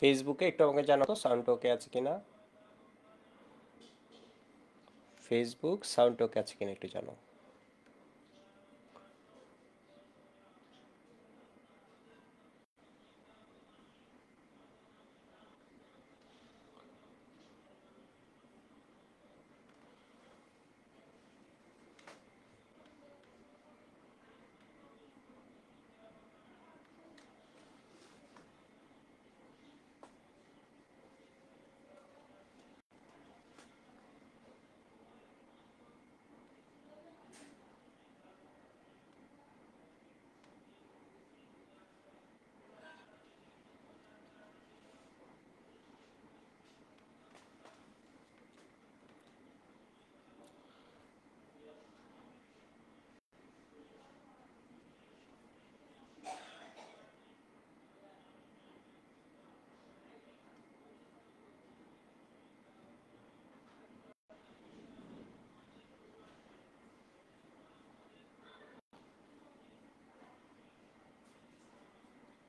ফেসবুকে একটু আমাকে জানাতো সাউন্ড ওকে আছে কিনা ফেসবুক সাউন্ড ওকে আছে কিনা একটু জানাও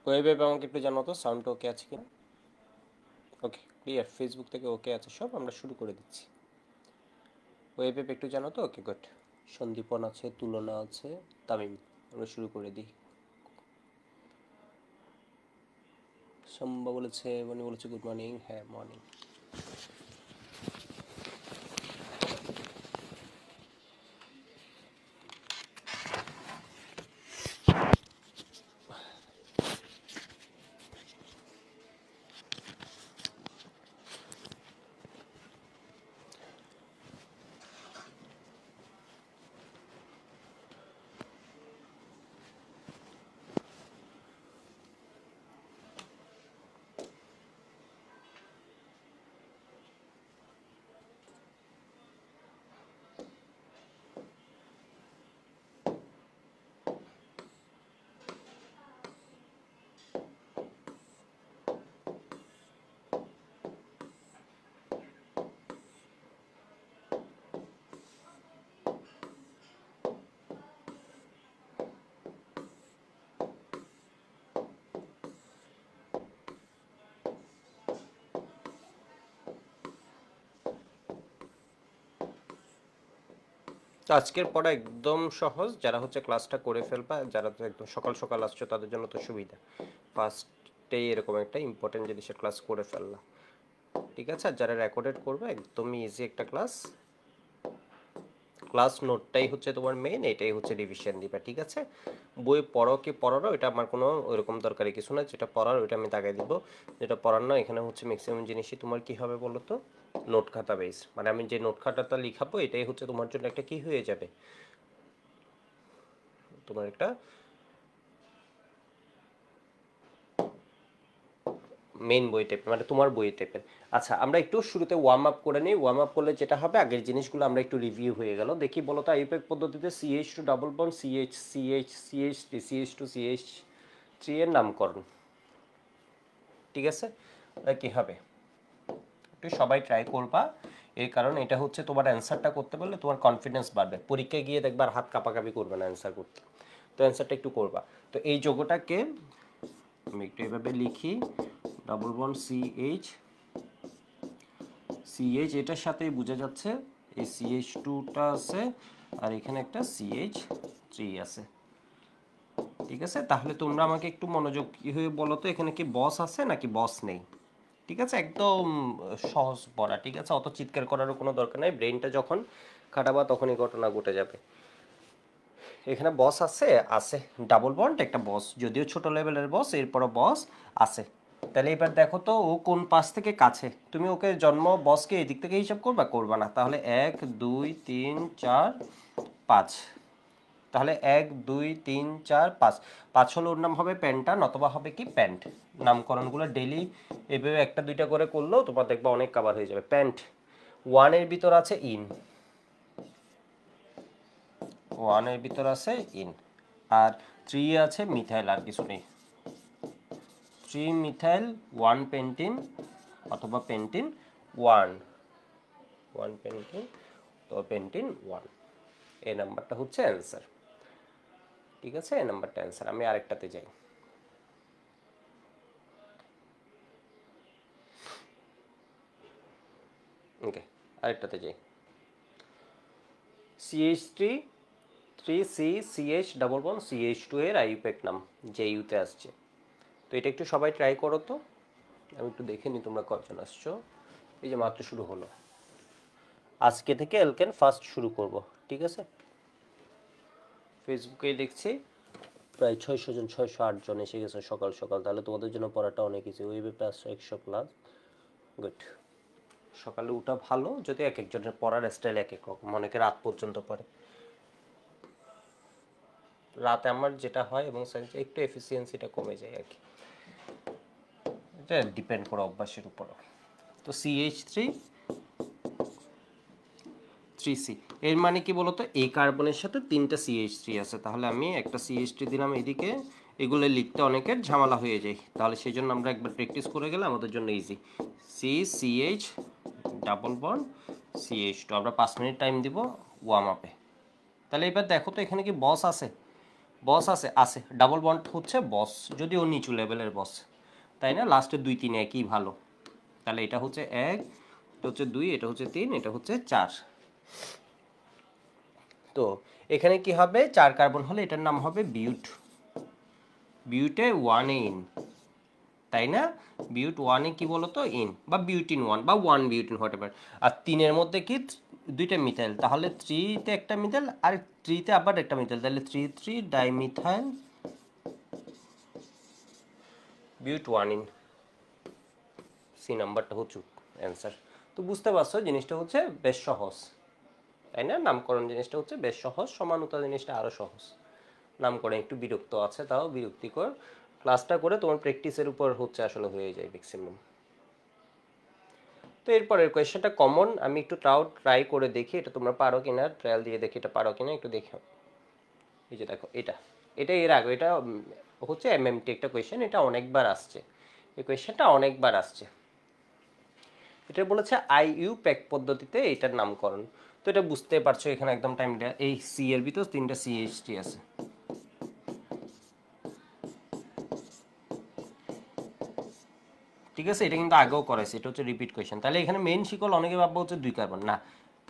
ওয়েব আমাকে একটু জানাতো সাউন্ডটা ওকে আছে কিনা ওকে ক্লিয়ার ফেসবুক থেকে ওকে আছে সব আমরা শুরু করে দিচ্ছি ওয়েব একটু একটু জানাতো ওকে গুড সন্দীপন আছে তুলনা আছে তামিম আমরা শুরু করে দিই সম্ভব বলেছে মানে বলেছে গুড মর্নিং হ্যাঁ মর্নিং তো আজকের পড়া একদম সহজ যারা হচ্ছে ক্লাসটা করে ফেলবা যারা তো একদম সকাল সকাল আসছো তাদের জন্য তো সুবিধা ফার্স্টেই এরকম একটা ইম্পর্টেন্ট জিনিসের ক্লাস করে ফেললা ঠিক আছে আর যারা রেকর্ডেড করবে একদমই ইজি একটা ক্লাস ক্লাস নোটটাই হচ্ছে তোমার মেন এটাই হচ্ছে রিভিশন দিবা ঠিক আছে বই পড়ো কি পড়ারও এটা আমার কোনো ওইরকম দরকারি কিছু না যেটা পড়ার ওইটা আমি তাকাই দিব যেটা পড়ার না এখানে হচ্ছে ম্যাক্সিমাম জিনিসই তোমার কি হবে বলো তো নোট খাতা বেস মানে আমি যে নোট খাতাটা লিখাবো এটাই হচ্ছে তোমার জন্য একটা কি হয়ে যাবে তোমার একটা মেন বই টেপ মানে তোমার বই টেপ আচ্ছা আমরা একটু শুরুতে ওয়ার্ম আপ করে নিই ওয়ার্ম আপ করলে যেটা হবে আগের জিনিসগুলো আমরা একটু রিভিউ হয়ে গেল দেখি বলো তো আইপেক পদ্ধতিতে CH two double bond CH CH CH T CH two CH three এর নামকরণ ঠিক আছে কি হবে একটু সবাই ট্রাই করবা এর কারণ এটা হচ্ছে তোমার অ্যান্সারটা করতে পারলে তোমার কনফিডেন্স বাড়বে পরীক্ষায় গিয়ে দেখবার হাত কাঁপাকাপি করবে না অ্যান্সার করতে তো অ্যান্সারটা একটু করবা তো এই যোগটাকে আমি একটু এভাবে লিখি double one C H C H এটার সাথেই বোঝা যাচ্ছে এই সি এইচ টুটা আছে আর এখানে একটা সি এইচ থ্রি আছে ঠিক আছে তাহলে তোমরা আমাকে একটু মনোযোগ হয়ে বলো তো এখানে কি বস আছে নাকি বস নেই ঠিক আছে একদম সহজ পড়া ঠিক আছে অত চিৎকার করারও কোনো দরকার নাই ব্রেনটা যখন খাটাবা তখনই ঘটনা ঘটে যাবে এখানে বস আছে আছে ডাবল বন্ড একটা বস যদিও ছোট লেভেলের বস এরপরও বস আছে তাহলে এবার দেখো তো ও কোন পাশ থেকে কাছে তুমি ওকে জন্ম বসকে এদিক থেকে হিসাব করবা করবা না তাহলে এক দুই তিন চার পাঁচ তাহলে এক দুই তিন চার পাঁচ পাঁচ হলো ওর নাম হবে প্যান্টান অথবা হবে কি প্যান্ট নামকরণগুলো ডেলি এভাবে একটা দুইটা করে করলেও তোমার দেখবা অনেক কাবার হয়ে যাবে প্যান্ট ওয়ানের ভিতর আছে ইন ওয়ানের ভিতর আছে ইন আর থ্রি আছে মিথাইল আর কিছু নেই থ্রি মিথাইল ওয়ান পেন্টিন অথবা পেন্টিন ওয়ান ওয়ান পেন্টিন তো পেন্টিন ওয়ান এই নাম্বারটা হচ্ছে অ্যান্সার ঠিক আছে এ নাম্বারটা অ্যান্সার আমি আরেকটাতে যাই ওকে আরেকটাতে যাই CH three three C CH double one CH two এর আইউপ্যাক নাম যে ইউতে আসছে তো এটা একটু সবাই ট্রাই করো তো আমি একটু দেখে নিই তোমরা কজন আসছো এই যে মাত্র শুরু হলো আজকে থেকে এলকেন ফার্স্ট শুরু করব ঠিক আছে ফেসবুকে দেখছি প্রায় ছয়শো জন ছয়শো আট জন এসে গেছে সকাল সকাল তাহলে তোমাদের জন্য পড়াটা অনেক ইজি ওয়েবে প্লাস একশো প্লাস গুড সকালে উঠা ভালো যদি এক একজনের পড়ার স্টাইল এক এক রকম অনেকে রাত পর্যন্ত পড়ে রাতে আমার যেটা হয় এবং সায়েন্সে একটু এফিসিয়েন্সিটা কমে যায় আর কি এটা ডিপেন্ড করে অভ্যাসের উপর তো সিএইচ থ্রি থ্রি সি এর মানে কি বলতো এই কার্বনের সাথে তিনটা এইচ থ্রি আছে তাহলে আমি একটা সিএইচ থ্রি দিলাম এদিকে এগুলো লিখতে অনেকের ঝামেলা হয়ে যায় তাহলে সেই জন্য আমরা একবার প্র্যাকটিস করে গেলে আমাদের জন্য easy C CH double bond H two আমরা পাঁচ মিনিট টাইম দিব ওয়ার্ম আপে তাহলে এবার দেখো তো এখানে কি বস আছে বস আছে আছে ডাবল বন্ড হচ্ছে বস যদি ও নিচু লেভেলের বস তাই না লাস্টে দুই তিন একই ভালো তাহলে এটা হচ্ছে এক এটা হচ্ছে দুই এটা হচ্ছে তিন এটা হচ্ছে চার তো এখানে কি হবে চার কার্বন হলে এটার নাম হবে বিউট বিউটে ওয়ান ইন তাই না বিউট ওয়ানে কি বলতো ইন বা বিউটিন ওয়ান বা ওয়ান বিউটিন হতে পারে আর তিনের মধ্যে কি দুইটা মিথাইল তাহলে থ্রিতে একটা মিথাইল আর থ্রিতে আবার একটা মিথাইল তাহলে three three dimethyl but one ene C নাম্বারটা হচ্ছে অ্যান্সার তো বুঝতে পারছো জিনিসটা হচ্ছে বেশ সহজ তাই না নামকরণ জিনিসটা হচ্ছে বেশ সহজ সমানতা জিনিসটা আরও সহজ নামকরণ একটু বিরক্ত আছে তাও বিরক্তিকর ক্লাসটা করে তোমার প্র্যাকটিসের উপর হচ্ছে আসলে হয়ে যায় ম্যাক্সিমাম তো এরপরের কোয়েশ্চেনটা কমন আমি একটু তাও ট্রাই করে দেখি এটা তোমরা পারো কিনা ট্রায়াল দিয়ে দেখি এটা পারো কিনা একটু দেখো এই যে দেখো এটা এটা এর আগে এটা হচ্ছে এমএমটি একটা কোয়েশ্চেন এটা অনেকবার আসছে এই কোয়েশ্চেনটা অনেকবার আসছে এটা বলেছে আইইউ প্যাক পদ্ধতিতে এটার নামকরণ তো এটা বুঝতে পারছো এখানে একদম টাইমটা এই সি এর ভিতর তিনটা সিএইচটি আছে ঠিক আছে এটা কিন্তু আগেও করেছে এটা হচ্ছে রিপিট কোয়েশন তাহলে এখানে মেন শিকল অনেকে ভাববো হচ্ছে দুই কার্বন না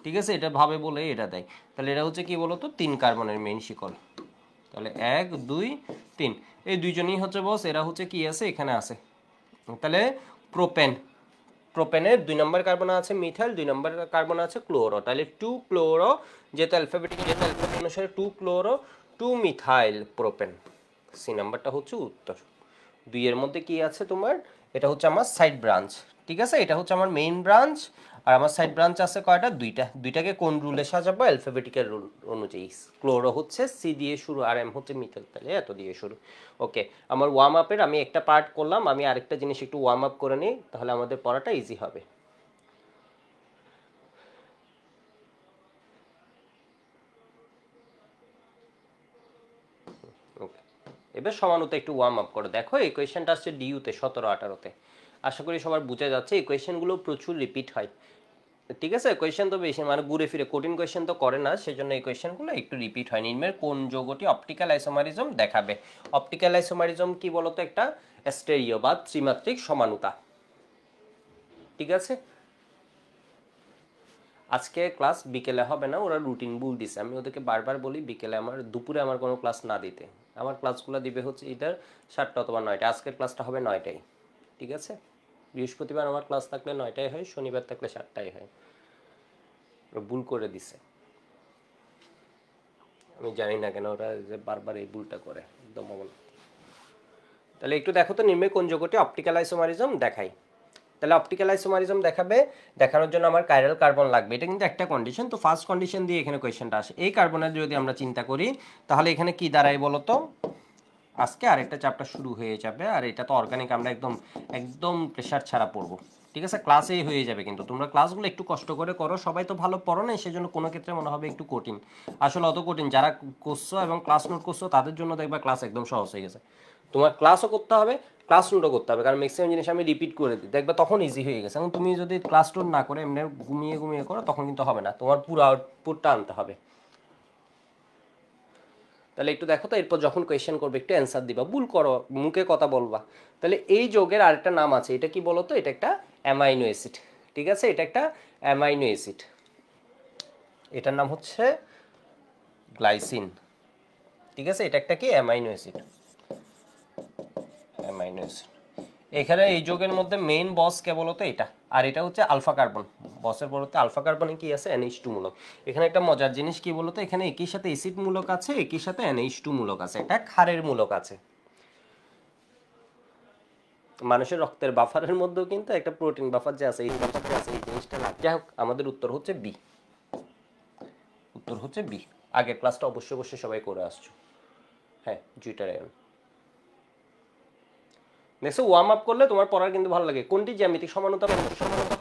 ঠিক আছে এটা ভাবে বলে এটা দেয় তাহলে এটা হচ্ছে কি বলতো তিন কার্বনের মেন শিকল তাহলে এক দুই তিন এই দুইজনই হচ্ছে বস এরা হচ্ছে কি আছে এখানে আছে তাহলে প্রোপেন প্রোপেনের দুই নম্বর কার্বন আছে মিথাইল দুই নম্বর কার্বন আছে ক্লোরো তাহলে টু ক্লোরো যেহেতু অ্যালফাবেটিক যেহেতু অ্যালফাবেট অনুসারে two chloro two methyl propane C নাম্বারটা হচ্ছে উত্তর দুইয়ের মধ্যে কি আছে তোমার এটা হচ্ছে আমার সাইড ব্রাঞ্চ ঠিক আছে এটা হচ্ছে আমার মেইন ব্রাঞ্চ আর আমার সাইড ব্রাঞ্চ আছে কয়টা দুইটা দুইটাকে কোন রুলে সাজাবো অ্যালফাবেটিক্যাল রুল অনুযায়ী ক্লোরো হচ্ছে সি দিয়ে শুরু আর এম হচ্ছে মিথেল তাহলে এত দিয়ে শুরু ওকে আমার ওয়ার্ম আপের আমি একটা পার্ট করলাম আমি আরেকটা জিনিস একটু ওয়ার্ম আপ করে নিই তাহলে আমাদের পড়াটা ইজি হবে এবার সমানুতে একটু ওয়ার্ম আপ করো দেখো এই কোয়েশনটা আসছে ডিউতে সতেরো আঠারোতে আশা করি সবার বুঝে যাচ্ছে এই কোয়েশনগুলো প্রচুর রিপিট হয় ঠিক আছে কোয়েশ্চেন তো বেশি মানে ঘুরে ফিরে কঠিন কোয়েশ্চেন তো করে না সেজন্য এই কোয়েশ্চেনগুলো একটু রিপিট হয় নিম্নের কোন যৌগটি অপটিক্যাল আইসোমারিজম দেখাবে অপটিক্যাল আইসোমারিজম কি বলতো একটা স্টেরিও বা ত্রিমাত্রিক সমানুতা ঠিক আছে আজকে ক্লাস বিকেলে হবে না ওরা রুটিন ভুল দিছে আমি ওদেরকে বারবার বলি বিকেলে আমার দুপুরে আমার কোনো ক্লাস না দিতে আমার ক্লাসগুলো দিবে হচ্ছে এটার সাতটা অথবা নয়টা আজকের ক্লাসটা হবে নয়টাই ঠিক আছে বৃহস্পতিবার আমার ক্লাস থাকলে নয়টায় হয় শনিবার থাকলে সাতটায় হয় ওরা ভুল করে দিছে আমি জানি না কেন ওরা যে বারবার এই ভুলটা করে একদম তাহলে একটু দেখো তো নিম্নে কোন জগতে অপটিক্যাল আইসোমারিজম দেখাই তাহলে অপটিক্যাল আইসোমারিজম দেখাবে দেখানোর জন্য আমার কাইরাল কার্বন লাগবে এটা কিন্তু একটা কন্ডিশন তো ফার্স্ট কন্ডিশন দিয়ে এখানে কোয়েশ্চেনটা আসে এই কার্বনের যদি আমরা চিন্তা করি তাহলে এখানে কি দাঁড়ায় বলো তো আজকে আরেকটা চ্যাপ্টার শুরু হয়ে যাবে আর এটা তো অর্গানিক আমরা একদম একদম প্রেশার ছাড়া পড়বো ঠিক আছে ক্লাসেই হয়ে যাবে কিন্তু তোমরা ক্লাসগুলো একটু কষ্ট করে করো সবাই তো ভালো পড়ো না সেজন্য কোনো ক্ষেত্রে মনে হবে একটু কঠিন আসলে অত কঠিন যারা করছো এবং ক্লাস নোট করছো তাদের জন্য দেখবা ক্লাস একদম সহজ হয়ে গেছে তোমার ক্লাসও করতে হবে ক্লাস নোটও করতে হবে কারণ ম্যাক্সিমাম জিনিস আমি রিপিট করে দিই দেখবে তখন ইজি হয়ে গেছে এবং তুমি যদি ক্লাস নোট না করে এমনি ঘুমিয়ে ঘুমিয়ে করো তখন কিন্তু হবে না তোমার পুরো আউটপুটটা আনতে হবে তাহলে একটু দেখো তো এরপর যখন কোয়েশ্চেন করবে একটু অ্যান্সার দিবা ভুল করো মুখে কথা বলবা তাহলে এই যোগের আরেকটা নাম আছে এটা কি বলো তো এটা একটা অ্যামাইনো অ্যাসিড ঠিক আছে এটা একটা অ্যামাইনো অ্যাসিড এটার নাম হচ্ছে গ্লাইসিন ঠিক আছে এটা একটা কি অ্যামাইনো অ্যাসিড অ্যামাইনো অ্যাসিড এখানে এই যোগের মধ্যে মেইন বস বলতো এটা আর এটা হচ্ছে আলফা কার্বন বসের বলতে আলফা কার্বনে কি আছে এনএইচ টু মূলক এখানে একটা মজার জিনিস কি বলতো এখানে একই সাথে এসিড মূলক আছে একই সাথে এনএইচ টু মূলক আছে এটা ক্ষারের মূলক আছে মানুষের রক্তের বাফারের মধ্যেও কিন্তু একটা প্রোটিন বাফার যে আছে এই বাফারটা আছে এই জিনিসটা যাই হোক আমাদের উত্তর হচ্ছে বি উত্তর হচ্ছে বি আগের ক্লাসটা অবশ্যই অবশ্যই সবাই করে আসছো হ্যাঁ জুইটার আয়ন দেখছো ওয়ার্ম আপ করলে তোমার পড়ার কিন্তু ভালো লাগে কোনটি জ্যামিতিক সমানতা সমানতা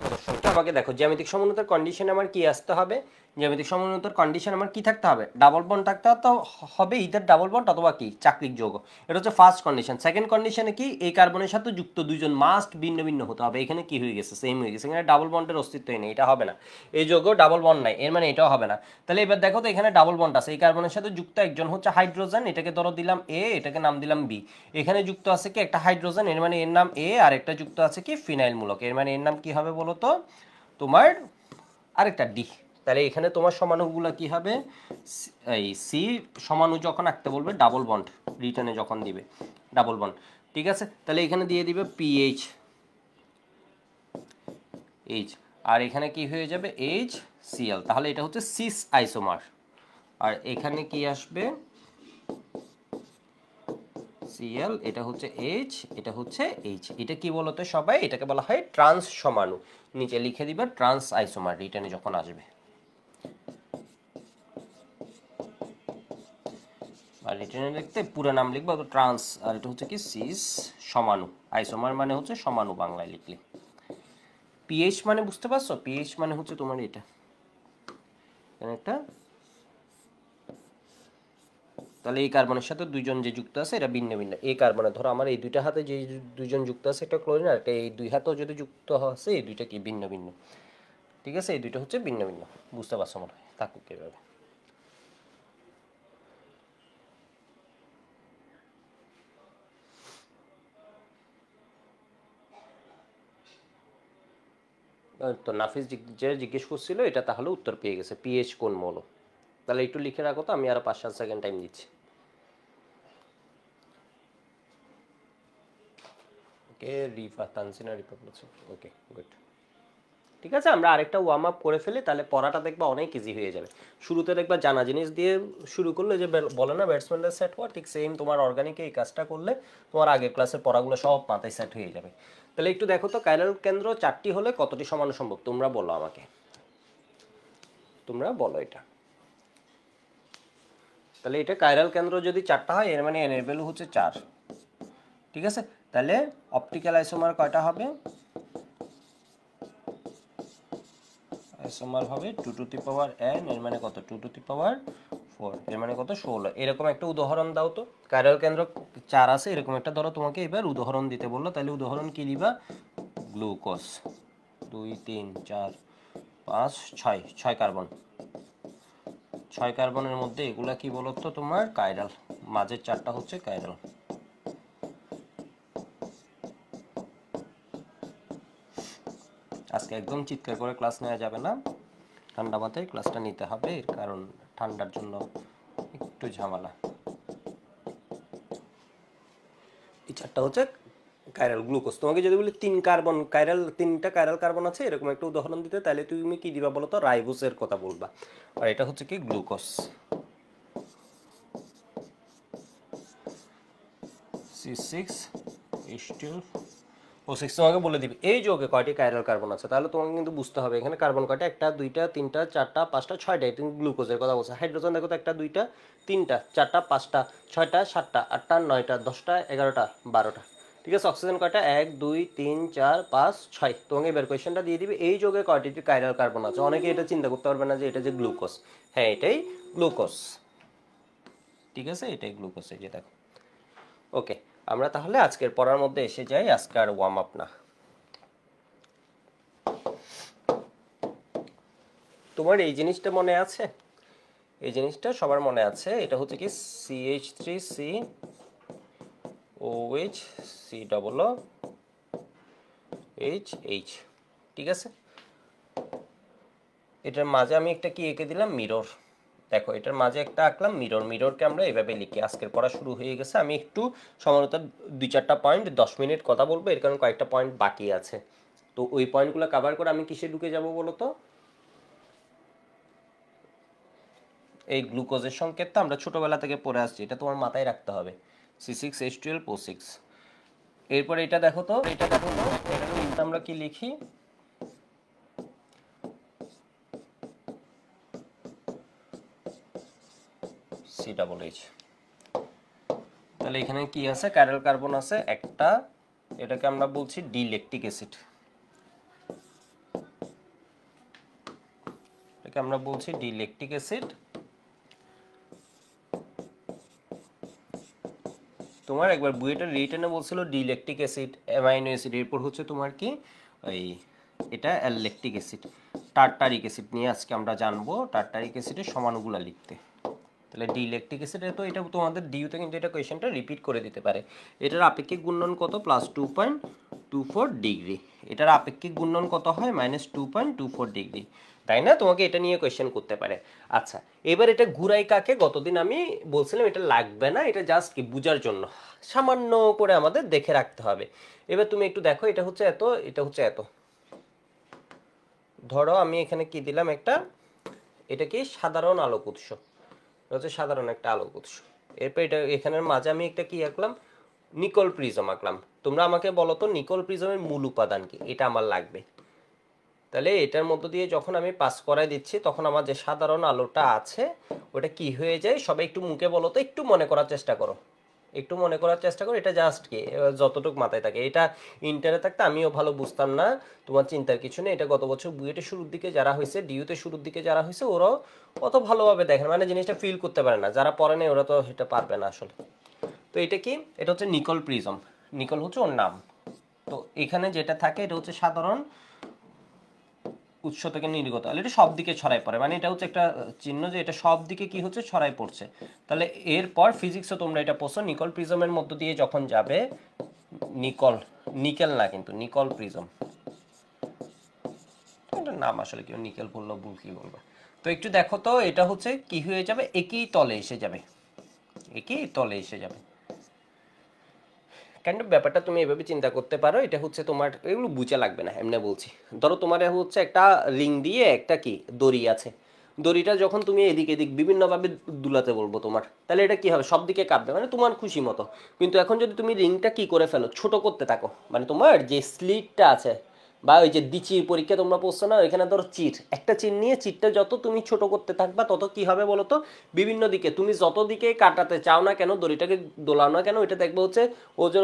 আমাকে দেখো জ্যামিতিক সমানতার কন্ডিশনে আমার কি আসতে হবে জ্যামিতিক সমন্বয়তার কন্ডিশন আমার কি থাকতে হবে ডাবল বন্ড থাকতে তো হবে ইদার ডাবল বন্ড অথবা কি চাকরিক যোগ এটা হচ্ছে ফার্স্ট কন্ডিশন সেকেন্ড কন্ডিশনে কি এই কার্বনের সাথে যুক্ত দুইজন মাস্ট ভিন্ন ভিন্ন হতে হবে এখানে কি হয়ে গেছে সেম হয়ে গেছে এখানে ডাবল বন্ডের অস্তিত্বই নেই এটা হবে না এই যোগ ডাবল বন্ড নাই এর মানে এটাও হবে না তাহলে এবার দেখো তো এখানে ডাবল বন্ড আছে এই কার্বনের সাথে যুক্ত একজন হচ্ছে হাইড্রোজেন এটাকে ধরো দিলাম এ এটাকে নাম দিলাম বি এখানে যুক্ত আছে কি একটা হাইড্রোজেন এর মানে এর নাম এ আর একটা যুক্ত আছে কি ফিনাইল মূলক এর মানে এর নাম কি হবে বলো তো তোমার আরেকটা ডি তাহলে এখানে তোমার সমানুগুলো কি হবে এই সি সমানু যখন আঁকতে বলবে ডাবল বন্ড রিটার্নে যখন দিবে ডাবল বন্ড ঠিক আছে তাহলে এখানে দিয়ে দিবে পিএইচ এইচ আর এখানে কি হয়ে যাবে এইচ সিএল তাহলে এটা হচ্ছে সিস আইসোমার আর এখানে কি আসবে সিএল এটা হচ্ছে এইচ এটা হচ্ছে এইচ এটা কি বলতে সবাই এটাকে বলা হয় ট্রান্স সমানু নিচে লিখে দিবে ট্রান্স আইসোমার রিটার্নে যখন আসবে আর লেটিনে লিখতে পুরো নাম লিখবা ট্রান্স আর এটা হচ্ছে কি সিস সমানু আইসোমার মানে হচ্ছে সমানু বাংলায় লিখলে পিএইচ মানে বুঝতে পারছো পিএইচ মানে হচ্ছে তোমার এটা একটা তাহলে এই কার্বনের সাথে দুজন যে যুক্ত আছে এটা ভিন্ন ভিন্ন এই কার্বনে ধরো আমার এই দুইটা হাতে যে দুজন যুক্ত আছে একটা ক্লোরিন আর এই দুই হাতেও যদি যুক্ত আছে এই দুইটা কি ভিন্ন ভিন্ন ঠিক আছে এই দুইটা হচ্ছে ভিন্ন ভিন্ন বুঝতে পারছো মনে হয় থাকুক এভাবে তো নাফিস যে জিজ্ঞেস করছিল এটা তাহলে উত্তর পেয়ে গেছে পিএইচ কোন মৌল তাহলে একটু লিখে রাখো তো আমি আরো পাঁচ সাত সেকেন্ড টাইম দিচ্ছি okay Rifa Tansina Rifa okay good ঠিক আছে আমরা আরেকটা ওয়ার্ম আপ করে ফেলি তাহলে পড়াটা দেখবা অনেক ইজি হয়ে যাবে শুরুতে দেখবা জানা জিনিস দিয়ে শুরু করলে যে বলে না ব্যাটসম্যানদের সেট হওয়া ঠিক সেম তোমার অর্গানিকে এই কাজটা করলে তোমার আগের ক্লাসের পড়াগুলো সব পাতায় সেট হয়ে যাবে তাহলে একটু দেখো তো কাইরাল কেন্দ্র চারটি হলে কতটি সমান সম্ভব তোমরা বলো আমাকে তোমরা বলো এটা তাহলে এটা কাইরাল কেন্দ্র যদি চারটা হয় এর মানে এনের ভ্যালু হচ্ছে চার ঠিক আছে তাহলে অপটিক্যাল আইসোমার কয়টা হবে আইসোমার হবে two to the power N এর মানে কত two to the power four এর মানে কত ষোলো এরকম একটা উদাহরণ দাও তো কারণ কেন্দ্র চার আছে এরকম একটা ধরো তোমাকে এবার উদাহরণ দিতে বললো তাহলে উদাহরণ কি দিবা গ্লুকোজ দুই তিন চার পাঁচ ছয় ছয় কার্বন ছয় কার্বনের মধ্যে এগুলা কি বলতো তোমার কাইরাল মাঝের চারটা হচ্ছে কাইরাল আজকে একদম চিৎকার করে ক্লাস নেওয়া যাবে না ঠান্ডা মাথায় ক্লাসটা নিতে হবে এর কারণ ঠান্ডার জন্য একটু ঝামেলা এই চারটা হচ্ছে কাইরাল গ্লুকোজ তোমাকে যদি বলি তিন কার্বন কাইরাল তিনটা কাইরাল কার্বন আছে এরকম একটা উদাহরণ দিতে তাহলে তুমি কি দিবা বলো তো রাইবোসের কথা বলবা আর এটা হচ্ছে কি glucose C six O six তোমাকে বলে দিবে এই যোগে কয়টি কাইরাল কার্বন আছে তাহলে তোমাকে কিন্তু বুঝতে হবে এখানে কার্বন কয়টা একটা দুইটা তিনটা চারটা পাঁচটা ছয়টা এটা গ্লুকোজের কথা বলছে হাইড্রোজেন দেখো তো একটা দুইটা তিনটা চারটা পাঁচটা ছয়টা সাতটা আটটা নয়টা দশটা এগারোটা বারোটা ঠিক আছে অক্সিজেন কয়টা এক দুই তিন চার পাঁচ ছয় তোমাকে এবার কোয়েশনটা দিয়ে দিবে এই যোগে কয়টি কাইরাল কার্বন আছে অনেকে এটা চিন্তা করতে পারবে না যে এটা যে গ্লুকোজ হ্যাঁ এটাই গ্লুকোজ ঠিক আছে এটাই গ্লুকোজ এই যে দেখো ওকে আমরা তাহলে আজকের পড়ার মধ্যে এসে যাই আজকে আর ওয়ার্ম আপ না তোমার এই জিনিসটা মনে আছে এই জিনিসটা সবার মনে আছে এটা হচ্ছে কি CH three C H C double H H ঠিক আছে এটার মাঝে আমি একটা কি এঁকে দিলাম মিরর দেখো এটার মাঝে একটা আঁকলাম মিরর মিররকে আমরা এভাবে লিখি আজকের পড়া শুরু হয়ে গেছে আমি একটু সমানতার দুই চারটা পয়েন্ট দশ মিনিট কথা বলবো এর কারণে কয়েকটা পয়েন্ট বাকি আছে তো ওই পয়েন্টগুলো কাভার করে আমি কিসে ঢুকে যাব বলো তো এই গ্লুকোজের সংকেত তো আমরা ছোটোবেলা থেকে পড়ে আসছি এটা তোমার মাথায় রাখতে হবে C six H twelve O six এরপরে এটা দেখো তো এটা দেখো তো এটা আমরা কি লিখি সি ডাবল এইচ তাহলে এখানে কি আছে কাইরাল কার্বন আছে একটা এটাকে আমরা বলছি ডিলেকটিক অ্যাসিড এটাকে আমরা বলছি ডিলেকটিক অ্যাসিড তোমার একবার বুয়েটা রিটার্নে বলছিল ডিলেকটিক অ্যাসিড অ্যামাইনো অ্যাসিড এরপর হচ্ছে তোমার কি ওই এটা অ্যালেকটিক অ্যাসিড টার্টারিক অ্যাসিড নিয়ে আজকে আমরা জানবো টার্টারিক অ্যাসিডের সমানগুলা লিখতে তাহলে ডি ইলেকট্রিক অ্যাসিড তো এটা তোমাদের ডিউতে কিন্তু এটা কোয়েশনটা রিপিট করে দিতে পারে এটার আপেক্ষিক গুণন কত plus two point two four degree এটার আপেক্ষিক গুণন কত হয় minus two point two four degree তাই না তোমাকে এটা নিয়ে কোয়েশ্চেন করতে পারে আচ্ছা এবার এটা ঘুরাই কাকে গতদিন আমি বলছিলাম এটা লাগবে না এটা জাস্ট কি বুঝার জন্য সামান্য করে আমাদের দেখে রাখতে হবে এবার তুমি একটু দেখো এটা হচ্ছে এত এটা হচ্ছে এত ধরো আমি এখানে কি দিলাম একটা এটা কি সাধারণ আলোক উৎস হচ্ছে সাধারণ একটা আলোক উৎস এরপর এটা এখানের মাঝে আমি একটা কি আঁকলাম নিকল প্রিজম আঁকলাম তোমরা আমাকে বলো তো নিকল প্রিজমের মূল উপাদান কি এটা আমার লাগবে তাহলে এটার মধ্য দিয়ে যখন আমি পাস করাই দিচ্ছি তখন আমার যে সাধারণ আলোটা আছে ওটা কি হয়ে যায় সবাই একটু মুখে বলো তো একটু মনে করার চেষ্টা করো একটু মনে করার চেষ্টা করো এটা জাস্ট কি যতটুকু মাথায় থাকে এটা ইন্টারে থাকতে আমিও ভালো বুঝতাম না তোমার চিন্তার কিছু নেই এটা গত বছর বুয়েটে শুরুর দিকে যারা হয়েছে ডিউতে শুরুর দিকে যারা হয়েছে ওরাও অত ভালোভাবে দেখে মানে জিনিসটা ফিল করতে পারে না যারা পড়ে নেই ওরা তো এটা পারবে না আসলে তো এটা কি এটা হচ্ছে নিকল প্রিজম নিকল হচ্ছে ওর নাম তো এখানে যেটা থাকে এটা হচ্ছে সাধারণ উৎস থেকে নির্গত তাহলে এটা সব দিকে ছড়াই পড়ে মানে এটা হচ্ছে একটা চিহ্ন যে এটা সব দিকে কি হচ্ছে ছড়াই পড়ছে তাহলে এরপর ফিজিক্সও তোমরা এটা পড়ছো নিকল প্রিজমের মধ্য দিয়ে যখন যাবে নিকল নিকেল না কিন্তু নিকল প্রিজম নাম আসলে কেউ নিকেল বললো ভুল কি বলবে তো একটু দেখো তো এটা হচ্ছে কি হয়ে যাবে একই তলে এসে যাবে একই তলে এসে যাবে কাইন্ড অফ ব্যাপারটা তুমি এভাবে চিন্তা করতে পারো এটা হচ্ছে তোমার এগুলো বুঝে লাগবে না এমনি বলছি ধরো তোমার হচ্ছে একটা রিং দিয়ে একটা কি দড়ি আছে দড়িটা যখন তুমি এদিক এদিক বিভিন্নভাবে দুলাতে বলবো তোমার তাহলে এটা কী হবে সব দিকে কাঁপবে মানে তোমার খুশি মতো কিন্তু এখন যদি তুমি রিংটা কি করে ফেলো ছোট করতে থাকো মানে তোমার যে স্লিটটা আছে বা ওই যে দিচির পরীক্ষা তোমরা পড়ছো না এখানে ধরো চিট একটা চিট নিয়ে চিটটা যত তুমি ছোট করতে থাকবা তত কি হবে বলো তো বিভিন্ন দিকে তুমি যত দিকে কাটাতে চাও না কেন দড়িটাকে দোলাও না কেন এটা দেখবা হচ্ছে ও যে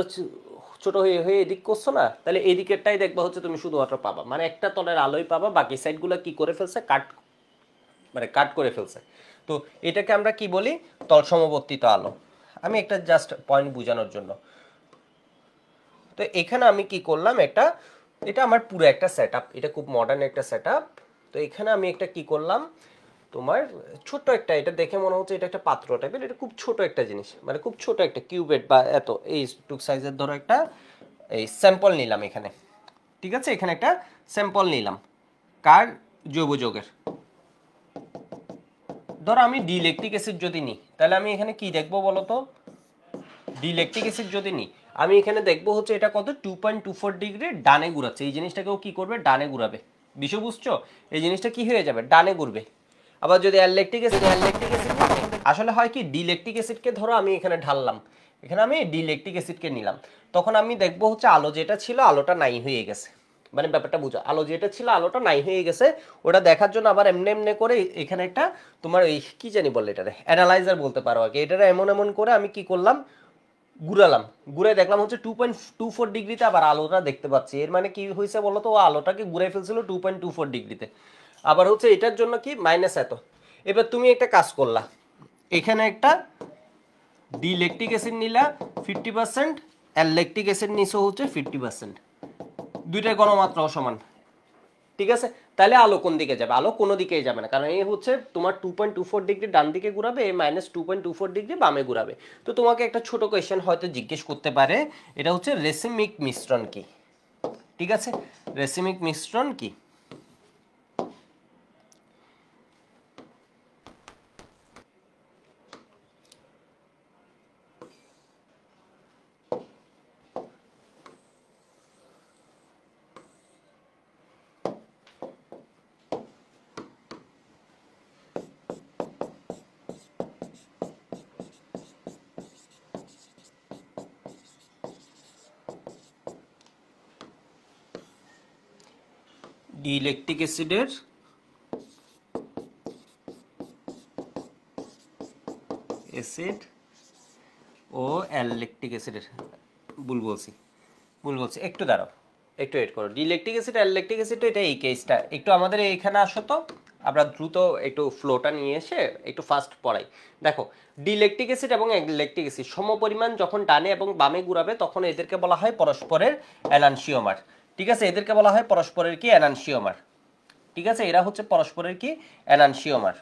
ছোট হয়ে হয়ে এদিক করছো না তাহলে এদিকেরটাই দেখবা হচ্ছে তুমি শুধুমাত্র পাবা মানে একটা তলের আলোই পাবা বাকি সাইডগুলো কি করে ফেলছে কাট মানে কাট করে ফেলছে তো এটাকে আমরা কি বলি তল সমবর্তিত আলো আমি একটা জাস্ট পয়েন্ট বোঝানোর জন্য তো এখানে আমি কি করলাম একটা এটা আমার পুরো একটা সেট এটা খুব মডার্ন একটা সেট তো এখানে আমি একটা কি করলাম তোমার ছোট একটা এটা দেখে মনে হচ্ছে এটা একটা পাত্র টাইপের এটা খুব ছোট একটা জিনিস মানে খুব ছোট একটা কিউবেট বা এত এই টুক সাইজের ধরো একটা এই স্যাম্পল নিলাম এখানে ঠিক আছে এখানে একটা স্যাম্পল নিলাম কার জৈব যোগের ধরো আমি ডিলেকট্রিক অ্যাসিড যদি নিই তাহলে আমি এখানে কি দেখবো বলো তো ডিলেকট্রিক অ্যাসিড যদি নিই আমি এখানে দেখবো হচ্ছে এটা কত two point two four degree ডানে ঘুরাচ্ছে এই জিনিসটাকেও কি করবে ডানে ঘুরাবে বিষয় বুঝছো এই জিনিসটা কি হয়ে যাবে ডানে ঘুরবে আবার যদি অ্যালেকট্রিক অ্যাসিড অ্যালেকট্রিক অ্যাসিড আসলে হয় কি ডিলেকট্রিক অ্যাসিডকে ধরো আমি এখানে ঢাললাম এখানে আমি ডিলেকট্রিক অ্যাসিডকে নিলাম তখন আমি দেখবো হচ্ছে আলো যেটা ছিল আলোটা নাই হয়ে গেছে মানে ব্যাপারটা বুঝো আলো যেটা ছিল আলোটা নাই হয়ে গেছে ওটা দেখার জন্য আবার এমনি এমনি করে এখানে একটা তোমার এই কী জানি বললে এটা অ্যানালাইজার বলতে পারো আর কি এটা এমন এমন করে আমি কি করলাম ঘুরালাম ঘুরে দেখলাম হচ্ছে টু পয়েন্ট টু ফোর ডিগ্রিতে আবার আলোটা দেখতে পাচ্ছি এর মানে কি হয়েছে বলতো ও আলোটাকে ঘুরে ফেলছিল টু পয়েন্ট টু ফোর ডিগ্রিতে আবার হচ্ছে এটার জন্য কি মাইনাস এত এবার তুমি একটা কাজ করলা এখানে একটা ডি ইলেকট্রিক অ্যাসিড নিলা ফিফটি পার্সেন্ট আর লেকট্রিক অ্যাসিড নিছো হচ্ছে ফিফটি পার্সেন্ট দুইটাই গণমাত্রা অসমান ঠিক আছে তাহলে আলো কোন দিকে যাবে আলো কোনো দিকেই যাবে না কারণ এ হচ্ছে তোমার two point two four degree ডান দিকে ঘুরাবে এ minus two point two four degree বামে ঘুরাবে তো তোমাকে একটা ছোট কোয়েশ্চেন হয়তো জিজ্ঞেস করতে পারে এটা হচ্ছে রেসিমিক মিশ্রণ কি ঠিক আছে রেসিমিক মিশ্রণ কি ইলেকট্রিক অ্যাসিডের অ্যাসিড ও অ্যালেকট্রিক অ্যাসিডের ভুল বলছি ভুল বলছি একটু দাঁড়াও একটু এড করো ইলেকট্রিক অ্যাসিড অ্যালেকট্রিক অ্যাসিড এটা এই কেসটা একটু আমাদের এখানে আসো তো আমরা দ্রুত একটু ফ্লোটা নিয়ে এসে একটু ফাস্ট পড়াই দেখো ডিলেকট্রিক অ্যাসিড এবং ইলেকট্রিক অ্যাসিড সমপরিমাণ যখন টানে এবং বামে ঘুরাবে তখন এদেরকে বলা হয় পরস্পরের অ্যালানসিওমার ঠিক আছে এদেরকে বলা হয় পরস্পরের কি অ্যানানসিওমার ঠিক আছে এরা হচ্ছে পরস্পরের কি অ্যানানসিওমার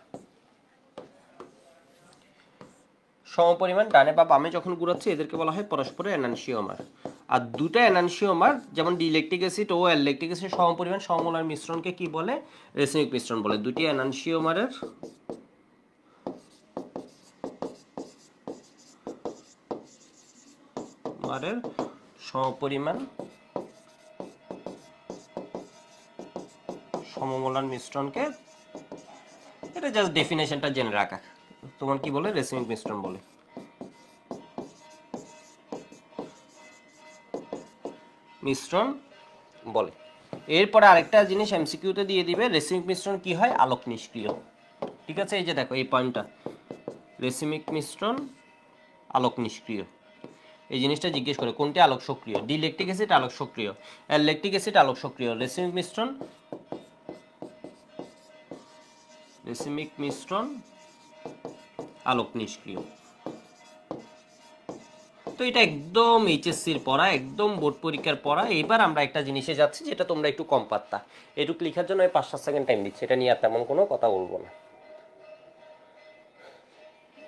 সমপরিমাণ ডানে বা বামে যখন ঘুরাচ্ছে এদেরকে বলা হয় পরস্পরের অ্যানানসিওমার আর দুটা অ্যানানসিওমার যেমন ডিলেকট্রিক অ্যাসিড ও অ্যালেকট্রিক অ্যাসিড সমপরিমাণ সমলার মিশ্রণকে কি বলে রেসনিক মিশ্রণ বলে দুটি অ্যানানসিওমারের মারের সমপরিমাণ সমমোলার মিশ্রণকে এটা জাস্ট ডেফিনেশনটা জেনে রাখা তোমার কি বলে রেসিমিক মিশ্রণ বলে মিশ্রণ বলে এরপরে আরেকটা জিনিস এমসিকিউতে দিয়ে দিবে রেসিমিক মিশ্রণ কি হয় আলোক নিষ্ক্রিয় ঠিক আছে এই যে দেখো এই পয়েন্টটা রেসিমিক মিশ্রণ আলোক নিষ্ক্রিয় এই জিনিসটা জিজ্ঞেস করে কোনটি আলোক সক্রিয় ডি লেকটিক অ্যাসিড আলোক সক্রিয় অ্যাললেকটিক অ্যাসিড আলোক সক্রিয় রেসিমিক মিশ্রণ এসিমিক মিশ্রণ আলোক নিষ্ক্রিয় তো এটা একদম এইচএসসির পড়া একদম বোর্ড পরীক্ষার পড়া এবার আমরা একটা জিনিসে যাচ্ছি যেটা তোমরা একটু কম পাত্তা এটুক লেখার জন্য আমি পাঁচ সাত সেকেন্ড টাইম দিচ্ছি এটা নিয়ে আর তেমন কোনো কথা বলবো না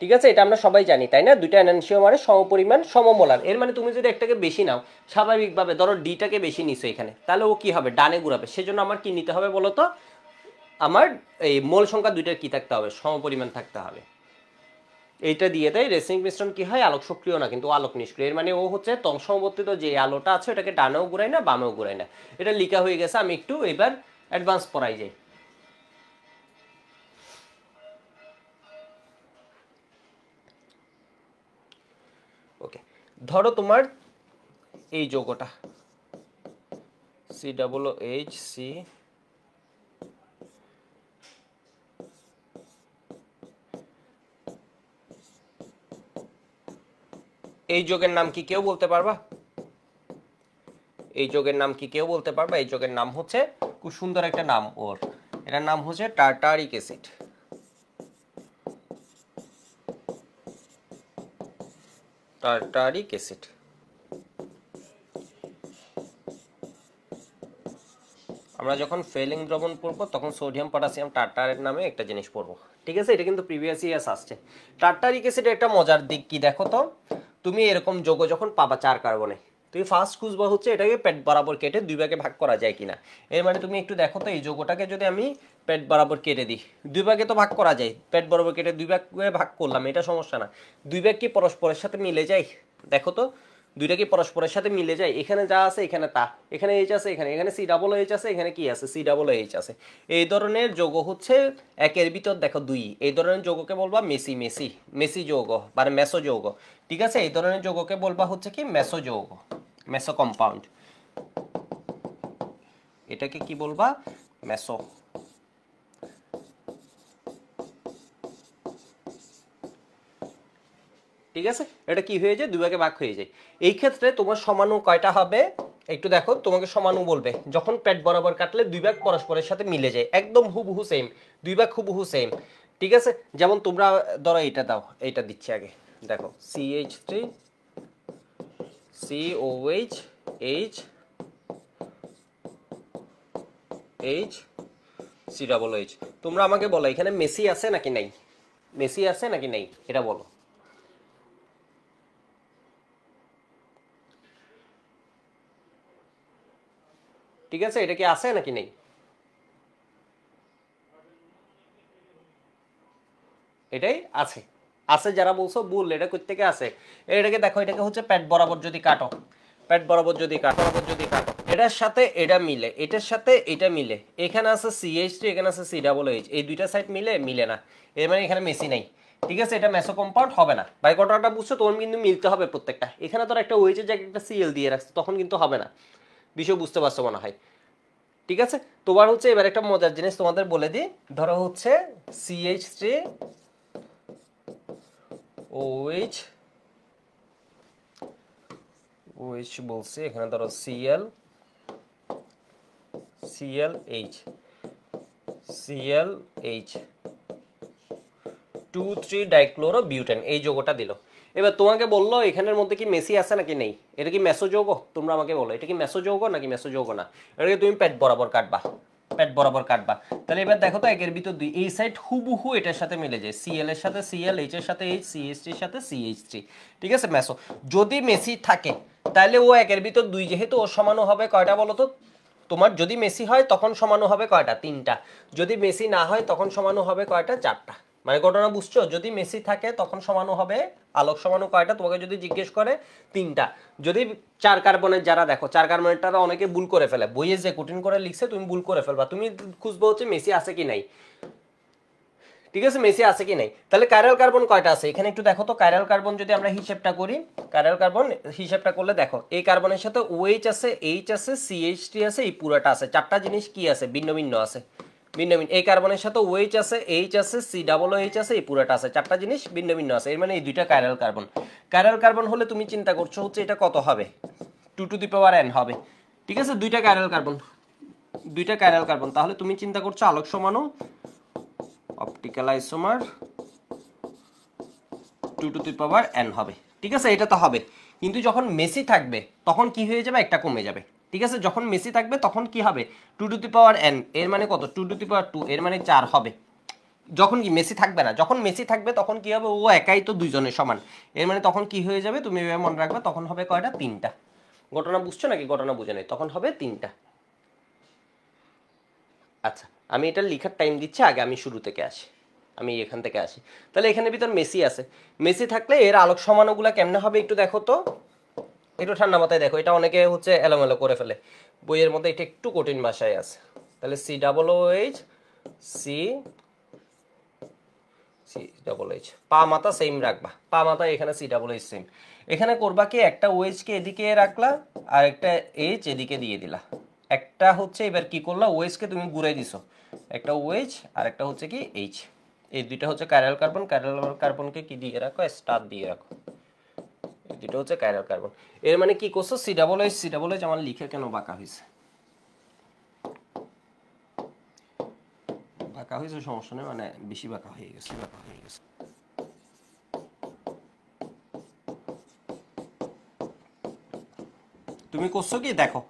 ঠিক আছে এটা আমরা সবাই জানি তাই না দুইটা অ্যানানসিওমারের সমপরিমাণ সমমোলার এর মানে তুমি যদি একটাকে বেশি নাও স্বাভাবিকভাবে ধরো ডিটাকে বেশি নিছো এখানে তাহলে ও কি হবে ডানে ঘুরাবে সেজন্য আমার কি নিতে হবে বলো তো আমার এই মোল সংখ্যা দুইটার কি থাকতে হবে সমপরিমাণ থাকতে হবে এইটা দিয়ে দেয় রেসিং মিশ্রণ কি হয় আলোক সক্রিয় না কিন্তু আলোক নিষ্ক্রিয় এর মানে ও হচ্ছে সমবর্তিত যে আলোটা আছে ওটাকে ডানেও ঘুরায় না বামেও ঘুরায় না এটা লিখা হয়ে গেছে আমি একটু এবার অ্যাডভান্স পড়াই যাই ওকে ধরো তোমার এই যোগটা সি ডাবল এইচ সি এই যোগের নাম কি কেউ বলতে পারবা এই যোগের নাম কি কেউ বলতে পারবা এই যোগের নাম হচ্ছে খুব সুন্দর একটা নাম ওর এটার নাম হচ্ছে টার্টারিক অ্যাসিড টার্টারিক অ্যাসিড আমরা যখন ফেলিং দ্রবণ পড়বো তখন সোডিয়াম পটাশিয়াম টার্টারের নামে একটা জিনিস পড়বো ঠিক আছে এটা কিন্তু প্রিভিয়াস ইয়ার্স আসছে টার্টারিক অ্যাসিডের একটা মজার দিক কি দেখো তো তুমি এরকম যোগ যখন পাবা চার কার্বনে তুমি ফার্স্ট খুঁজবা হচ্ছে এটাকে পেট বরাবর কেটে দুই ভাগে ভাগ করা যায় কিনা এর মানে তুমি একটু দেখো তো এই যোগটাকে যদি আমি পেট বরাবর কেটে দিই দুই ভাগে তো ভাগ করা যায় পেট বরাবর কেটে দুই ভাগ ভাগ করলাম এটা সমস্যা না দুই ভাগ কি পরস্পরের সাথে মিলে যায় দেখো তো দুইটা কি পরস্পরের সাথে মিলে যায় এখানে যা আছে এখানে তা এখানে এইচ আছে এখানে এখানে সি ডাবল এইচ আছে এখানে কি আছে সি ডাবল এইচ আছে এই ধরনের যোগ হচ্ছে একের ভিতর দেখো দুই এই ধরনের যোগকে বলবা মেসি মেসি মেসি যৌগ মানে মেসো যৌগ ঠিক আছে এই ধরনের যোগকে বলবা হচ্ছে কি মেসো যৌগ মেসো কম্পাউন্ড এটাকে কি বলবা মেসো ঠিক আছে এটা কি হয়ে যায় দুই ভাগে ভাগ হয়ে যায় এই ক্ষেত্রে তোমার সমানু কয়টা হবে একটু দেখো তোমাকে সমানু বলবে যখন পেট বরাবর কাটলে দুই ভাগ পরস্পরের সাথে মিলে যায় একদম হুবহু সেম দুই ভাগ হুবহু সেম ঠিক আছে যেমন তোমরা ধরো এটা দাও এটা দিচ্ছি আগে দেখো C H three O H H H C double H তোমরা আমাকে বলো এখানে মেসি আছে নাকি নাই মেসি আছে নাকি নাই এটা বলো ঠিক আছে এটা কি আছে নাকি নেই এটাই আছে আছে যারা বলছো ভুল এটা থেকে আছে এটাকে দেখো এটাকে হচ্ছে প্যাট বরাবর যদি কাটো প্যাট বরাবর যদি কাটো বরাবর যদি কাটো এটার সাথে এটা মিলে এটার সাথে এটা মিলে এখানে আছে সিএইচ টু এখানে আছে সি ডাবল এইচ এই দুইটা সাইড মিলে মিলে না এর মানে এখানে মেসি নাই ঠিক আছে এটা মেসো কম্পাউন্ড হবে না বাই বুঝছো তখন কিন্তু মিলতে হবে প্রত্যেকটা এখানে তোর একটা ওয়েচের জায়গায় একটা সিএল দিয়ে রাখছে তখন কিন্তু হবে না বিষয় বুঝতে পারছো মনে হয় ঠিক আছে তোমার হচ্ছে এবার একটা মজার জিনিস তোমাদের বলে দিই ধরো হচ্ছে সিএইচ থ্রি ওইচ ওইচ বলছি এখানে ধরো CL CL H CL H two three dichloro butane এই যোগটা দিল এবার তোমাকে বললো এখানের মধ্যে কি মেসি আছে নাকি নেই এটা কি মেসোযৌগ তোমরা আমাকে বলো এটা কি মেসোযৌগ নাকি যোগ না এটাকে তুমি পেট বরাবর কাটবা পেট বরাবর কাটবা তাহলে এবার দেখো তো একের ভিতর দুই এই সাইড হুবহু এটার সাথে মিলে যায় সিএল এর সাথে সিএল এইচ এর সাথে এইচ সিএইচটি এর সাথে সিএইচটি ঠিক আছে মেসো যদি মেসি থাকে তাহলে ও একের ভিতর দুই যেহেতু ও সমানও হবে কয়টা বলো তো তোমার যদি মেসি হয় তখন সমানও হবে কয়টা তিনটা যদি মেসি না হয় তখন সমানও হবে কয়টা চারটা মানে ঘটনা বুঝছো যদি মেসি থাকে তখন সমানো হবে আলোক সমানু কয়টা তোমাকে যদি জিজ্ঞেস করে তিনটা যদি চার কার্বনের যারা দেখো চার কার্বনের তারা অনেকে ভুল করে ফেলে বইয়ে যে কঠিন করে লিখছে তুমি ভুল করে ফেলবা তুমি খুঁজবো হচ্ছে মেসি আছে কি নাই ঠিক আছে মেসি আছে কি নাই তাহলে কাইরাল কার্বন কয়টা আছে এখানে একটু দেখো তো কাইরাল কার্বন যদি আমরা হিসেবটা করি কাইরাল কার্বন হিসেবটা করলে দেখো এই কার্বনের সাথে ওএইচ আছে এইচ আছে সিএইচ টি আছে এই পুরোটা আছে চারটা জিনিস কি আছে ভিন্ন ভিন্ন আছে ভিন্ন ভিন্ন এই কার্বনের সাথে ওএইচ আছে এইচ আছে সি ডাবল এইচ আছে এই পুরাটা আছে চারটা জিনিস ভিন্ন ভিন্ন আছে এর মানে এই দুইটা কাইরাল কার্বন কাইরাল কার্বন হলে তুমি চিন্তা করছো হচ্ছে এটা কত হবে two to the power N হবে ঠিক আছে দুইটা কাইরাল কার্বন দুইটা কাইরাল কার্বন তাহলে তুমি চিন্তা করছো আলোক সমানো optical isomer two to the power N হবে ঠিক আছে এটা তো হবে কিন্তু যখন মেসি থাকবে তখন কি হয়ে যাবে একটা কমে যাবে ঠিক আছে যখন মেসি থাকবে তখন কি হবে two to the power N এর মানে কত two to the power two এর মানে চার হবে যখন কি মেসি থাকবে না যখন মেসি থাকবে তখন কি হবে ও একাই তো দুইজনের সমান এর মানে তখন কি হয়ে যাবে তুমি এভাবে মনে রাখবে তখন হবে কয়টা তিনটা ঘটনা বুঝছো নাকি ঘটনা বুঝে নেই তখন হবে তিনটা আচ্ছা আমি এটা লিখার টাইম দিচ্ছি আগে আমি শুরু থেকে আসি আমি এখান থেকে আসি তাহলে এখানে ভিতর মেসি আছে মেসি থাকলে এর আলোক সমানগুলো কেমনে হবে একটু দেখো তো একটু ঠান্ডা মাথায় দেখো এটা অনেকে হচ্ছে এলোমেলো করে ফেলে বইয়ের মধ্যে এটা একটু কঠিন ভাষায় আছে তাহলে C double O H C C double H পা মাথা সেম রাখবা পা মাথা এখানে সি ডাবল এইচ সেম এখানে করবা কি একটা ওয়েজকে এদিকে রাখলা আর একটা এইচ এদিকে দিয়ে দিলা একটা হচ্ছে এবার কি করলা ওয়েজকে তুমি ঘুরাই দিছো একটা ওয়েজ আর একটা হচ্ছে কি এইচ এই দুইটা হচ্ছে ক্যারাল কার্বন ক্যারাল কার্বনকে কি দিয়ে রাখো স্টার দিয়ে রাখো এই দুটো হচ্ছে কাইরাল কার্বন এর মানে কি করছো C double H C double H আমার লিখে কেন বাঁকা হয়েছে বাঁকা হয়েছে সমস্যা নেই মানে বেশি বাঁকা হয়ে গেছে বাঁকা হয়ে গেছে তুমি করছো কি দেখো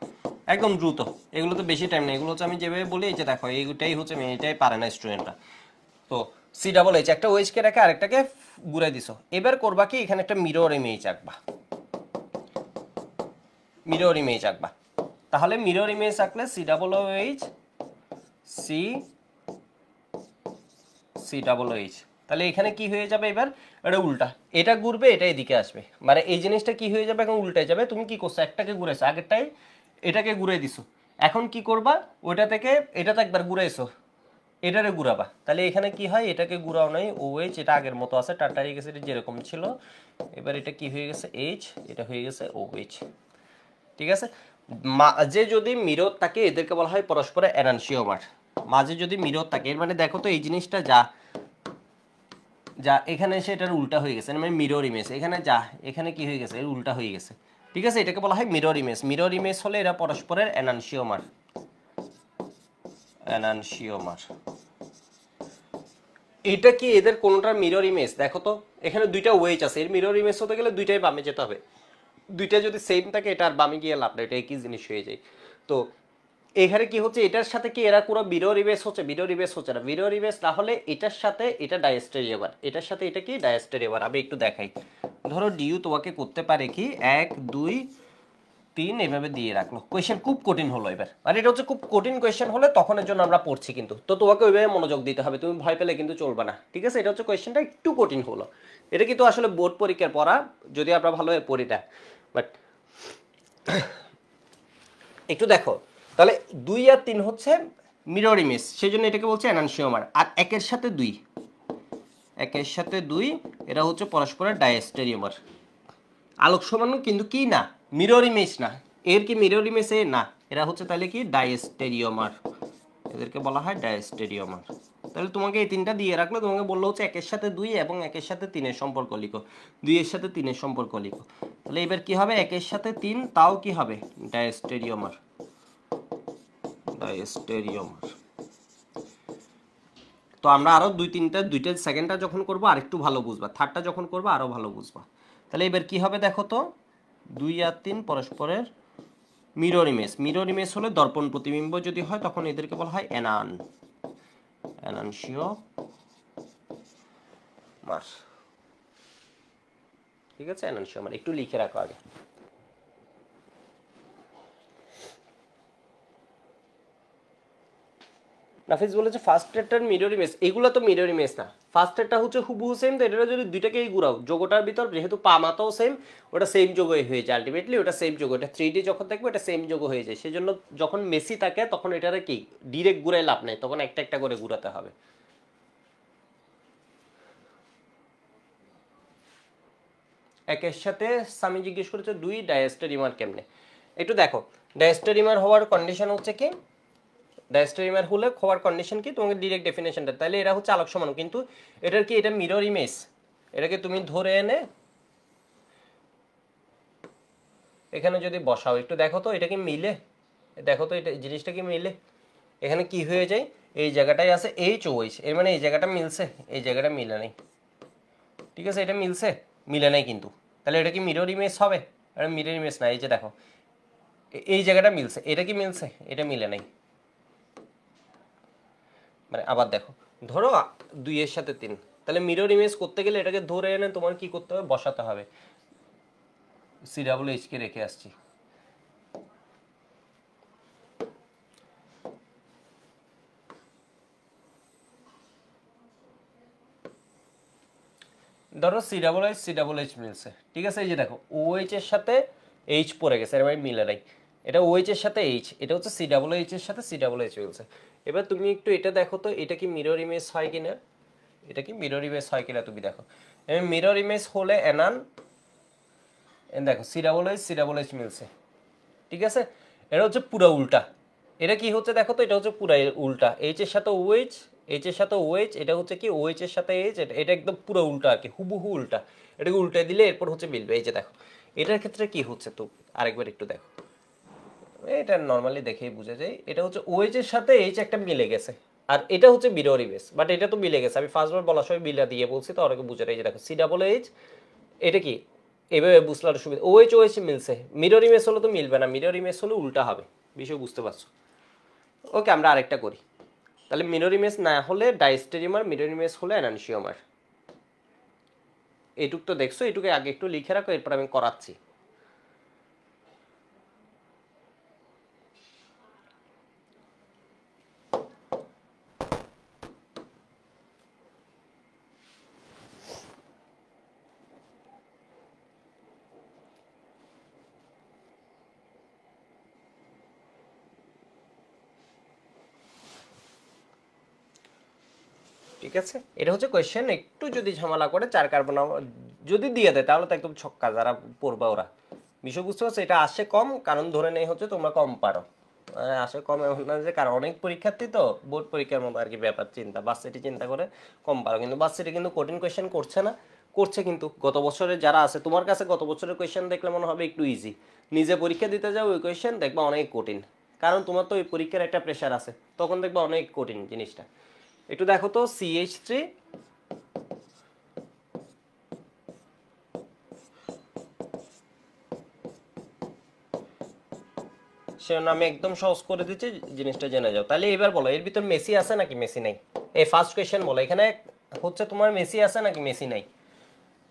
একদম দ্রুত এগুলো তো বেশি টাইম নেই এগুলো হচ্ছে আমি যেভাবে বলি এই যে দেখো এইটাই হচ্ছে এটাই পারে না স্টুডেন্টরা তো সি ডাবল এইচ একটা ওয়েজকে রেখে আরেকটাকে গুড়ে দিস এবার করবা কি এখানে একটা মিরর ইমেজ আঁকবা মিরর ইমেজ আঁকবা তাহলে মিরর ইমেজ আঁকলে C double H C C double H তাহলে এখানে কি হয়ে যাবে এবার এটা উল্টা এটা ঘুরবে এটা এদিকে আসবে মানে এই জিনিসটা কি হয়ে যাবে এখন উল্টে যাবে তুমি কি করছো একটাকে ঘুরেছো আগেরটাই এটাকে ঘুরে দিস এখন কি করবা ওইটা থেকে এটাতে একবার ঘুরে এসো এটারে গুড়াবা তাহলে এখানে কি হয় এটাকে গুড়াও নাই ওএইচ এটা আগের মতো আছে টাটারিক এটা যেরকম ছিল এবার এটা কি হয়ে গেছে এইচ এটা হয়ে গেছে ওএইচ ঠিক আছে মাঝে যদি মিরত থাকে এদেরকে বলা হয় পরস্পরে অ্যানানসিওমার মাঝে যদি মিরত থাকে এর মানে দেখো তো এই জিনিসটা যা যা এখানে এসে এটার উল্টা হয়ে গেছে মানে মিরর ইমেজ এখানে যা এখানে কি হয়ে গেছে এর উল্টা হয়ে গেছে ঠিক আছে এটাকে বলা হয় মিরর ইমেজ মিরর ইমেজ হলে এরা পরস্পরের অ্যানানসিওমার অ্যানানসিওমার এটা কি এদের কোনোটার মিরর ইমেজ দেখো তো এখানে দুইটা ওয়েজ আছে এর মিরর ইমেজ হতে গেলে দুইটাই বামে যেতে হবে দুইটা যদি সেম থাকে এটা আর বামে গিয়ে লাভ নেই এটা একই জিনিস হয়ে যায় তো এখানে কি হচ্ছে এটার সাথে কি এরা কোনো মিরর ইমেজ হচ্ছে বিরর ইমেজ হচ্ছে না বিরর ইমেজ না হলে এটার সাথে এটা ডায়াস্টেরিয়াবার এটার সাথে এটা কি ডায়াস্টেরিয়াবার আমি একটু দেখাই ধরো ডিউ তোমাকে করতে পারে কি এক দুই তিন এভাবে দিয়ে রাখলো কোয়েশ্চেন খুব কঠিন হলো এবার আর মানে এটা হচ্ছে খুব কঠিন কোয়েশ্চেন হলে তখনের জন্য আমরা পড়ছি কিন্তু তো তোমাকে ওইভাবে মনোযোগ দিতে হবে তুমি ভয় পেলে কিন্তু চলবে না ঠিক আছে এটা হচ্ছে কোয়েশ্চেনটা একটু কঠিন হলো এটা কিন্তু আসলে বোর্ড পরীক্ষার পড়া যদি আমরা ভালো পড়ি না বাট একটু দেখো তাহলে দুই আর তিন হচ্ছে মিরর ইমেজ সেই জন্য এটাকে বলছে অ্যানানসিওমার আর একের সাথে দুই একের সাথে দুই এটা হচ্ছে পরস্পরের ডায়াস্টেরিওমার আলোক সমান কিন্তু কি না মিরর ইমেজ না এর কি মিরর ইমেজ এ না এরা হচ্ছে তাহলে কি ডায়েস্টেরিওমার এদেরকে বলা হয় ডায়েস্টেরিওমার তাহলে তোমাকে এই তিনটা দিয়ে রাখলো তোমাকে বললো হচ্ছে একের সাথে দুই এবং একের সাথে তিনের সম্পর্ক লিখো দুইয়ের সাথে তিনের সম্পর্ক লিখো তাহলে এবার কি হবে একের সাথে তিন তাও কি হবে ডায়েস্টেরিওমার ডায়েস্টেরিওমার তো আমরা আরও দুই তিনটা দুইটা সেকেন্ডটা যখন করবো আরেকটু ভালো বুঝবা থার্ডটা যখন করবো আরও ভালো বুঝবা তাহলে এবার কি হবে দেখো তো দুই আর তিন পরস্পরের মিরর ইমেজ মিরর ইমেজ হলে দর্পণ প্রতিবিম্ব যদি হয় তখন এদেরকে বলা হয় অ্যানান অ্যানানসিও মাস ঠিক আছে অ্যানানসিও মার একটু লিখে রাখো আগে নাফিস বলেছে ফার্স্ট টেটার মিরর ইমেজ এগুলো তো মিরর ইমেজ না ফার্স্টেরটা হচ্ছে হুবহু সেম তো এটা যদি দুইটাকেই ঘুরাও যোগটার ভিতর যেহেতু পামাতাও সেম ওটা সেম যোগই হয়ে যায় আলটিমেটলি ওটা সেম যোগ ওটা থ্রি ডি যখন থাকবে ওটা সেম যোগ হয়ে যায় জন্য যখন মেসি থাকে তখন এটারে কি ডিরেক্ট ঘুরাই লাভ নেই তখন একটা একটা করে ঘুরাতে হবে একের সাথে স্বামী জিজ্ঞেস করেছে দুই ডায়াস্টারিমার কেমনে একটু দেখো ডায়াস্টারিমার হওয়ার কন্ডিশন হচ্ছে কি দ্য হলে খোয়ার কন্ডিশন কি তোমাকে ডিরেক্ট ডেফিনেশনটা তাহলে এরা হচ্ছে আলোক সমান কিন্তু এটার কি এটা মিরর ইমেজ এটাকে তুমি ধরে এনে এখানে যদি বসাও একটু দেখো তো এটা কি মিলে দেখো তো এটা জিনিসটা কি মিলে এখানে কি হয়ে যায় এই জায়গাটায় আছে এই চৌইশ এর মানে এই জায়গাটা মিলছে এই জায়গাটা মিলে নাই ঠিক আছে এটা মিলছে মিলে নাই কিন্তু তাহলে এটা কি মিরর ইমেজ হবে এটা মিরর ইমেজ না এই যে দেখো এই জায়গাটা মিলছে এটা কি মিলছে এটা মিলে নাই মানে আবার দেখো ধরো দুইয়ের সাথে তিন তাহলে মিরর ইমেজ করতে গেলে এটাকে ধরে এনে তোমার কি করতে হবে বসাতে হবে সি ডাবল এইচকে রেখে আসছি ধরো C double H C double H মিলছে ঠিক আছে এই যে দেখো ও এর সাথে এইচ পরে গেছে এর মানে মিলে নাই এটা ও এর সাথে এইচ এটা হচ্ছে সি ডাবল এইচ এর সাথে সি ডাবল এইচ মিলছে এবার তুমি একটু এটা দেখো তো এটা কি মিরর ইমেজ হয় কি না এটা কি মিরর ইমেজ হয় কিনা তুমি দেখো মিরর ইমেজ হলে এনান দেখো সিরাবোলাইজ সিরাবোলাইজ মিলছে ঠিক আছে এটা হচ্ছে পুরা উল্টা এটা কি হচ্ছে দেখো তো এটা হচ্ছে পুরা উল্টা এইচ এর সাথে ওয়েজ এইচ এর সাথে ওয়েজ এটা হচ্ছে কি ওয়েজ এর সাথে এইচ এটা একদম পুরো উল্টা আর কি হুবহু উল্টা এটাকে উল্টে দিলে এরপর হচ্ছে মিলবে এই যে দেখো এটার ক্ষেত্রে কি হচ্ছে তো আরেকবার একটু দেখো এটা নর্মালি দেখেই বুঝা যায় এটা হচ্ছে ওয়েজ এর সাথে এইচ একটা মিলে গেছে আর এটা হচ্ছে বিরোরি বেস বাট এটা তো মিলে গেছে আমি ফার্স্টবার বলার সময় মিলা দিয়ে বলছি তো অনেকে বুঝে রাখি দেখো সি ডাবল এইচ এটা কি এভাবে বুঝলে সুবিধা ওএইচ ওএইচ মিলছে মিরর ইমেজ হলে তো মিলবে না মিরর ইমেজ হলে উল্টা হবে বিষয় বুঝতে পারছো ওকে আমরা আরেকটা করি তাহলে মিরর ইমেজ না হলে ডাইস্টেরিমার মিরর ইমেজ হলে অ্যানানসিওমার এটুক তো দেখছো এটুকু আগে একটু লিখে রাখো এরপর আমি করাচ্ছি ঠিক আছে এটা হচ্ছে কোয়েশ্চেন একটু যদি ঝামেলা করে চার কার্বন যদি দিয়ে দেয় তাহলে তো একদম ছক্কা যারা পড়বে ওরা বিষয় বুঝতে পারছো এটা আসে কম কারণ ধরে নেই হচ্ছে তোমরা কম পারো হ্যাঁ, আসে কম এমন না যে কারণ অনেক পরীক্ষার্থী তো বোর্ড পরীক্ষার মতো আর কি ব্যাপার চিন্তা বাচ্চাটি চিন্তা করে কম পারো কিন্তু বাচ্চাটি কিন্তু কঠিন কোয়েশ্চেন করছে না করছে কিন্তু গত বছরে যারা আছে তোমার কাছে গত বছরের কোয়েশ্চেন দেখলে মনে হবে একটু ইজি নিজে পরীক্ষা দিতে যাও ওই কোয়েশ্চেন দেখবা অনেক কঠিন কারণ তোমার তো ওই পরীক্ষার একটা প্রেশার আছে তখন দেখবা অনেক কঠিন জিনিসটা একটু দেখো তো সিএইচ থ্রি সেজন্য একদম সহজ করে দিচ্ছি জিনিসটা জেনে যাও তাহলে এবার বলো এর ভিতর মেসি আছে নাকি মেসি নাই এই ফার্স্ট কোয়েশ্চেন বলো এখানে হচ্ছে তোমার মেসি আছে নাকি মেসি নাই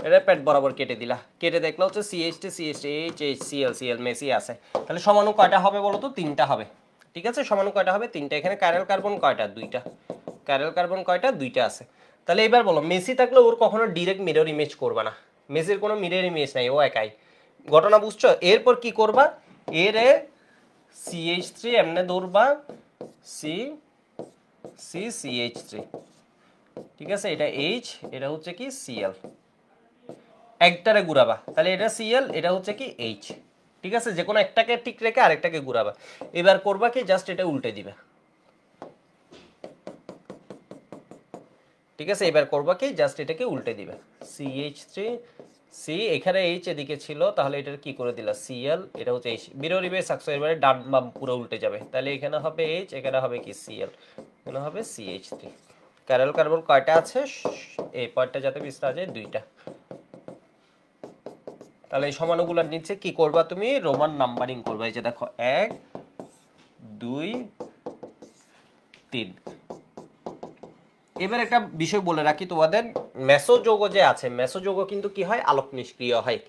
এটা পেট বরাবর কেটে দিলা কেটে দেখলো হচ্ছে সিএইচটি সিএইচটি H H CL CL meso আছে তাহলে সমানু কয়টা হবে বলো তো তিনটা হবে ঠিক আছে সমানু কয়টা হবে তিনটা এখানে কাইরাল কার্বন কয়টা দুইটা ক্যারেল কার্বন কয়টা দুইটা আছে তাহলে এবার বলো মেসি থাকলে ওর কখনো ডিরেক্ট মিরর ইমেজ করবে না মেসির কোনো মিরর ইমেজ নাই ও একাই ঘটনা বুঝছো এরপর কি করবা এর এ সিএইচ থ্রি এমনে ধরবা সি সি সিএইচ থ্রি ঠিক আছে এটা এইচ এটা হচ্ছে কি সিএল একটারে ঘুরাবা তাহলে এটা সিএল এটা হচ্ছে কি এইচ ঠিক আছে যে কোনো একটাকে ঠিক রেখে আরেকটাকে ঘুরাবা এবার করবা কি জাস্ট এটা উল্টে দিবা ঠিক আছে এবার করবা কি জাস্ট এটাকে উল্টে দিবে সি এইচ থ্রি সি এখানে এইচ এদিকে ছিল তাহলে এটার কি করে দিলা সিএল এটা হচ্ছে এইচ বিরোরিবে সাকসো এবারে ডান বাম পুরো উল্টে যাবে তাহলে এখানে হবে এইচ এখানে হবে কি সিএল এখানে হবে C H three chiral carbon কয়টা আছে এই পয়েন্টটা যাতে মিস আছে দুইটা তাহলে এই সমানুগুলোর নিচে কি করবা তুমি রোমান নাম্বারিং করবা এই যে দেখো এক দুই তিন এবার একটা বিষয় বলে রাখি তোমাদের মেসোযোগ যে আছে মেসোযোগ কিন্তু কি হয় আলোক নিষ্ক্রিয় হয়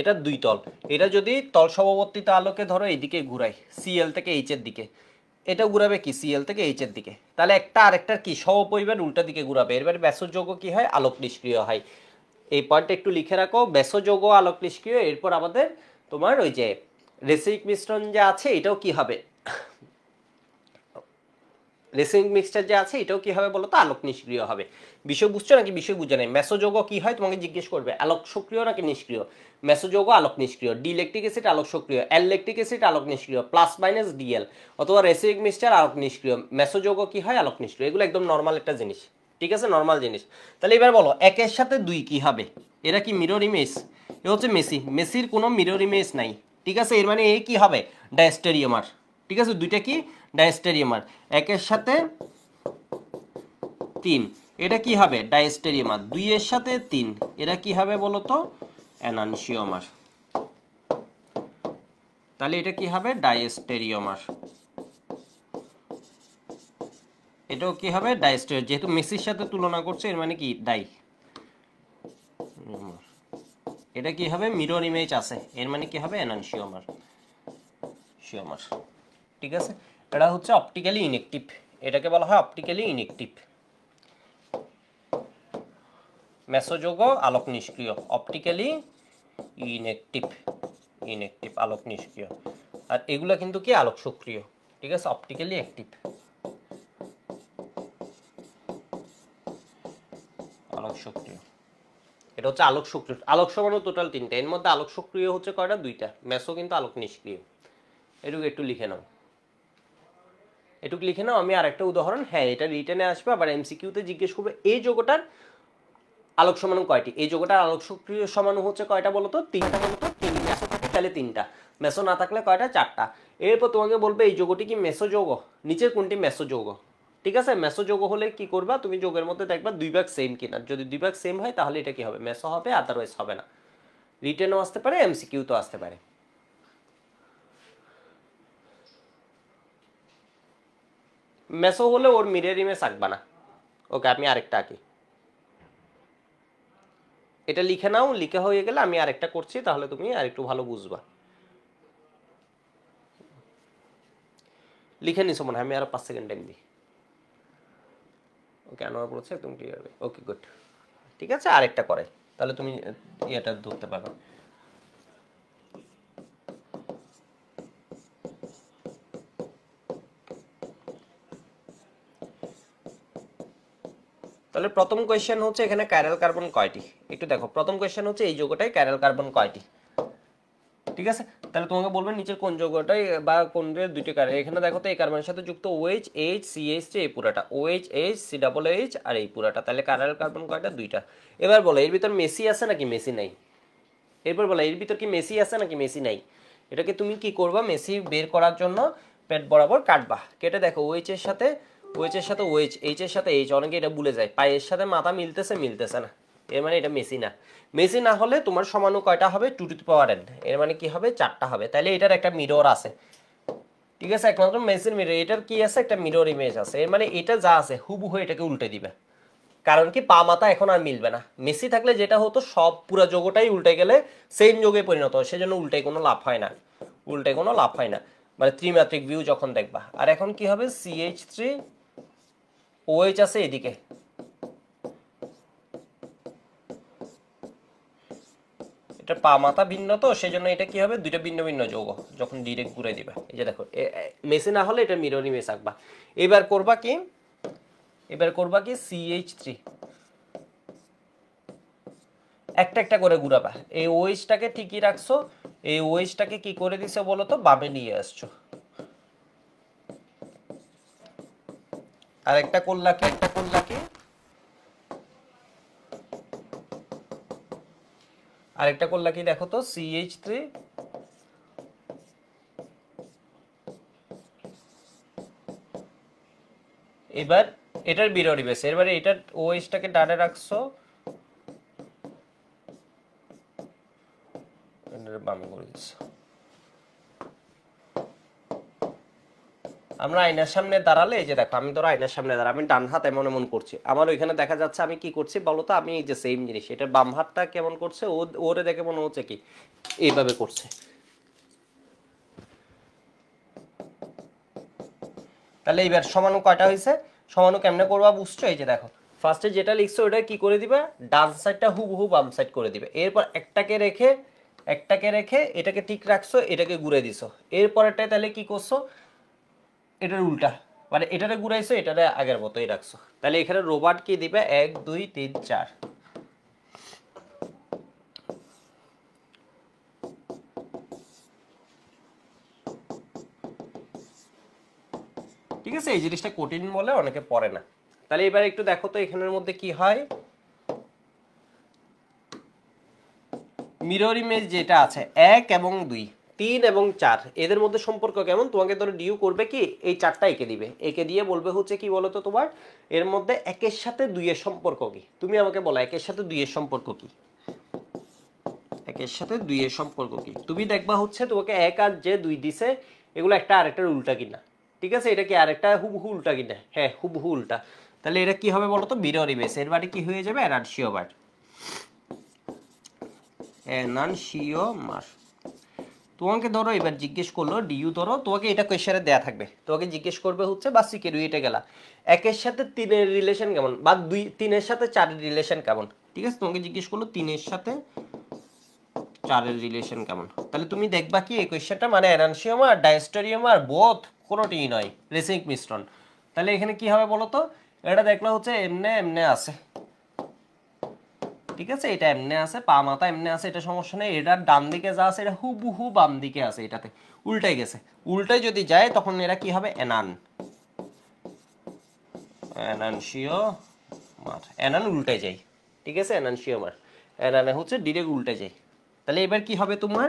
এটা দুই তল এটা যদি তল সমবর্তিত আলোকে ধরো এইদিকে ঘুরায় সিএল থেকে এইচের দিকে এটা ঘুরাবে কি সিএল থেকে এইচের দিকে তাহলে একটা আরেকটার কি সহপরিমাণ উল্টা দিকে ঘুরাবে এবার মেসোযোগ কি হয় আলোক নিষ্ক্রিয় হয় এই পয়েন্টটা একটু লিখে রাখো মেসোযোগ আলোক নিষ্ক্রিয় এরপর আমাদের তোমার ওই যে রেসিক মিশ্রণ যে আছে এটাও কি হবে রেসিং মিক্সচার যে আছে এটাও কি হবে বলো তো আলোক নিষ্ক্রিয় হবে বিষয় বুঝছো নাকি বিষয় বুঝে নেই মেসোযোগ কি হয় তোমাকে জিজ্ঞেস করবে আলোক সক্রিয় নাকি নিষ্ক্রিয় মেসোযোগ আলোক নিষ্ক্রিয় ডি ইলেকট্রিক অ্যাসিড আলোক সক্রিয় এল ইলেকট্রিক অ্যাসিড আলোক নিষ্ক্রিয় প্লাস মাইনাস ডিএল অথবা রেসিং মিক্সচার আলোক নিষ্ক্রিয় মেসোযোগ কি হয় আলোক নিষ্ক্রিয় এগুলো একদম নর্মাল একটা জিনিস ঠিক আছে নর্মাল জিনিস তাহলে এবার বলো একের সাথে দুই কি হবে এরা কি মিরর ইমেজ এ হচ্ছে মেসি মেসির কোনো মিরর ইমেজ নাই ঠিক আছে এর মানে এ কি হবে ডায়াস্টেরিয়ামার ঠিক আছে দুইটা কি ডায়স্টেরিয়ামার একের সাথে তিন এটা কি হবে ডাইস্টেরিয়ামার দুইয়ের সাথে তিন এটা কি হবে বলতো অ্যানানসিওমার তাহলে এটা কি হবে ডাইস্টেরিওমার এটাও কি হবে ডাইস্টের যেহেতু মেসির সাথে তুলনা করছে এর মানে কি ডাই এটা কি হবে মিরর ইমেজ আছে এর মানে কি হবে অ্যানানসিওমার শিওমার ঠিক আছে এটা হচ্ছে অপটিক্যালি ইনেকটিভ এটাকে বলা হয় অপটিক্যালি ইনেকটিভ মেসোযোগ আলোক নিষ্ক্রিয় অপটিক্যালি ইনেকটিভ ইনেকটিভ আলোক নিষ্ক্রিয় আর এগুলো কিন্তু কি আলোক সক্রিয় ঠিক আছে অপটিক্যালি অ্যাক্টিভ আলোক সক্রিয় এটা হচ্ছে আলোক সক্রিয় আলোক সমানো টোটাল তিনটা এর মধ্যে আলোক সক্রিয় হচ্ছে কয়টা দুইটা মেসো কিন্তু আলোক নিষ্ক্রিয় এটুকু একটু লিখে নাও এটুকু লিখে নাও আমি আর একটা উদাহরণ হ্যাঁ এটা রিটার্নে আসবে আবার এমসিকিউতে জিজ্ঞেস করবে এই যোগটার আলোক সমানু কয়টি এই যোগটার আলোক সক্রিয় সমানু হচ্ছে কয়টা বলো তো তিনটা বলতো তিন মেসো থাকে তাহলে তিনটা মেসো না থাকলে কয়টা চারটা এরপর তোমাকে বলবে এই যোগটি কি মেসো যোগ নিচের কোনটি মেসো যোগ ঠিক আছে মেসো যোগ হলে কি করবা তুমি যোগের মধ্যে দেখবা দুই ভাগ সেম কিনা যদি দুই ভাগ সেম হয় তাহলে এটা কি হবে মেসো হবে আদারওয়াইজ হবে না রিটেনও আসতে পারে এমসিকিউতেও আসতে পারে মেসো হলে ওর মিরের ইমেজ আঁকবা না ওকে আমি আরেকটা আঁকি এটা লিখে নাও লিখে হয়ে গেলে আমি আরেকটা করছি তাহলে তুমি একটু ভালো বুঝবা লিখে নিছো মনে হয় আমি আরো পাঁচ সেকেন্ড টাইম দিই ওকে আনোয়ার পড়ছে একদম ক্লিয়ার ওকে গুড ঠিক আছে আরেকটা করে তাহলে তুমি ইয়েটা ধরতে পারবে তাহলে প্রথম কোয়েশ্চেন হচ্ছে এখানে ক্যারেল কার্বন কয়টি একটু দেখো প্রথম কোয়েশ্চেন হচ্ছে এই যোগটাই ক্যারেল কার্বন কয়টি ঠিক আছে তাহলে তোমাকে বলবেন নিচের কোন যৌগটাই বা কোন দুইটি কার্বন এখানে দেখো তো এই কার্বনের সাথে যুক্ত ওএইচ এইচ সি এই পুরাটা OH H C double H আর এই পুরাটা তাহলে ক্যারেল কার্বন কয়টা দুইটা এবার বলো এর ভিতর মেসি আছে নাকি মেসি নাই এরপর বলো এর ভিতর কি মেসি আছে নাকি মেসি নাই এটাকে তুমি কি করবা মেসি বের করার জন্য পেট বরাবর কাটবা কেটে দেখো ওএইচ এর সাথে ওয়েচ এর সাথে ওয়েচ এইচ এর সাথে এইচ অনেকে এটা ভুলে যায় পায়ের সাথে মাথা মিলতেছে মিলতেছে না এর মানে এটা মেসি না মেসি না হলে তোমার সমান কয়টা হবে টু টু পাওয়ার এন এর মানে কি হবে চারটা হবে তাহলে এটার একটা মিরর আছে ঠিক আছে একমাত্র মেসির মিরর এটার কি আছে একটা মিরর ইমেজ আছে এর মানে এটা যা আছে হুবহু এটাকে উল্টে দিবে কারণ কি পা মাথা এখন আর মিলবে না মেসি থাকলে যেটা হতো সব পুরো যোগটাই উল্টে গেলে সেম যোগে পরিণত হয় সেজন্য উল্টে কোনো লাভ হয় না উল্টে কোনো লাভ হয় না মানে ত্রিমাত্রিক ভিউ যখন দেখবা আর এখন কি হবে সিএইচ থ্রি ওএইচ আছে এদিকে এটা পা মাথা ভিন্ন তো সেই জন্য এটা কি হবে দুইটা ভিন্ন ভিন্ন যৌগ যখন ডিরেক্ট ঘুরে দিবে এই যে দেখো মেসে না হলে এটা মিররি মেস আঁকবা এবার করবা কি এবার করবা কি সিএইচ থ্রি একটা একটা করে ঘুরাবা এই ওয়েজটাকে ঠিকই রাখছো এই ওয়েজটাকে কি করে দিছো বলো তো বামে নিয়ে আসছো আর একটা কল্যাকে একটা কল্যাকে আর একটা কল্যাকে দেখো তো সিএইচ থ্রি এবার এটার বিরোধী বেশ এবারে এটার টাকে ডানে রাখছো বামে করে দিচ্ছ আমরা আয়নার সামনে দাঁড়ালে এই যে দেখো আমি ধরো আয়নার সামনে দাঁড়া আমি ডান হাত এমন এমন করছি আমার ওইখানে দেখা যাচ্ছে আমি কি করছি বলো তো আমি এই যে সেম জিনিস এটা বাম হাতটা কেমন করছে ওরে দেখে মনে হচ্ছে কি এইভাবে করছে তাহলে এইবার সমানু কয়টা হয়েছে সমানু কেমনে করবা বুঝছো এই যে দেখো ফার্স্টে যেটা লিখছো ওটা কি করে দিবা ডান সাইডটা হুবহু বাম সাইড করে দিবে এরপর একটাকে রেখে একটাকে রেখে এটাকে ঠিক রাখছো এটাকে ঘুরে দিছো এরপরেরটায় তাহলে কি করছো এটার উল্টা মানে এটাতে ঘুরাইছো এটারে আগের মতোই রাখছো তাহলে এখানে রোবট কি দিবে এক দুই তিন চার ঠিক আছে এই জিনিসটা কঠিন বলে অনেকে পড়ে না তাহলে এবার একটু দেখো তো এখানের মধ্যে কি হয় মিরর ইমেজ যেটা আছে এক এবং দুই তিন এবং চার এদের মধ্যে সম্পর্ক কেমন তোমাকে ধরো ডিউ করবে কি এই চারটা একে দিবে একে দিয়ে বলবে হচ্ছে কি বলো তো তোমার এর মধ্যে একের সাথে দুইয়ের সম্পর্ক কি তুমি আমাকে বলো একের সাথে দুইয়ের সম্পর্ক কি একের সাথে দুইয়ের সম্পর্ক কি তুমি দেখবা হচ্ছে তোমাকে এক আর যে দুই দিছে এগুলো একটা আরেকটার উল্টা কিনা ঠিক আছে এটা কি আরেকটা হুবহু উল্টা কিনা হ্যাঁ হুবহু উল্টা তাহলে এটা কি হবে বলো তো মিরর ইমেজ এর বাড়ি কি হয়ে যাবে এনানশিও বার এনানশিও মার তোমাকে ধরো এবার জিজ্ঞেস করলো ডিউ ধরো তোমাকে এটা কোয়েশ্চারে দেয়া থাকবে তোমাকে জিজ্ঞেস করবে হচ্ছে বা সিকেরু এটা গেলা একের সাথে তিনের রিলেশন কেমন বা দুই তিনের সাথে চারের রিলেশন কেমন ঠিক আছে তোমাকে জিজ্ঞেস করলো তিনের সাথে চারের রিলেশন কেমন তাহলে তুমি দেখবা কি এই কোয়েশ্চানটা মানে অ্যানানসিয়াম আর ডাইস্টোরিয়াম আর বোথ কোনোটিই নয় রেসিং মিশ্রণ তাহলে এখানে কি হবে বলো তো এটা দেখলো হচ্ছে এমনে এমনে আছে ঠিক আছে এটা এমনি আছে পা মাথা এমনি আছে এটা সমস্যা নেই এটার ডান দিকে যা আছে এটা হুবহু বাম দিকে আছে এটাতে উল্টাই গেছে উল্টাই যদি যায় তখন এরা কি হবে এনান এনানশিও মার অ্যানান উল্টে যায় ঠিক আছে এনানশিও মার এনানে হচ্ছে ডিরেক্ট উল্টে যায় তাহলে এবার কি হবে তোমার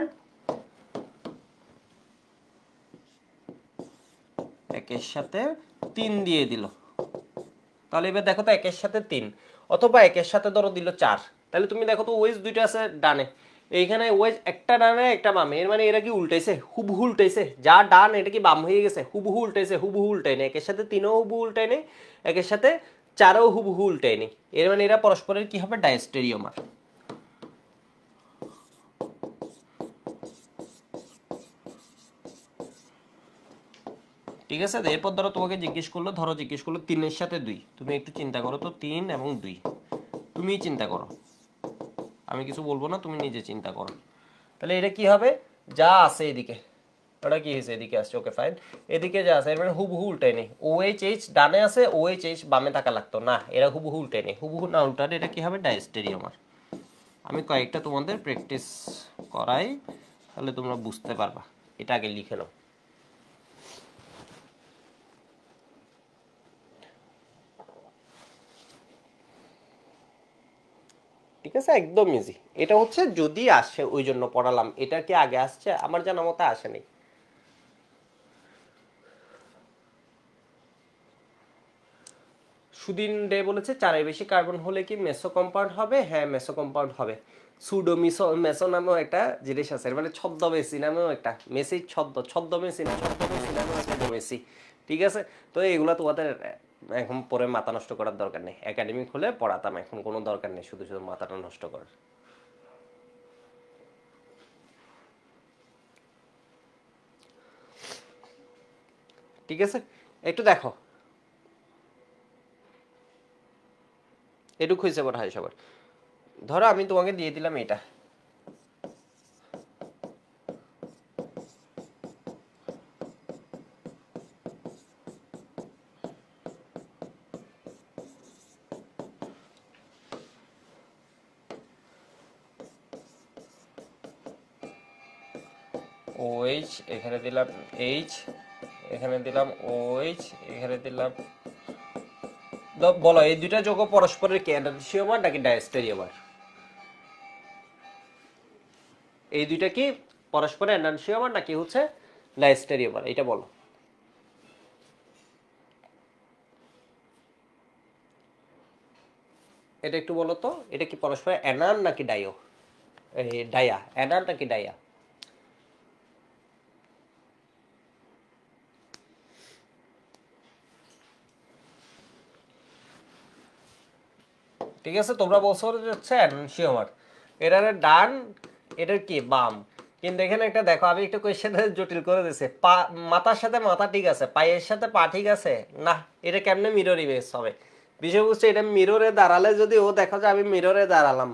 একের সাথে তিন দিয়ে দিল তাহলে এবার দেখো তো একের সাথে তিন অথবা একের সাথে ধরো দিল চার তাহলে তুমি দেখো তো ওয়েজ দুইটা আছে ডানে এইখানে ওয়েজ একটা ডানে একটা বামে এর মানে এরা কি উল্টাইছে হুবহু উল্টাইছে যা ডান এটা কি বাম হয়ে গেছে হুবহু উল্টাইছে হুবহু উল্টাই নেই একের সাথে তিনও হুবহু উল্টাই নেই একের সাথে চারও হুবহু উল্টাই নেই এর মানে এরা পরস্পরের কি হবে ডায়াস্টেরিওমা ঠিক আছে এরপর ধরো তোমাকে জিজ্ঞেস করলো ধরো জিজ্ঞেস করলো তিনের সাথে দুই তুমি একটু চিন্তা করো তো তিন এবং দুই তুমি চিন্তা করো আমি কিছু বলবো না তুমি নিজে চিন্তা করো তাহলে এটা কি হবে যা আছে এদিকে ওটা কি হয়েছে এদিকে আসছে ওকে ফাইন এদিকে যা আছে মানে হুবহু উল্টাই নেই ও এইচ এইচ ডানে আছে ও এইচ এইচ বামে থাকা লাগতো না এরা হুবহু উল্টাই নেই হুবহু না উল্টালে এটা কি হবে ডায়েস্টেরি আমার আমি কয়েকটা তোমাদের প্র্যাকটিস করাই তাহলে তোমরা বুঝতে পারবা এটা আগে লিখে নাও ঠিক আছে একদম ইজি এটা হচ্ছে যদি আসে ওই জন্য পড়ালাম এটা কি আগে আসছে আমার জানা মতো আসেনি সুদিন ডে বলেছে চারের বেশি কার্বন হলে কি মেসো কম্পাউন্ড হবে হ্যাঁ মেসো কম্পাউন্ড হবে সুডো মিসো মেসো নামেও একটা জিনিস আছে মানে মেসি নামেও একটা মেসি ছদ্ম মেসি না মেসি নামে ছদ্ম মেসি ঠিক আছে তো এগুলো তোমাদের এখন পরে মাথা নষ্ট করার দরকার নেই একাডেমি খুলে পড়াতাম এখন কোনো দরকার নেই শুধু শুধু মাথাটা নষ্ট করার ঠিক আছে একটু দেখো এটুক হয়েছে বোধ হয় সবার ধরো আমি তোমাকে দিয়ে দিলাম এটা দিলাম এইচ এখানে দিলাম এইচ এখানে দিলাম বলো এই দুইটা যোগ পরস্পরের কি অ্যানান্সিওমার নাকি ডায়াস্টেরিয়ামার এই দুইটা কি পরস্পরের অ্যানান্সিওমার নাকি হচ্ছে ডায়াস্টেরিয়ামার এটা বলো এটা একটু বলো তো এটা কি পরস্পর অ্যানান নাকি ডায়ো ডায়া অ্যানান নাকি ডায়া ঠিক আছে তোমরা বলছো হচ্ছে শিওমার এটার ডান এটার কি বাম কিন্তু এখানে একটা দেখো আমি একটা কোয়েশ্চেন জটিল করে দিয়েছি পা মাথার সাথে মাথা ঠিক আছে পায়ের সাথে পা ঠিক আছে না এটা কেমনে মিরর ইমেজ হবে বিষয়বস্তু এটা মিররে দাঁড়ালে যদি ও দেখো যে আমি মিররে দাঁড়ালাম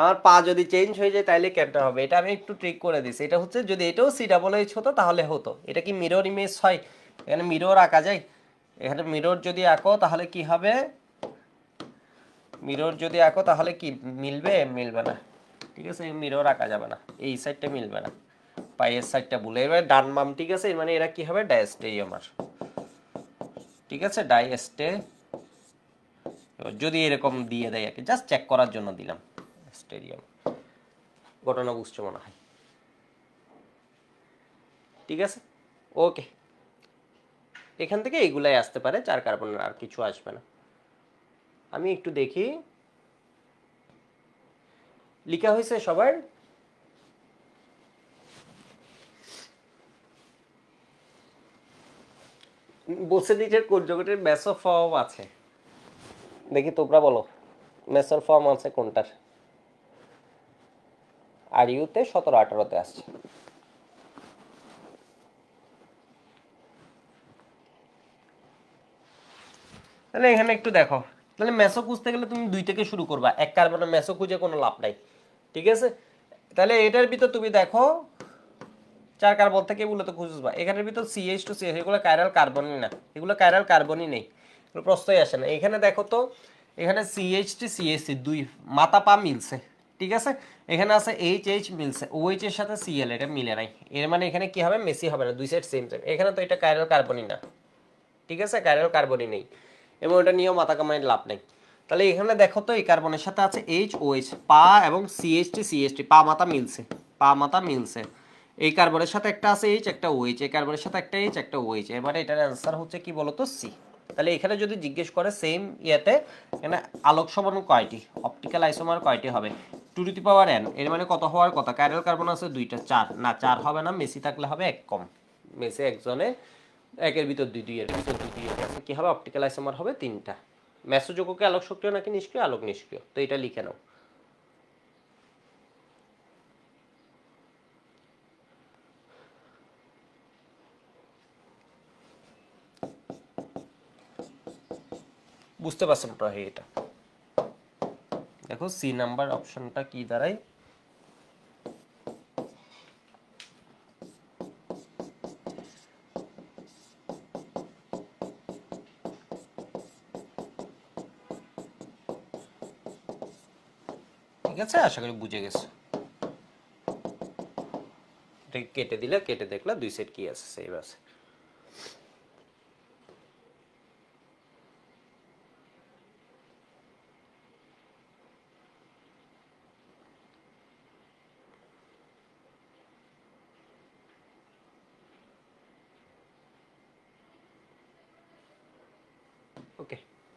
আমার পা যদি চেঞ্জ হয়ে যায় তাহলে কেমটা হবে এটা আমি একটু ট্রিক করে দিছি এটা হচ্ছে যদি এটাও সি ডাবল এইচ হতো তাহলে হতো এটা কি মিরর ইমেজ হয় এখানে মিরর আঁকা যায় এখানে মিরর যদি আঁকো তাহলে কি হবে মিরর যদি আঁকো তাহলে কি মিলবে মিলবে না ঠিক আছে মিরর আঁকা যাবে না এই সাইডটা মিলবে না পায়ের সাইডটা ভুলে এবার ডান বাম ঠিক আছে মানে এরা কি হবে ডায়েস্টেই আমার ঠিক আছে ডায়েস্টে যদি এরকম দিয়ে দেয় আর কি জাস্ট চেক করার জন্য দিলাম স্টেডিয়াম ঘটনা বুঝছো মনে হয় ঠিক আছে ওকে এখান থেকে এইগুলাই আসতে পারে চার কার্বনের আর কিছু আসবে না আমি একটু দেখি লিখা হয়েছে সবার দিচ্ছে কোন জগতের মেসর ফর্ম আছে দেখি তোমরা বলো মেসর ফর্ম আছে কোনটার আর ইউতে সতেরো আঠারোতে আসছে তাহলে এখানে একটু দেখো তাহলে মেসো খুঁজতে গেলে তুমি দুই থেকে শুরু করবা এক কার্বনের মেসো খুঁজে কোনো লাভ নাই ঠিক আছে তাহলে এটার ভিতর তুমি দেখো চার কার্বন থেকে এগুলো তো খুঁজবা এখানের ভিতর সিএইচ টু সিএস এগুলো কাইরাল কার্বনই না এগুলো কাইরাল কার্বনই নেই এগুলো প্রশ্নই আসে না এখানে দেখো তো এখানে সিএইচ টি সিএসসি দুই মাতা পা মিলছে ঠিক আছে এখানে আছে এইচ এইচ মিলছে ওএইচ এর সাথে সিএল এটা মিলে নাই এর মানে এখানে কি হবে মেসি হবে না দুই সাইড সেম সেম এখানে তো এটা কাইরাল কার্বনই না ঠিক আছে কাইরাল কার্বনই নেই এবং এটা নিয়েও মাথা কামায় লাভ নেই তাহলে এখানে দেখো তো এই কার্বনের সাথে আছে এইচ ওএইচ পা এবং সিএইচটি সিএইচটি পা মাথা মিলছে পা মাথা মিলছে এই কার্বনের সাথে একটা আছে এইচ একটা এইচ এই কার্বনের সাথে একটা এইচ একটা ওএইচ এবারে এটার অ্যান্সার হচ্ছে কি বলতো সি তাহলে এখানে যদি জিজ্ঞেস করে সেম ইয়েতে এখানে আলোক সমান কয়টি অপটিক্যাল আইসোমার কয়টি হবে two to the power N এর মানে কত হওয়ার কথা ক্যারেল কার্বন আছে দুইটা চার না চার হবে না মেসি থাকলে হবে এক কম মেসি একজনে একের ভিতর দুই দুই এর কাছে দুই দুই এর কাছে কি হবে অপটিক্যাল আইসোমার হবে তিনটা ম্যাসোযোগকে আলোক সক্রিয় নাকি নিষ্ক্রিয় আলোক নিষ্ক্রিয় তো এটা লিখে নাও বুঝতে পারছেন প্রায় এটা দেখো সি নাম্বার অপশনটা কি দাঁড়ায় আছে আশা করি বুঝে গেছে এটাকে কেটে দিলে কেটে দেখলে দুই সেট কি আছে সেভ আছে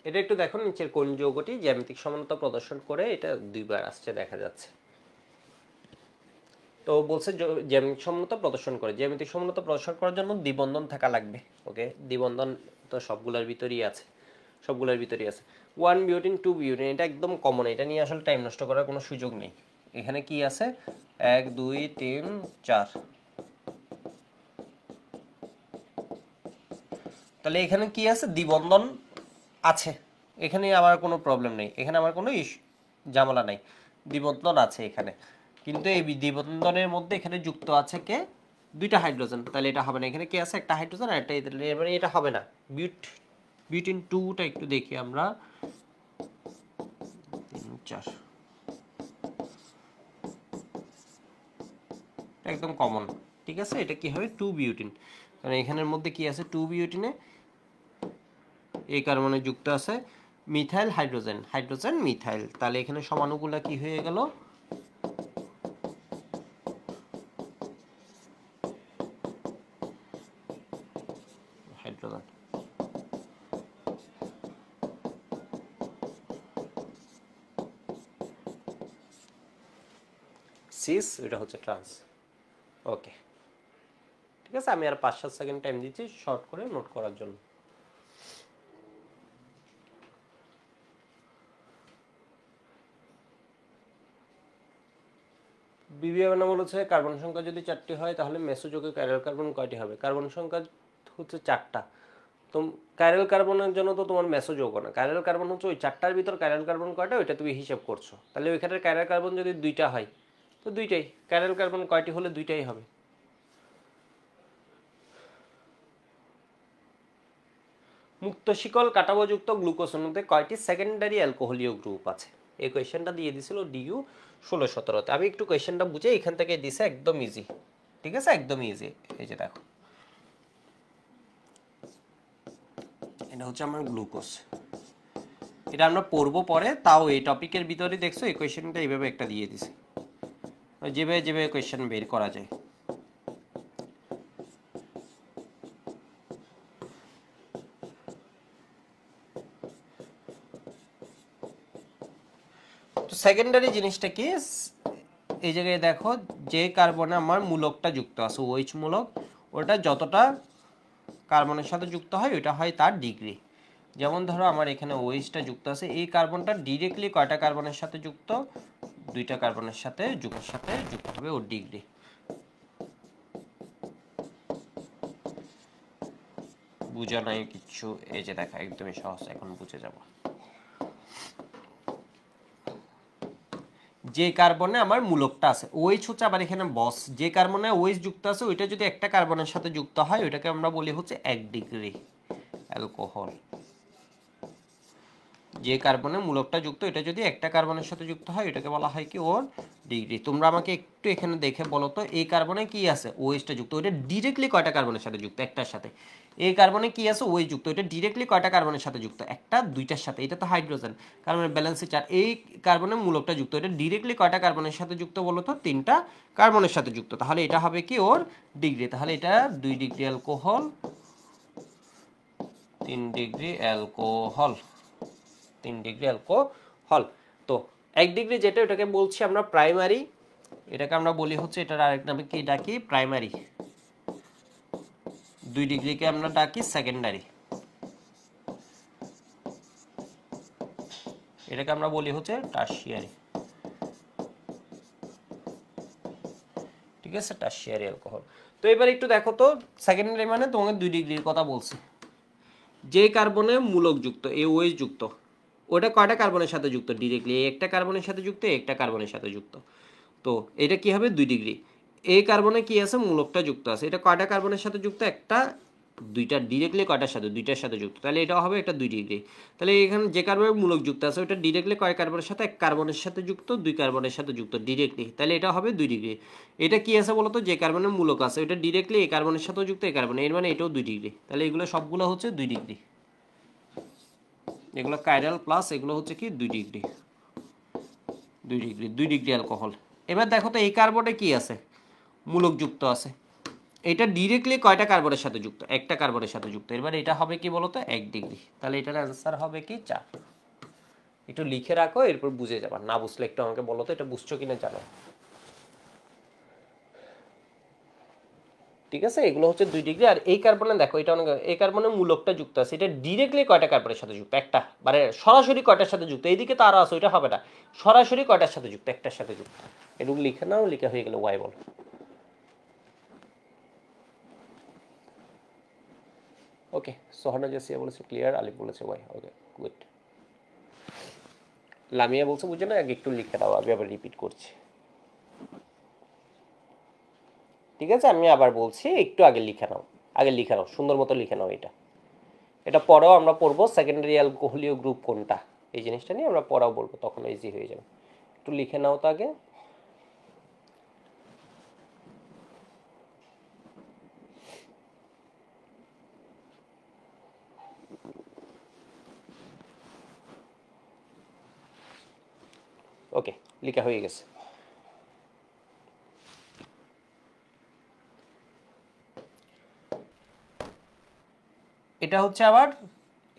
এটা একটু দেখুন নিচের কোন যৌগটি জ্যামিতিক সমানতা প্রদর্শন করে এটা দুইবার আসছে দেখা যাচ্ছে তো বলছে জ্যামিতিক সমানতা প্রদর্শন করে জ্যামিতিক সমানতা প্রদর্শন করার জন্য দ্বিবন্ধন থাকা লাগবে ওকে দ্বিবন্ধন তো সবগুলোর ভিতরেই আছে সবগুলোর ভিতরেই আছে ওয়ান বিউটিন টু বিউটিন এটা একদম কমন এটা নিয়ে আসলে টাইম নষ্ট করার কোনো সুযোগ নেই এখানে কি আছে এক দুই তিন চার তাহলে এখানে কি আছে দ্বিবন্ধন আছে এখানে আমার কোনো প্রবলেম নেই এখানে আমার কোনো ইস জামলা নেই দ্বিবন্ধন আছে এখানে কিন্তু এই দ্বিবন্ধনের মধ্যে এখানে যুক্ত আছে কে দুইটা হাইড্রোজেন তাহলে এটা হবে না এখানে কে আছে একটা হাইড্রোজেন আর একটা এবারে এটা হবে না বিউট বিউটিন টুটা একটু দেখি আমরা চার একদম কমন ঠিক আছে এটা কি হবে টু বিউটিন কারণ এখানের মধ্যে কি আছে টু বিউটিনে এই কার্বনে যুক্ত আছে মিথাইল হাইড্রোজেন হাইড্রোজেন মিথাইল তাহলে এখানে সমানুগুলা কি হয়ে গেল সিস এটা হচ্ছে ট্রান্স ওকে ঠিক আছে আমি আর পাঁচ সাত সেকেন্ড টাইম দিচ্ছি শর্ট করে নোট করার জন্য বিবিয়ানামূল হচ্ছে কার্বন সংখ্যা যদি চারটি হয় তাহলে মেসোযোগে ক্যারিয়াল কার্বন কয়টি হবে কার্বন সংখ্যা হচ্ছে চারটা তো ক্যারিয়াল কার্বনের জন্য তো তোমার মেসোযোগ না ক্যারিয়াল কার্বন হচ্ছে ওই চারটার ভিতর ক্যারিয়াল কার্বন কয়টা ওইটা তুমি হিসেব করছো তাহলে ওইখানে ক্যারিয়াল কার্বন যদি দুইটা হয় তো দুইটাই ক্যারিয়াল কার্বন কয়টি হলে দুইটাই হবে মুক্ত শিকল কাটাবযুক্ত গ্লুকোজ মধ্যে কয়টি সেকেন্ডারি অ্যালকোহলীয় গ্রুপ আছে এই কোয়েশ্চেনটা দিয়ে দিছিল ডিইউ ষোলো সতেরোতে আমি একটু কোয়েশ্চেনটা বুঝে এখান থেকে দিছে একদম ইজি ঠিক আছে একদম ইজি এই যে দেখো এটা হচ্ছে আমার গ্লুকোজ এটা আমরা পড়বো পরে তাও এই টপিকের ভিতরে দেখছো এই কোয়েশনটা এইভাবে একটা দিয়ে দিছে যেভাবে যেভাবে কোয়েশন বের করা যায় সেকেন্ডারি জিনিসটা কি এই জায়গায় দেখো যে কার্বনে আমার মূলকটা যুক্ত আছে ওইচ মূলক ওটা যতটা কার্বনের সাথে যুক্ত হয় ওইটা হয় তার ডিগ্রি যেমন ধরো আমার এখানে ওইচটা যুক্ত আছে এই কার্বনটা ডিরেক্টলি কয়টা কার্বনের সাথে যুক্ত দুইটা কার্বনের সাথে যুগের সাথে যুক্ত হবে ওর ডিগ্রি বুঝা নাই কিচ্ছু এই যে দেখা একদমই সহজ এখন বুঝে যাবো যে কার্বনে আমার মূলকটা আছে ওইচ হচ্ছে আবার এখানে বস যে কার্বনে ওইচ যুক্ত আছে ওইটা যদি একটা কার্বনের সাথে যুক্ত হয় ওইটাকে আমরা বলি হচ্ছে এক ডিগ্রি অ্যালকোহল যে কার্বনে মূলকটা যুক্ত এটা যদি একটা কার্বনের সাথে যুক্ত হয় এটাকে বলা হয় কি ওর ডিগ্রি তোমরা আমাকে একটু এখানে দেখে বলো তো এই কার্বনে কি আছে ওয়েস্টটা যুক্ত ওটা ডিরেক্টলি কয়টা কার্বনের সাথে যুক্ত একটার সাথে এই কার্বনে কি আছে ওয়েস্ট যুক্ত এটা ডিরেক্টলি কয়টা কার্বনের সাথে যুক্ত একটা দুইটার সাথে এটা তো হাইড্রোজেন কার্বনের ব্যালেন্সে চার এই কার্বনে মূলকটা যুক্ত এটা ডিরেক্টলি কয়টা কার্বনের সাথে যুক্ত বলো তো তিনটা কার্বনের সাথে যুক্ত তাহলে এটা হবে কি ওর ডিগ্রি তাহলে এটা দুই ডিগ্রি অ্যালকোহল তিন ডিগ্রি অ্যালকোহল তিন ডিগ্রি অ্যালকোহল তো এক ডিগ্রি যেটা ওটাকে বলছি আমরা প্রাইমারি এটাকে আমরা বলি হচ্ছে এটার আরেক নামে কি ডাকি প্রাইমারি দুই ডিগ্রিকে আমরা ডাকি সেকেন্ডারি এটাকে আমরা বলি হচ্ছে টার্সিয়ারি ঠিক আছে টার্সিয়ারি অ্যালকোহল তো এবার একটু দেখো তো সেকেন্ডারি মানে তোমাকে দুই ডিগ্রির কথা বলছি যে কার্বনে মূলক যুক্ত এ ওয়েজ যুক্ত ওটা কয়টা কার্বনের সাথে যুক্ত ডিরেক্টলি একটা কার্বনের সাথে যুক্ত একটা কার্বনের সাথে যুক্ত তো এটা কি হবে দুই ডিগ্রি এই কার্বনে কি আছে মূলকটা যুক্ত আছে এটা কয়টা কার্বনের সাথে যুক্ত একটা দুইটা ডিরেক্টলি কয়টার সাথে দুইটার সাথে যুক্ত তাহলে এটা হবে একটা দুই ডিগ্রি তাহলে এখানে যে কার্বনের মূলক যুক্ত আছে ওটা ডিরেক্টলি কয় কার্বনের সাথে এক কার্বনের সাথে যুক্ত দুই কার্বনের সাথে যুক্ত ডিরেক্টলি তাহলে এটা হবে দুই ডিগ্রি এটা কি আছে বলতো যে কার্বনের মূলক আছে ওটা ডিরেক্টলি এই কার্বনের সাথে যুক্ত এই কার্বনে এর মানে এটাও দুই ডিগ্রি তাহলে এগুলো সবগুলো হচ্ছে দুই ডিগ্রি এগুলো কাইরাল প্লাস এগুলো হচ্ছে কি দুই ডিগ্রি দুই ডিগ্রি দুই ডিগ্রি অ্যালকোহল এবার দেখো তো এই কার্বনে কি আছে মূলক যুক্ত আছে এটা ডিরেক্টলি কয়টা কার্বনের সাথে যুক্ত একটা কার্বনের সাথে যুক্ত এবার মানে এটা হবে কি বলতো এক ডিগ্রি তাহলে এটার অ্যান্সার হবে কি চার একটু লিখে রাখো এরপর বুঝে যাবা না বুঝলে একটু আমাকে বলো তো এটা বুঝছো কিনা জানো ঠিক আছে এগুলো হচ্ছে দুই ডিগ্রি আর এই কার্বনে দেখো এটা অনেক এই কার্বনে মূলকটা যুক্ত আছে এটা ডিরেক্টলি কয়টা কার্বনের সাথে যুক্ত একটা মানে সরাসরি কয়টার সাথে যুক্ত এইদিকে তো আরও আছে ওইটা হবে না সরাসরি কয়টার সাথে যুক্ত একটার সাথে যুক্ত এটুকু লিখে নাও লিখে হয়ে গেলো ওয়াই বল ওকে সোহানা জাসিয়া বলেছে ক্লিয়ার আলিপ বলেছে ওয়াই ওকে গুড লামিয়া বলছে বুঝে না আগে একটু লিখে দাও আমি আবার রিপিট করছি ঠিক আছে আমি আবার বলছি একটু আগে লিখে নাও আগে লিখে নাও সুন্দর মতো লিখে নাও এটা এটা পরেও আমরা পড়বো সেকেন্ডারি অ্যালকোহলীয় গ্রুপ কোনটা এই জিনিসটা নিয়ে আমরা পড়াও বলবো তখন ইজি হয়ে যাবে একটু লিখে নাও তো আগে ওকে লিখা হয়ে গেছে এটা হচ্ছে আবার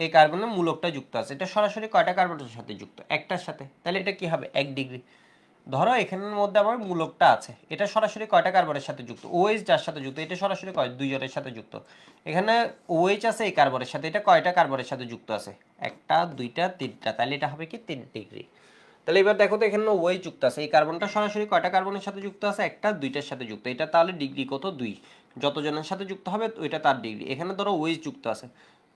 এই কার্বনের মূলকটা যুক্ত আছে এটা সরাসরি কয়টা কার্বনের সাথে যুক্ত একটার সাথে তাহলে এটা কি হবে এক ডিগ্রি ধরো এখানের মধ্যে আমার মূলকটা আছে এটা সরাসরি কয়টা কার্বনের সাথে যুক্ত ওএইচ OH যার সাথে যুক্ত এটা সরাসরি কয় দুইজনের সাথে যুক্ত এখানে ওএইচ OH আছে এই কার্বনের সাথে এটা কয়টা কার্বনের সাথে যুক্ত আছে একটা দুইটা তিনটা তাহলে এটা হবে কি তিন ডিগ্রি তাহলে এবার দেখো তো এখানে ওএইচ OH যুক্ত আছে এই কার্বনটা সরাসরি কয়টা কার্বনের সাথে যুক্ত আছে একটা দুইটার সাথে যুক্ত এটা তাহলে ডিগ্রি কত দুই যতজনের সাথে যুক্ত হবে ওইটা তার ডিগ্রি এখানে ধরো ওয়েজ যুক্ত আছে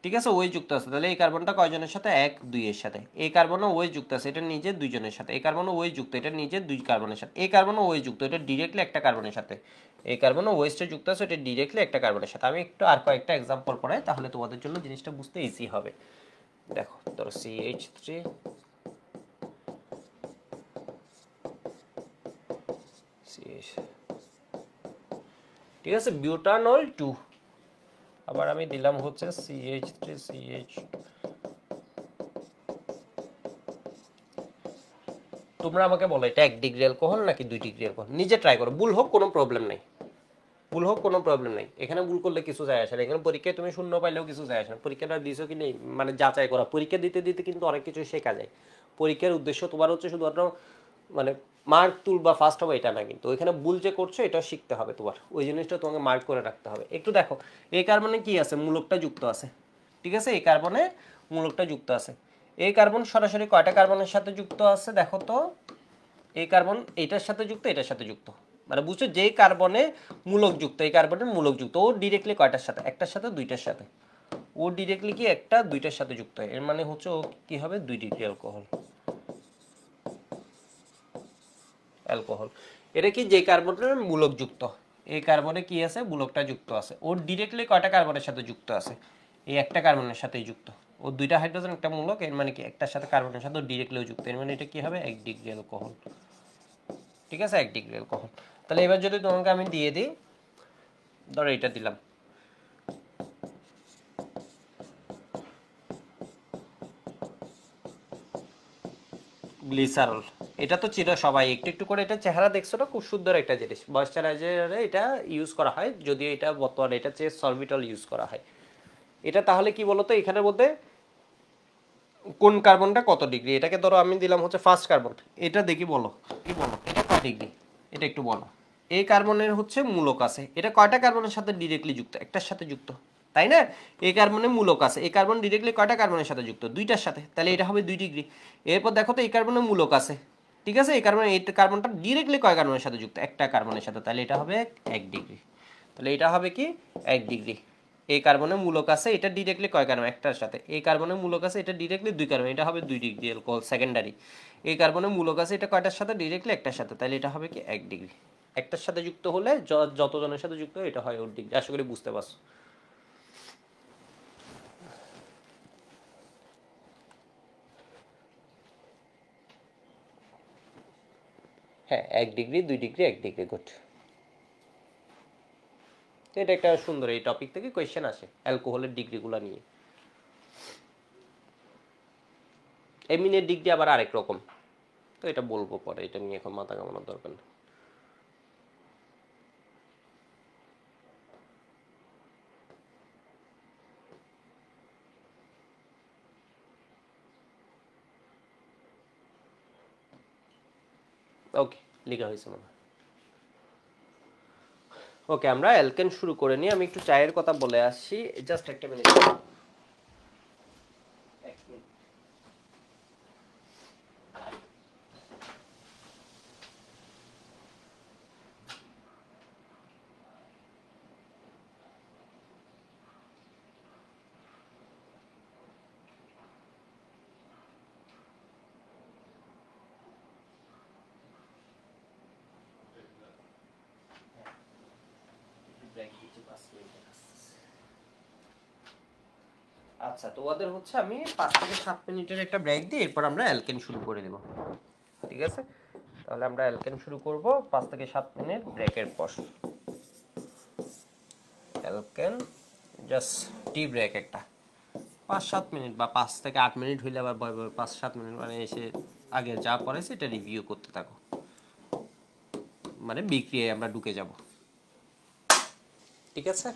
ঠিক আছে ওই যুক্ত আছে তাহলে এই কার্বনটা কয়জনের সাথে এক দুইয়ের সাথে এই কার্বনও ওই যুক্ত আছে এটা নিজে দুইজনের সাথে এই কার্বনও ওই যুক্ত এটা নিজে দুই কার্বনের সাথে এই কার্বনও ওই যুক্ত এটা ডিরেক্টলি একটা কার্বনের সাথে এই কার্বনও ওয়েস্টে যুক্ত আছে এটা ডিরেক্টলি একটা কার্বনের সাথে আমি একটু আর কয়েকটা এক্সাম্পল পড়াই তাহলে তোমাদের জন্য জিনিসটা বুঝতে ইজি হবে দেখো ধরো সিএইচ থ্রি সিএইচ ঠিক আছে বিউটানল টু আবার আমি দিলাম হচ্ছে সিএইচ থ্রি সিএইচ তোমরা আমাকে বলো এটা এক ডিগ্রি অ্যালকোহল নাকি দুই ডিগ্রি অ্যালকোহল নিজে ট্রাই করো ভুল হোক কোনো প্রবলেম নেই ভুল হোক কোনো প্রবলেম নেই এখানে ভুল করলে কিছু যায় আসে না এখানে পরীক্ষায় তুমি শূন্য পাইলেও কিছু যায় আসে না পরীক্ষাটা দিছো কি নেই মানে যাচাই করা পরীক্ষা দিতে দিতে কিন্তু অনেক কিছু শেখা যায় পরীক্ষার উদ্দেশ্য তোমার হচ্ছে শুধুমাত্র মানে মার্ক টুল বা ফার্স্ট হবে এটা না কিন্তু ওইখানে ভুল যে করছো এটা শিখতে হবে তোমার ওই জিনিসটা তোমাকে মার্ক করে রাখতে হবে একটু দেখো এই কার্বনে কি আছে মূলকটা যুক্ত আছে ঠিক আছে এই কার্বনে মূলকটা যুক্ত আছে এই কার্বন সরাসরি কয়টা কার্বনের সাথে যুক্ত আছে দেখো তো এই কার্বন এটার সাথে যুক্ত এটার সাথে যুক্ত মানে বুঝছো যে কার্বনে মূলক যুক্ত এই কার্বনের মূলক যুক্ত ও ডিরেক্টলি কয়টার সাথে একটার সাথে দুইটার সাথে ও ডিরেক্টলি কি একটা দুইটার সাথে যুক্ত হয় এর মানে হচ্ছে ও কী হবে দুই ডিগ্রি অ্যালকোহল অ্যালকোহল এটা কি যে কার্বনের মূলক যুক্ত এই কার্বনে কি আছে মূলকটা যুক্ত আছে ওর ডিরেক্টলি কয়টা কার্বনের সাথে যুক্ত আছে এই একটা কার্বনের সাথেই যুক্ত ও দুইটা হাইড্রোজেন একটা মূলক এর মানে কি একটার সাথে কার্বনের সাথে ডিরেক্টলিও যুক্ত এর মানে এটা কি হবে এক ডিগ্রি অ্যালকোহল ঠিক আছে এক ডিগ্রি অ্যালকোহল তাহলে এবার যদি তোমাকে আমি দিয়ে দিই ধরো এটা দিলাম গ্লিসারল এটা তো ছিল সবাই একটু একটু করে এটা চেহারা দেখছো না খুব সুন্দর একটা জিনিস ময়শ্চারাইজারে এটা ইউজ করা হয় যদিও এটা বর্তমানে এটা চেয়ে সর্ভিটল ইউজ করা হয় এটা তাহলে কি বলতো এখানের মধ্যে কোন কার্বনটা কত ডিগ্রি এটাকে ধরো আমি দিলাম হচ্ছে ফার্স্ট কার্বন এটা দেখি বলো কি বলো এটা কত ডিগ্রি এটা একটু বলো এই কার্বনের হচ্ছে মূলক আছে এটা কয়টা কার্বনের সাথে ডিরেক্টলি যুক্ত একটার সাথে যুক্ত তাই না এই কার্বনে মূলক আছে এই কার্বন ডিরেক্টলি কয়টা কার্বনের সাথে যুক্ত দুইটার সাথে তাহলে এটা হবে দুই ডিগ্রি এরপর দেখো তো এই কার্বনে মূলক আছে ঠিক আছে এই কার্বন এইটা কার্বনটা ডিরেক্টলি কয় কার্বনের সাথে যুক্ত একটা কার্বনের সাথে তাহলে এটা হবে এক ডিগ্রি তাহলে এটা হবে কি এক ডিগ্রি এই কার্বনে মূলক আছে এটা ডিরেক্টলি কয় কার্বন একটার সাথে এই কার্বনে মূলক আছে এটা ডিরেক্টলি দুই কার্বন এটা হবে দুই ডিগ্রি অ্যালকোহল সেকেন্ডারি এই কার্বনে মূলক আছে এটা কয়টার সাথে ডিরেক্টলি একটার সাথে তাহলে এটা হবে কি এক ডিগ্রি একটার সাথে যুক্ত হলে যতজনের সাথে যুক্ত এটা হয় ওর ডিগ্রি আশা করি বুঝতে পারছো হ্যাঁ এক ডিগ্রি দুই ডিগ্রি এক ডিগ্রি গুড তো এটা একটা সুন্দর এই টপিক থেকে কোয়েশ্চেন আসে অ্যালকোহলের ডিগ্রিগুলো নিয়ে এমিনের ডিগ্রি আবার আরেক রকম তো এটা বলবো পরে এটা নিয়ে এখন মাথা কামানোর দরকার নেই ওকে লেখা হয়েছে মনে হয় ওকে আমরা অ্যালকেন শুরু করে নিই আমি একটু চায়ের কথা বলে আসছি জাস্ট একটা মিনিট আচ্ছা তো ওদের হচ্ছে আমি পাঁচ থেকে সাত মিনিটের একটা ব্রেক দিয়ে এরপর আমরা অ্যালকেন শুরু করে দেব ঠিক আছে তাহলে আমরা অ্যালকেন শুরু করব পাঁচ থেকে সাত মিনিট ব্রেকের পর অ্যালকেন জাস্ট টি ব্রেক একটা পাঁচ সাত মিনিট বা পাঁচ থেকে আট মিনিট হইলে আবার ভয় পাঁচ সাত মিনিট মানে এসে আগে যা পরে সেটা রিভিউ করতে থাকো মানে বিক্রিয়ায় আমরা ঢুকে যাব ঠিক আছে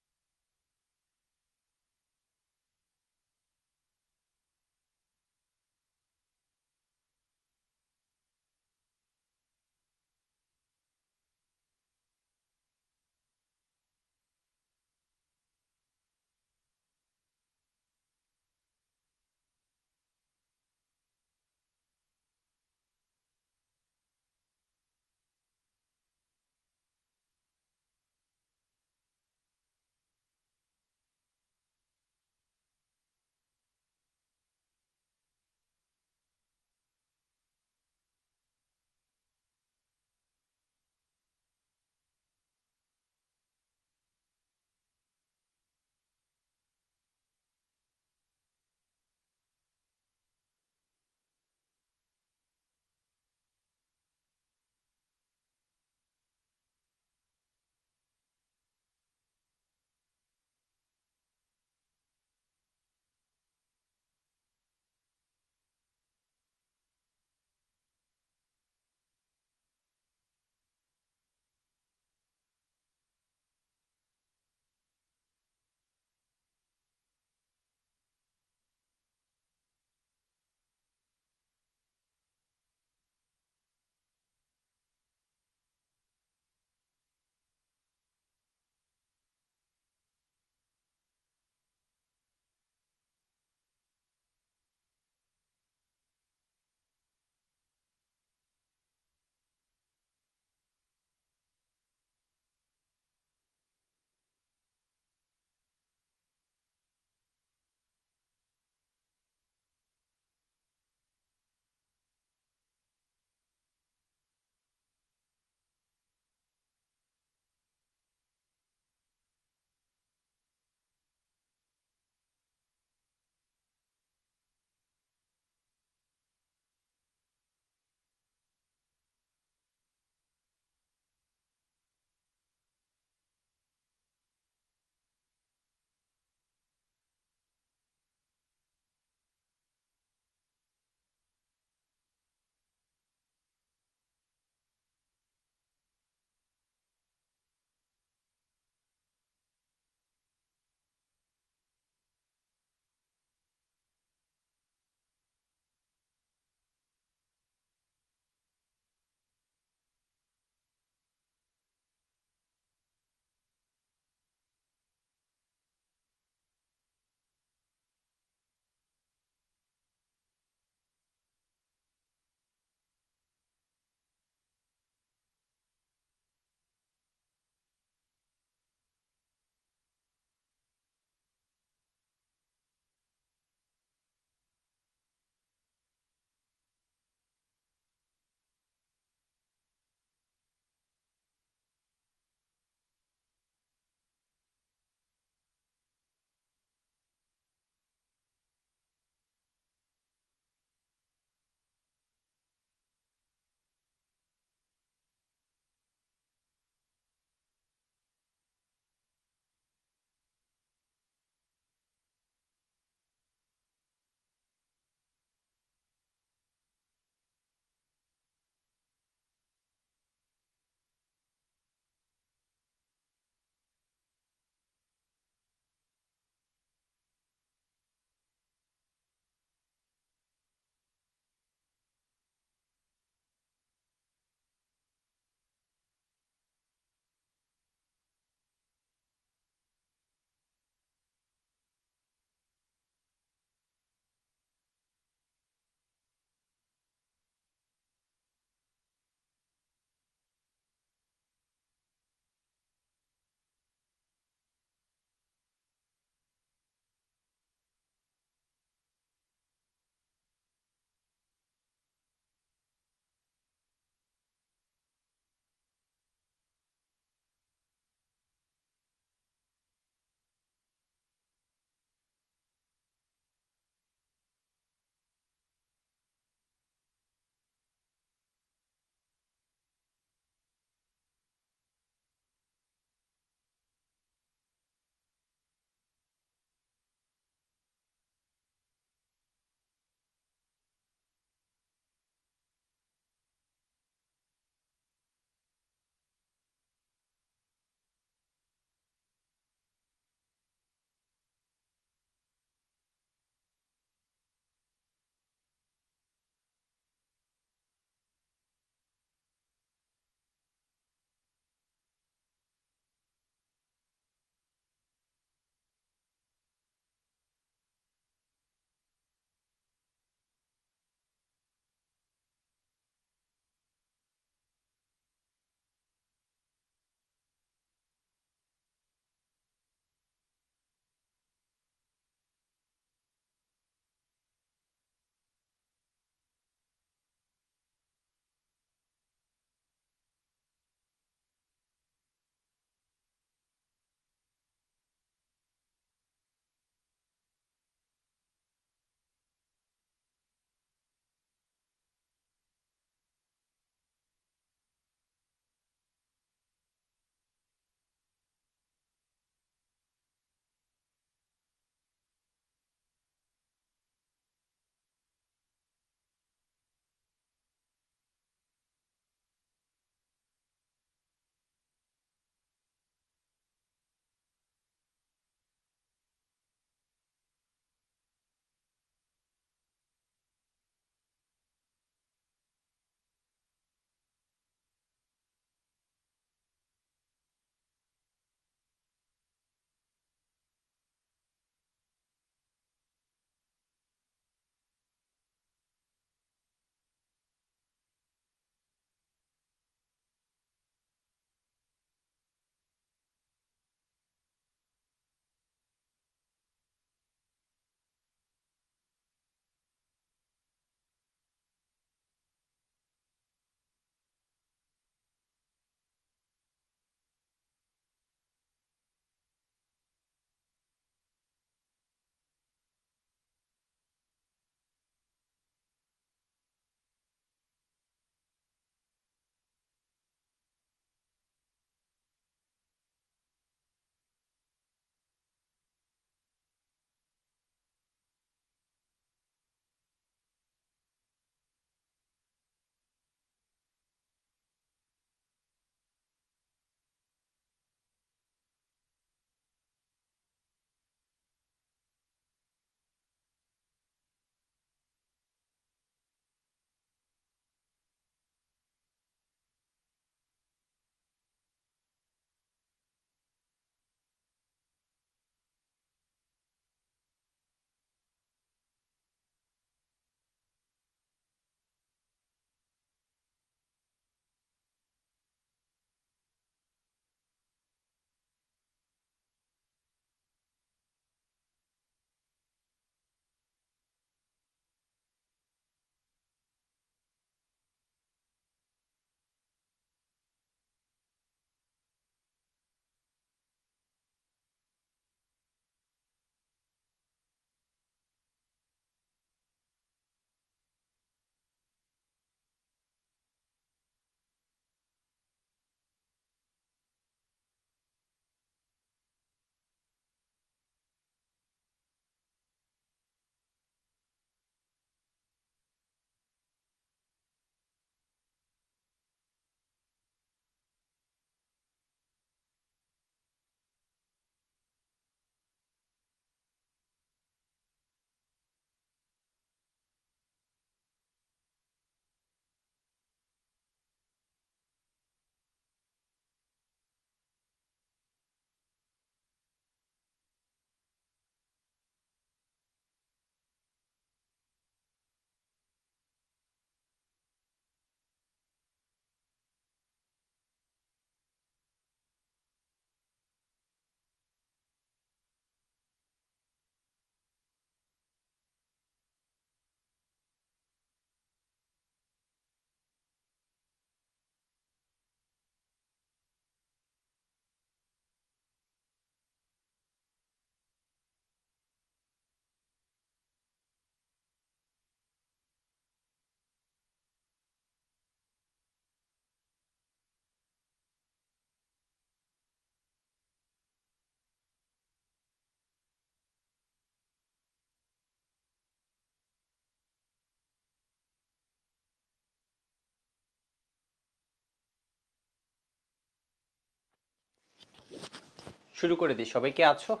শুরু করে দিই সবাই কি আছো ঠিক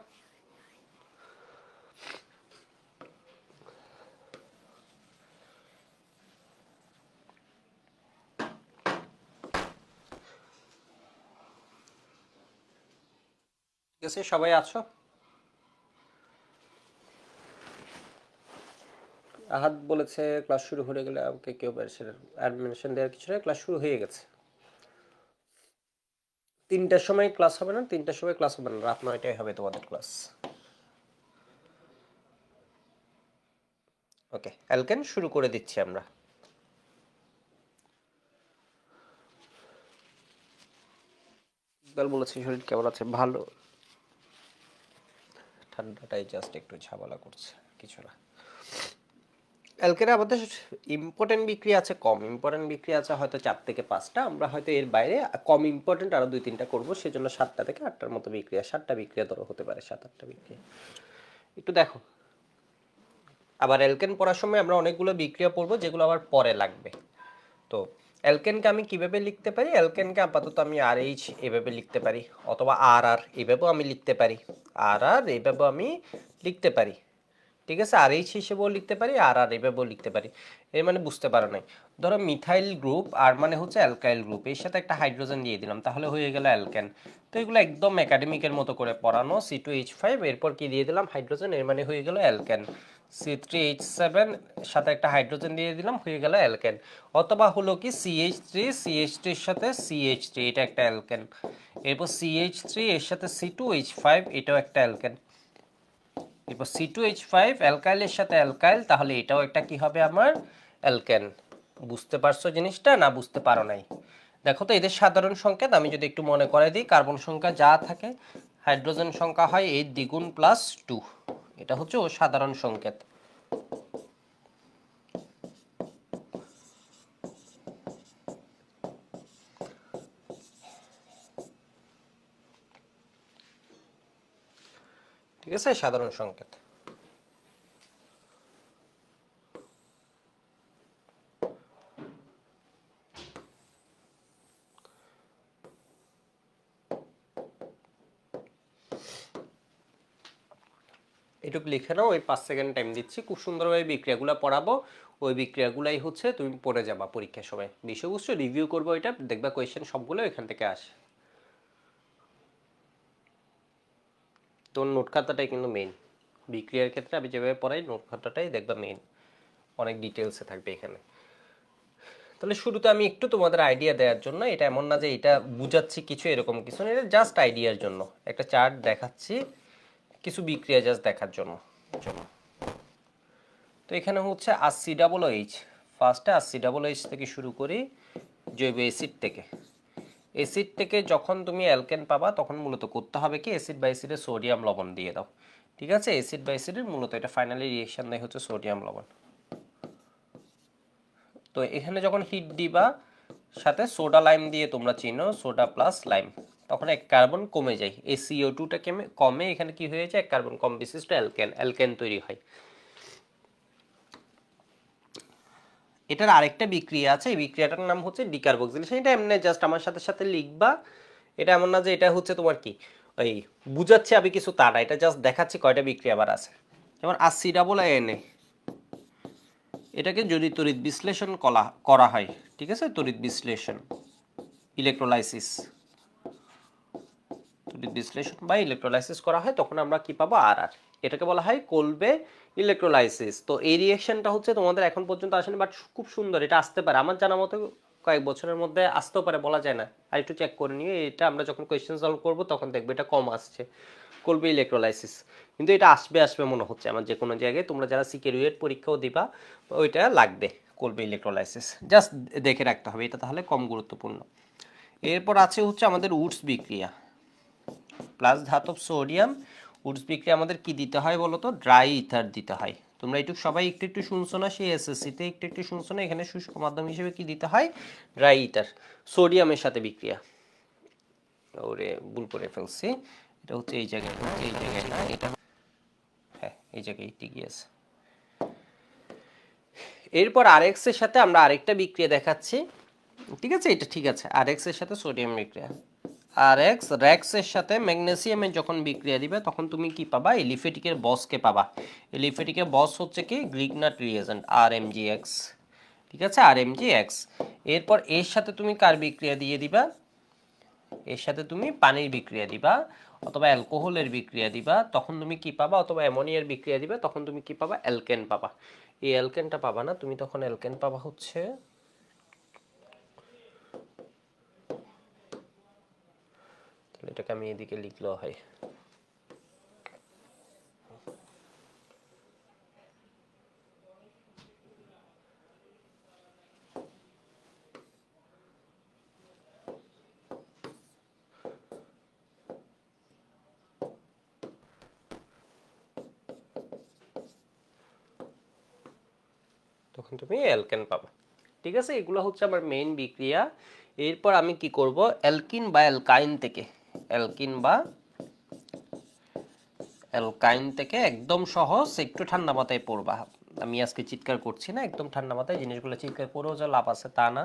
আছে সবাই আছো আহাত বলেছে ক্লাস শুরু হয়ে গেলে আমাকে কেউ অ্যাডমিশন দেওয়ার কিছু না ক্লাস শুরু হয়ে গেছে তিনটার সময় ক্লাস হবে না তিনটার সময় ক্লাস হবে না রাত নয়টাই হবে তোমাদের ক্লাস ওকে অ্যালকেন শুরু করে দিচ্ছি আমরা বলেছি শরীর কেমন আছে ভালো ঠান্ডাটাই জাস্ট একটু ঝামেলা করছে কিছু না অ্যালকের আমাদের ইম্পর্টেন্ট বিক্রি আছে কম ইম্পর্টেন্ট বিক্রি আছে হয়তো চার থেকে পাঁচটা আমরা হয়তো এর বাইরে কম ইম্পর্টেন্ট আরও দুই তিনটা করবো সেজন্য সাতটা থেকে আটটার মতো বিক্রিয়া সাতটা বিক্রিয়া ধরো হতে পারে সাত আটটা বিক্রিয়া একটু দেখো আবার এলকেন পড়ার সময় আমরা অনেকগুলো বিক্রিয়া পড়বো যেগুলো আবার পরে লাগবে তো এলকেনকে আমি কিভাবে লিখতে পারি এলকেনকে আপাতত আমি আর এইচ এভাবে লিখতে পারি অথবা আর আর এভাবেও আমি লিখতে পারি আর আর এভাবেও আমি লিখতে পারি ঠিক আছে আর এইচ হিসেবেও লিখতে পারি আর আর এভাবেও লিখতে পারি এর মানে বুঝতে পারো নাই ধরো মিথাইল গ্রুপ আর মানে হচ্ছে অ্যালকাইল গ্রুপ এর সাথে একটা হাইড্রোজেন দিয়ে দিলাম তাহলে হয়ে গেল অ্যালকেন তো এগুলো একদম একাডেমিকের মতো করে পড়ানো সি টু এইচ ফাইভ এরপর কি দিয়ে দিলাম হাইড্রোজেন এর মানে হয়ে গেল alkane C three H seven সাথে একটা হাইড্রোজেন দিয়ে দিলাম হয়ে গেল অ্যালকেন অথবা হলো কি সিএইচ থ্রি সিএইচ থ্রির সাথে সিএইচ থ্রি এটা একটা অ্যালকেন এরপর সিএইচ থ্রি এর সাথে সি টু এইচ ফাইভ এটাও একটা অ্যালকেন এরপর সি টু এইচ ফাইভ অ্যালকাইলের সাথে অ্যালকাইল তাহলে এটাও একটা কি হবে আমার অ্যালকেন বুঝতে পারছো জিনিসটা না বুঝতে পারো নাই দেখো তো এদের সাধারণ সংকেত আমি যদি একটু মনে করে দিই কার্বন সংখ্যা যা থাকে হাইড্রোজেন সংখ্যা হয় এই দ্বিগুণ প্লাস টু এটা হচ্ছে ও সাধারণ সংকেত ঠিক আছে সাধারণ সংকেত এটুকু লিখে নাও ওই পাঁচ সেকেন্ড টাইম দিচ্ছি খুব সুন্দরভাবে বিক্রিয়াগুলো পড়াবো ওই বিক্রিয়াগুলাই হচ্ছে তুমি পড়ে যাবা পরীক্ষার সময় বিষয়বস্তু রিভিউ করবো এটা দেখবা কোয়েশ্চেন সবগুলো এখান থেকে আসে তো নোট খাতাটাই কিন্তু মেইন বিক্রিয়ার ক্ষেত্রে আমি যেভাবে পড়াই নোট খাতাটাই দেখবা মেইন অনেক ডিটেলসে থাকবে এখানে তাহলে শুরুতে আমি একটু তোমাদের আইডিয়া দেওয়ার জন্য এটা এমন না যে এটা বুঝাচ্ছি কিছু এরকম কিছু না এটা জাস্ট আইডিয়ার জন্য একটা চার্ট দেখাচ্ছি কিছু বিক্রিয়া জাস্ট দেখার জন্য তো এখানে হচ্ছে আর সি ডাবল এইচ ফার্স্টে আর সি ডাবল এইচ থেকে শুরু করি জৈব অ্যাসিড থেকে অ্যাসিড থেকে যখন তুমি অ্যালকেন পাবা তখন মূলত করতে হবে কি অ্যাসিড বা অ্যাসিডে সোডিয়াম লবণ দিয়ে দাও ঠিক আছে অ্যাসিড বা অ্যাসিডের মূলত এটা ফাইনালি রিয়েকশন দেয় হচ্ছে সোডিয়াম লবণ তো এখানে যখন হিট দিবা সাথে সোডা লাইম দিয়ে তোমরা চিনো সোডা প্লাস লাইম তখন এক কার্বন কমে যায় এই সিও টুটা কমে কমে এখানে কি হয়ে যায় এক কার্বন কম বিশিষ্ট অ্যালকেন অ্যালকেন তৈরি হয় এটার আরেকটা বিক্রিয়া আছে এই বিক্রিয়াটার নাম হচ্ছে ডিকার্বক্সিলেশন এটা এমনি জাস্ট আমার সাথে সাথে লিখবা এটা এমন না যে এটা হচ্ছে তোমার কি ওই বুঝাচ্ছে আমি কিছু তা এটা জাস্ট দেখাচ্ছি কয়টা বিক্রিয়া আবার আছে যেমন আর সি ডাবল এনে এটাকে যদি তড়িৎ বিশ্লেষণ কলা করা হয় ঠিক আছে তড়িৎ বিশ্লেষণ ইলেকট্রোলাইসিস তড়িৎ বিশ্লেষণ বা ইলেকট্রোলাইসিস করা হয় তখন আমরা কি পাবো আর আর এটাকে বলা হয় কলবে ইলেকট্রোলাইসিস তো এই রিয়েকশনটা হচ্ছে তোমাদের এখন পর্যন্ত আসেনি বাট খুব সুন্দর এটা আসতে পারে আমার জানা মতো কয়েক বছরের মধ্যে আসতেও পারে বলা যায় না আর একটু চেক করে নিয়ে এটা আমরা যখন কোয়েশ্চেন সলভ করব তখন দেখবে এটা কম আসছে করবে ইলেকট্রোলাইসিস কিন্তু এটা আসবে আসবে মনে হচ্ছে আমার যে কোনো জায়গায় তোমরা যারা সিকিউরিয়েট পরীক্ষাও দিবা ওইটা লাগবে করবে ইলেকট্রোলাইসিস জাস্ট দেখে রাখতে হবে এটা তাহলে কম গুরুত্বপূর্ণ এরপর আছে হচ্ছে আমাদের উডস বিক্রিয়া প্লাস ধাতব সোডিয়াম উডস বিক্রি আমাদের কি দিতে হয় বলো তো ড্রাই ইথার দিতে হয় তোমরা একটু সবাই একটু একটু শুনছো না সেই এসএসসিতে একটু একটু শুনছো না এখানে শুষ্ক মাধ্যম হিসেবে কি দিতে হয় ড্রাই ইথার সোডিয়ামের সাথে বিক্রিয়া ওরে ভুল করে ফেলছি এটা হচ্ছে এই জায়গায় এই জায়গায় না এটা হ্যাঁ এই জায়গায় ঠিকই আছে এরপর আরএক্স এর সাথে আমরা আরেকটা বিক্রিয়া দেখাচ্ছি ঠিক আছে এটা ঠিক আছে আরএক্স এর সাথে সোডিয়াম বিক্রিয়া আর এক্স এর সাথে ম্যাগনেসিয়ামের যখন বিক্রিয়া দিবে তখন তুমি কি পাবা এলিফেটিকের বসকে পাবা এলিফেটিকের বস হচ্ছে কি grignard reagent R M G X ঠিক আছে আর এম জি এক্স এরপর এর সাথে তুমি কার বিক্রিয়া দিয়ে দিবা এর সাথে তুমি পানির বিক্রিয়া দিবা অথবা অ্যালকোহলের বিক্রিয়া দিবা তখন তুমি কি পাবা অথবা অ্যামোনিয়ার বিক্রিয়া দিবা তখন তুমি কি পাবা অ্যালকেন পাবা এই অ্যালকেনটা পাবা না তুমি তখন অ্যালকেন পাবা হচ্ছে এটাকে আমি এদিকে লিখলেও হয় তখন তুমি অ্যালকেন পাবা ঠিক আছে এগুলো হচ্ছে আমার মেইন বিক্রিয়া এরপর আমি কি করব অ্যালকিন বা অ্যালকাইন থেকে অ্যালকিন বা অ্যালকাইন থেকে একদম সহজ একটু ঠান্ডা মাথায় পড়বা আমি আজকে চিৎকার করছি না একদম ঠান্ডা মাথায় জিনিসগুলো চিৎকার করেও যা লাভ আছে তা না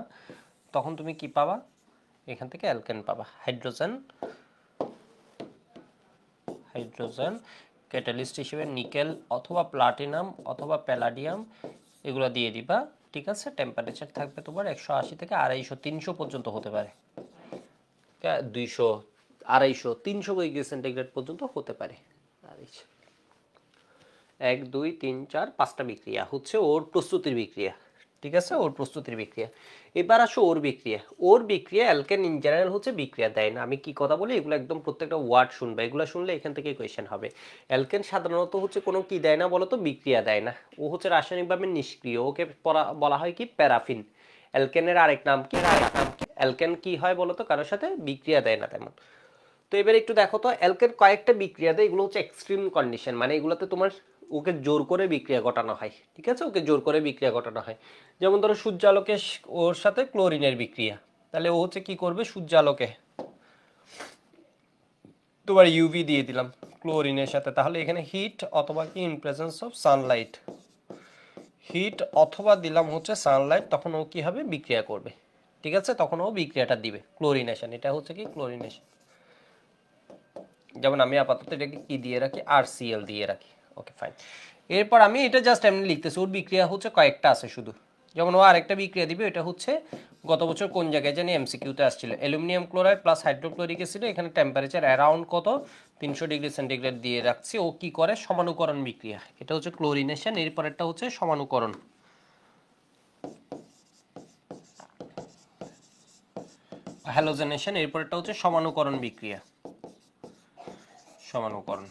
তখন তুমি কি পাবা এখান থেকে অ্যালকেন পাবা হাইড্রোজেন হাইড্রোজেন ক্যাটালিস্ট হিসেবে নিকেল অথবা প্লাটিনাম অথবা প্যালাডিয়াম এগুলো দিয়ে দিবা ঠিক আছে টেম্পারেচার থাকবে তোমার একশো আশি থেকে আড়াইশো তিনশো পর্যন্ত হতে পারে দুইশো আড়াইশো তিনশো ডিগ্রি সেন্টিগ্রেড পর্যন্ত হতে পারে এক দুই তিন চার পাঁচটা বিক্রিয়া হচ্ছে ওর প্রস্তুতির বিক্রিয়া ঠিক আছে ওর প্রস্তুতির বিক্রিয়া এবার আসো ওর বিক্রিয়া ওর বিক্রিয়া অ্যালকেন ইন জেনারেল হচ্ছে বিক্রিয়া দেয় না আমি কি কথা বলি এগুলো একদম প্রত্যেকটা ওয়ার্ড শুনবে এগুলো শুনলে এখান থেকে কোয়েশন হবে অ্যালকেন সাধারণত হচ্ছে কোনো কি দেয় না বলতো বিক্রিয়া দেয় না ও হচ্ছে রাসায়নিকভাবে নিষ্ক্রিয় ওকে বলা হয় কি প্যারাফিন অ্যালকেনের আরেক নাম কি আরেক নাম অ্যালকেন কি হয় বলতো কারোর সাথে বিক্রিয়া দেয় না তেমন তো এবার একটু দেখো তো অ্যালকের কয়েকটা বিক্রিয়াতে এগুলো হচ্ছে এক্সট্রিম কন্ডিশন মানে এগুলোতে তোমার ওকে জোর করে বিক্রিয়া ঘটানো হয় ঠিক আছে ওকে জোর করে বিক্রিয়া ঘটানো হয় যেমন ধরো সূর্যালোকে ওর সাথে ক্লোরিনের বিক্রিয়া তাহলে ও হচ্ছে কি করবে সূর্যালোকে তোমার ইউভি দিয়ে দিলাম ক্লোরিনের সাথে তাহলে এখানে হিট অথবা কি in presence of sunlight heat অথবা দিলাম হচ্ছে সানলাইট তখন ও কি হবে বিক্রিয়া করবে ঠিক আছে তখন ও বিক্রিয়াটা দিবে ক্লোরিনেশন এটা হচ্ছে কি ক্লোরিনেশন যেমন আমি আপাতত এটাকে কি দিয়ে রাখি আর সিএল দিয়ে রাখি ওকে ফাইন এরপর আমি এটা জাস্ট এমনি লিখতেছি ওর বিক্রিয়া হচ্ছে কয়েকটা আছে শুধু যেমন ও আরেকটা বিক্রিয়া দিবে এটা হচ্ছে গত বছর কোন জায়গায় জানি কিউতে আসছিল aluminium chloride plus hydrochloric acid এখানে টেম্পারেচার অ্যারাউন্ড কত তিনশো ডিগ্রি সেন্টিগ্রেড দিয়ে রাখছি ও কি করে সমানুকরণ বিক্রিয়া এটা হচ্ছে ক্লোরিনেশন এরপরেরটা হচ্ছে সমানুকরণ হ্যালোজেনেশন এরপরেরটা হচ্ছে সমানুকরণ বিক্রিয়া সমানুকরণ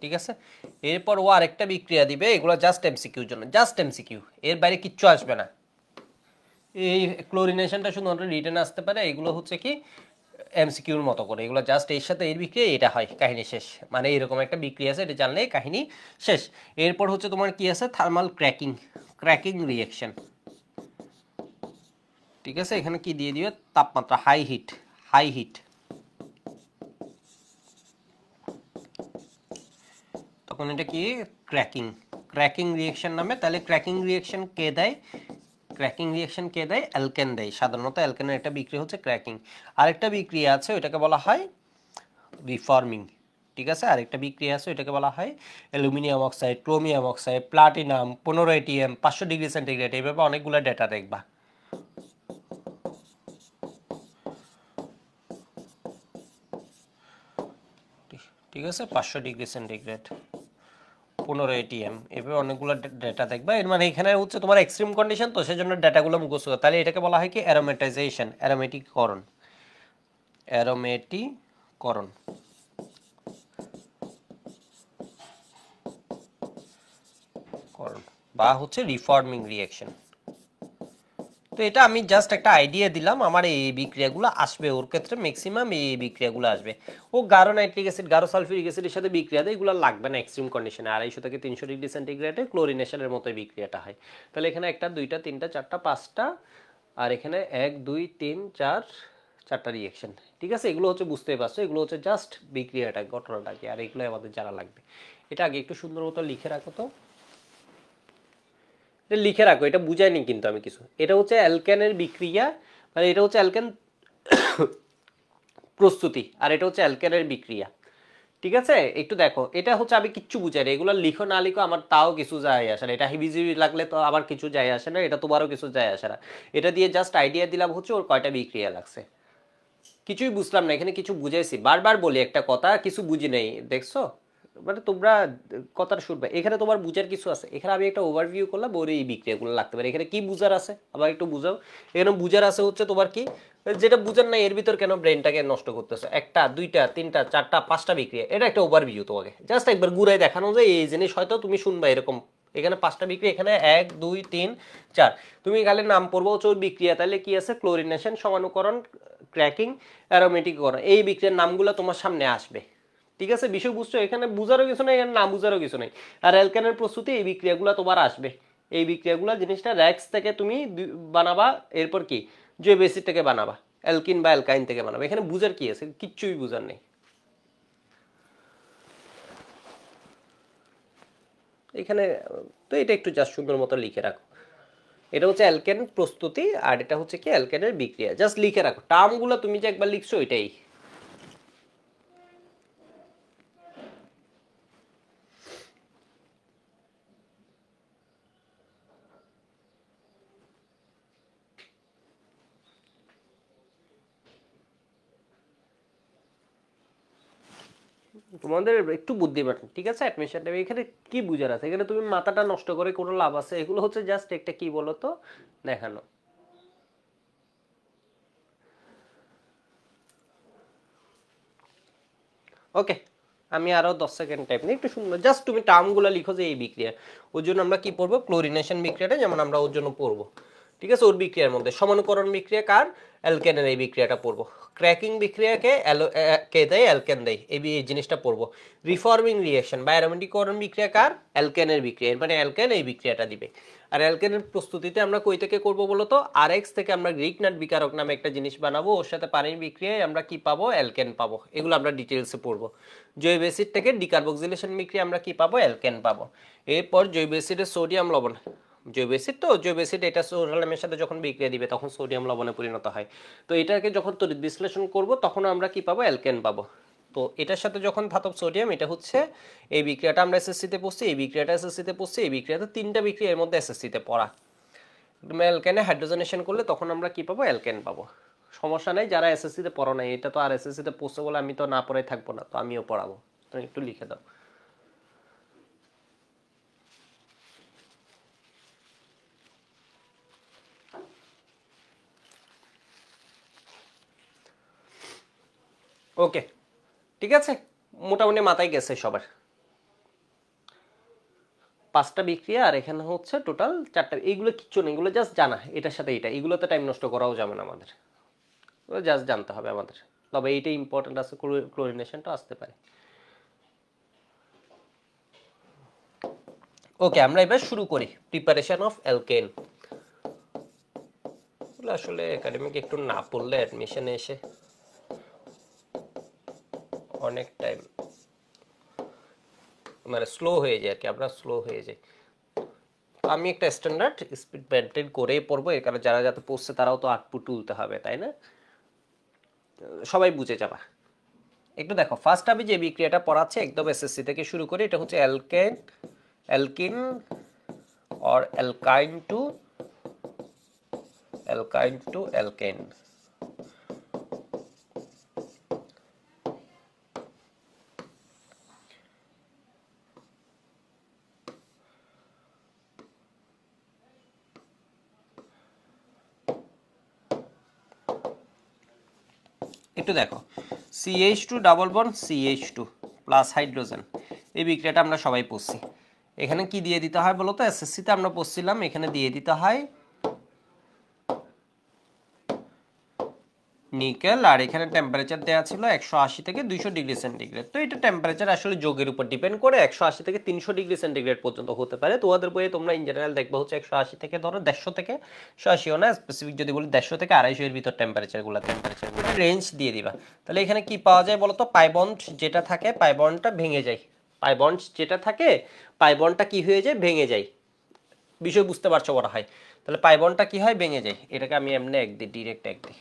ঠিক আছে এরপর ও আরেকটা বিক্রিয়া দিবে এগুলো জাস্ট এমসিকিউর জন্য জাস্ট এমসিকিউ এর বাইরে কিচ্ছু আসবে না এই ক্লোরিনেশনটা শুধুমাত্র রিটার্ন আসতে পারে এগুলো হচ্ছে কি এমসিকিউর মতো করে এগুলো জাস্ট এর সাথে এর বিক্রিয়া এটা হয় কাহিনী শেষ মানে এরকম একটা বিক্রিয়া আছে এটা জানলে কাহিনী শেষ এরপর হচ্ছে তোমার কি আছে থার্মাল ক্র্যাকিং ক্র্যাকিং রিয়েকশন ঠিক আছে এখানে কি দিয়ে দিবে তাপমাত্রা হাই হিট হাই হিট তখন এটা কি ক্র্যাকিং ক্র্যাকিং রিয়েকশন নামে তাহলে ক্র্যাকিং রিয়েকশন কে দেয় ক্র্যাকিং রিয়েকশন কে দেয় অ্যালকেন দেয় সাধারণত অ্যালকেনের একটা বিক্রিয়া হচ্ছে ক্র্যাকিং আরেকটা বিক্রিয়া আছে ওইটাকে বলা হয় রিফর্মিং ঠিক আছে আরেকটা বিক্রিয়া আছে ওইটাকে বলা হয় aluminium oxide chromium oxide platinum পনেরো এটিএম পাঁচশো ডিগ্রি সেন্টিগ্রেড এইভাবে অনেকগুলো ডেটা দেখবা ঠিক আছে পাঁচশো ডিগ্রি সেন্টিগ্রেড পনেরো এটিএম এভাবে অনেকগুলো ডেটা দেখবা এর মানে এখানে হচ্ছে তোমার এক্সট্রিম কন্ডিশন তো সেজন্য ডেটাগুলো মুখস্থ তাহলে এটাকে বলা হয় কি অ্যারোমেটাইজেশন অ্যারোমেটিকরণ অ্যারোমেটিকরণ বা হচ্ছে রিফর্মিং রিয়াকশন তো এটা আমি জাস্ট একটা আইডিয়া দিলাম আমার এই বিক্রিয়াগুলো আসবে ওর ক্ষেত্রে ম্যাক্সিমাম এই বিক্রিয়াগুলো আসবে ও গারো নাইট্রিক অ্যাসিড গারো সালফিউরিক অ্যাসিডের সাথে বিক্রিয়া দেয় এগুলো লাগবে না এক্সট্রিম কন্ডিশনে আড়াইশো থেকে তিনশো ডিগ্রি সেন্টিগ্রেডে ক্লোরিনেশনের মতো বিক্রিয়াটা হয় তাহলে এখানে একটা দুইটা তিনটা চারটা পাঁচটা আর এখানে এক দুই তিন চার চারটা রিয়েকশন ঠিক আছে এগুলো হচ্ছে বুঝতেই পারছো এগুলো হচ্ছে জাস্ট বিক্রিয়াটা ঘটনাটা কি আর এগুলো আমাদের জানা লাগবে এটা আগে একটু সুন্দর মতো লিখে রাখো তো এটা লিখে রাখো এটা বুঝাইনি কিন্তু আমি কিছু এটা হচ্ছে অ্যালকেনের বিক্রিয়া মানে এটা হচ্ছে অ্যালকেন প্রস্তুতি আর এটা হচ্ছে অ্যালকেনের বিক্রিয়া ঠিক আছে একটু দেখো এটা হচ্ছে আমি কিচ্ছু বুঝাই না এগুলো লিখো না লিখো আমার তাও কিছু যায় আসে না এটা হিবিজিবি লাগলে তো আমার কিছু যায় আসে না এটা তোমারও কিছু যায় আসে না এটা দিয়ে জাস্ট আইডিয়া দিলাম হচ্ছে ওর কয়টা বিক্রিয়া লাগছে কিছুই বুঝলাম না এখানে কিছু বুঝাইছি বারবার বলি একটা কথা কিছু বুঝি নেই দেখছো মানে তোমরা কথাটা শুনবে এখানে তোমার বুঝার কিছু আছে এখানে আমি একটা ওভারভিউ করলাম ওর এই বিক্রিয়াগুলো লাগতে পারে এখানে কি বুঝার আছে আবার একটু বুঝাও এখানে বুঝার আছে হচ্ছে তোমার কি যেটা বুঝার নাই এর ভিতর কেন ব্রেনটাকে নষ্ট করতেছে একটা দুইটা তিনটা চারটা পাঁচটা বিক্রিয়া এটা একটা ওভারভিউ তোমাকে জাস্ট একবার ঘুরাই দেখানো যে এই জিনিস হয়তো তুমি শুনবা এরকম এখানে পাঁচটা বিক্রিয়া এখানে এক দুই তিন চার তুমি খালি নাম পড়বো হচ্ছে ওই বিক্রিয়া তাহলে কি আছে ক্লোরিনেশন সমানুকরণ ক্র্যাকিং অ্যারোমেটিককরণ এই বিক্রিয়ার নামগুলো তোমার সামনে আসবে ঠিক আছে বিষয় বুঝছো এখানে বুঝারও কিছু নেই এখানে না বুঝারও কিছু নেই আর অ্যালকানের প্রস্তুতি এই বিক্রিয়াগুলো তোমার আসবে এই বিক্রিয়াগুলো জিনিসটা র্যাক্স থেকে তুমি বানাবা এরপর কি যে বেসিড থেকে বানাবা অ্যালকিন বা অ্যালকাইন থেকে বানাবা এখানে বুঝার কি আছে কিচ্ছুই বুঝার নেই এখানে তো এটা একটু জাস্ট সুন্দর মতো লিখে রাখো এটা হচ্ছে অ্যালকেন প্রস্তুতি আর এটা হচ্ছে কি অ্যালকেনের বিক্রিয়া জাস্ট লিখে রাখো টার্মগুলো তুমি যে একবার লিখছো এটাই তোমাদের একটু পাঠান ঠিক আছে অ্যাডমিশন এখানে কি বুঝার আছে এখানে তুমি মাথাটা নষ্ট করে কোনো লাভ আছে এগুলো হচ্ছে জাস্ট একটা কি বলো তো দেখানো ওকে আমি আরও দশ সেকেন্ড টাইম নিই একটু সুন্দর জাস্ট তুমি টার্মগুলো লিখো যে এই বিক্রিয়া ওর জন্য আমরা কি পড়বো ক্লোরিনেশন বিক্রিয়াটা যেমন আমরা ওর জন্য পড়বো ঠিক আছে ওর বিক্রিয়ার মধ্যে সমানুকরণ বিক্রিয়া কার অ্যালকেনের এই বিক্রিয়াটা পড়বো ক্র্যাকিং বিক্রিয়াকে কে দেয় অ্যালকেন দেয় এই জিনিসটা পড়বো রিফর্মিং রিয়েকশন বা অ্যারোমেটিকরণ বিক্রিয়া কার অ্যালকেনের বিক্রিয়া মানে অ্যালকেন এই বিক্রিয়াটা দিবে আর অ্যালকেনের প্রস্তুতিতে আমরা কই থেকে করবো বলতো আর এক্স থেকে আমরা গ্রিক নাট বিকারক নামে একটা জিনিস বানাবো ওর সাথে পানির বিক্রিয়ায় আমরা কি পাবো অ্যালকেন পাবো এগুলো আমরা ডিটেলসে পড়বো জৈব অ্যাসিড থেকে ডিকার্বক্সিলেশন বিক্রিয়া আমরা কি পাবো অ্যালকেন পাবো এরপর জৈব অ্যাসিডের সোডিয়াম লবণ জৈব অ্যাসিড তো জৈব অ্যাসিড এটা সোডিয়ামের সাথে যখন বিক্রিয়া দিবে তখন সোডিয়াম লবণে পরিণত হয় তো এটাকে যখন তড়িৎ বিশ্লেষণ করব তখন আমরা কি পাবো অ্যালকেন পাবো তো এটার সাথে যখন ধাতব সোডিয়াম এটা হচ্ছে এই বিক্রিয়াটা আমরা এসএসসিতে পড়ছি এই বিক্রিয়াটা এসএসসিতে পড়ছি এই বিক্রিয়াটা তিনটা বিক্রিয়া এর মধ্যে এসএসসিতে পড়া অ্যালকেনে হাইড্রোজেনেশন করলে তখন আমরা কি পাবো অ্যালকেন পাবো সমস্যা নাই যারা এসএসসিতে পড়ো নাই এটা তো আর এসএসসিতে পড়ছে বলে আমি তো না পড়াই থাকবো না তো আমিও পড়াবো তুমি একটু লিখে দাও ওকে ঠিক আছে মোটামুটি মাথায় গেছে সবার পাঁচটা বিক্রিয়া আর এখানে হচ্ছে টোটাল চারটা এইগুলো কিচ্ছু নেই এগুলো জাস্ট জানা এটার সাথে এটা এগুলোতে টাইম নষ্ট করাও যাবে না আমাদের জাস্ট জানতে হবে আমাদের তবে এইটা ইম্পর্টেন্ট আছে ক্লোরিনেশনটা আসতে পারে ওকে আমরা এবার শুরু করি প্রিপারেশন অফ অ্যালকেন আসলে একাডেমিক একটু না পড়লে অ্যাডমিশনে এসে অনেক টাইম মানে স্লো হয়ে যায় আর কি আপনার স্লো হয়ে যায় আমি একটা স্ট্যান্ডার্ড স্পিড মেনটেন করেই পড়বো এর কারণে যারা যাতে পড়ছে তারাও তো আটপুট তুলতে হবে তাই না সবাই বুঝে যাবা একটু দেখো ফার্স্ট আমি যে বিক্রিয়াটা পড়াচ্ছে একদম এসএসসি থেকে শুরু করে এটা হচ্ছে alkane alkene or alkyne to alkyne to alkane CH two double bond CH two plus hydrogen এই বিক্রিয়াটা আমরা সবাই পড়ছি এখানে কি দিয়ে দিতে হয় বলো তো এসএসসিতে আমরা পড়ছিলাম এখানে দিয়ে দিতে হয় নিকেল আর এখানে টেম্পারেচার দেওয়া ছিল একশো আশি থেকে দুইশো ডিগ্রি সেন্টিগ্রেড তো এটা টেম্পারেচার আসলে যোগের উপর ডিপেন্ড করে একশো আশি থেকে তিনশো ডিগ্রি সেন্টিগ্রেড পর্যন্ত হতে পারে তোমাদের বইয়ে তোমরা ইন জেনারেল দেখবো হচ্ছে একশো আশি থেকে ধরো দেড়শো থেকে একশো ও না স্পেসিফিক যদি বলি দেড়শো থেকে আড়াইশো এর ভিতর টেম্পারেচারগুলো টেম্পারেচারগুলো রেঞ্জ দিয়ে দিবা তাহলে এখানে কি পাওয়া যায় বলতো পাইবন্ড যেটা থাকে পাইবন্ডটা ভেঙে যায় পাইবন্ড যেটা থাকে পাইবন্ডটা কি হয়ে যায় ভেঙে যায় বিষয় বুঝতে পারছো বড় হয় তাহলে পাইবনটা কি হয় ভেঙে যায় এটাকে আমি এমনি এক দিই ডিরেক্ট এক দিই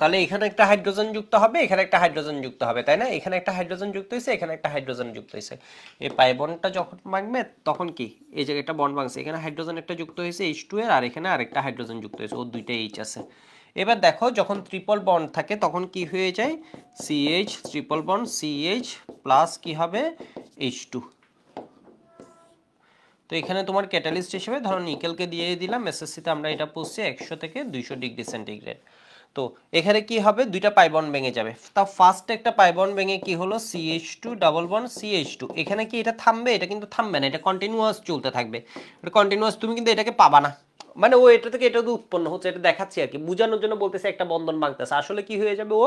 তাহলে এখানে একটা হাইড্রোজেন যুক্ত হবে এখানে একটা হাইড্রোজেন যুক্ত হবে তাই না এখানে একটা হাইড্রোজেন যুক্ত হয়েছে এখানে একটা হাইড্রোজেন যুক্ত হয়েছে এই পাই বন্ডটা যখন ভাঙবে তখন কি এই জায়গায় একটা বন্ড ভাঙছে এখানে হাইড্রোজেন একটা যুক্ত হয়েছে এইচ টু এর আর এখানে আরেকটা হাইড্রোজেন যুক্ত হয়েছে ও দুইটা এইচ আছে এবার দেখো যখন ট্রিপল বন্ড থাকে তখন কি হয়ে যায় CH triple bond CH plus কি হবে এইচ টু তো এখানে তোমার ক্যাটালিস্ট হিসেবে ধরো নিকেলকে দিয়ে দিলাম এসএসসিতে আমরা এটা পড়ছি একশো থেকে দুইশো ডিগ্রি সেন্টিগ্রেড তো এখানে কি হবে দুইটা পাইবন ভেঙে যাবে তা ফার্স্ট একটা পাইবন ভেঙে কি হলো CH two double bond CH two এখানে কি এটা থামবে এটা কিন্তু থামবে না এটা কন্টিনিউয়াস চলতে থাকবে এটা কন্টিনিউয়াস তুমি কিন্তু এটাকে পাবা না মানে ও এটা থেকে এটা উৎপন্ন হচ্ছে এটা দেখাচ্ছি আর কি বোঝানোর জন্য বলতেছে একটা বন্ধন ভাঙতেছে আসলে কি হয়ে যাবে ও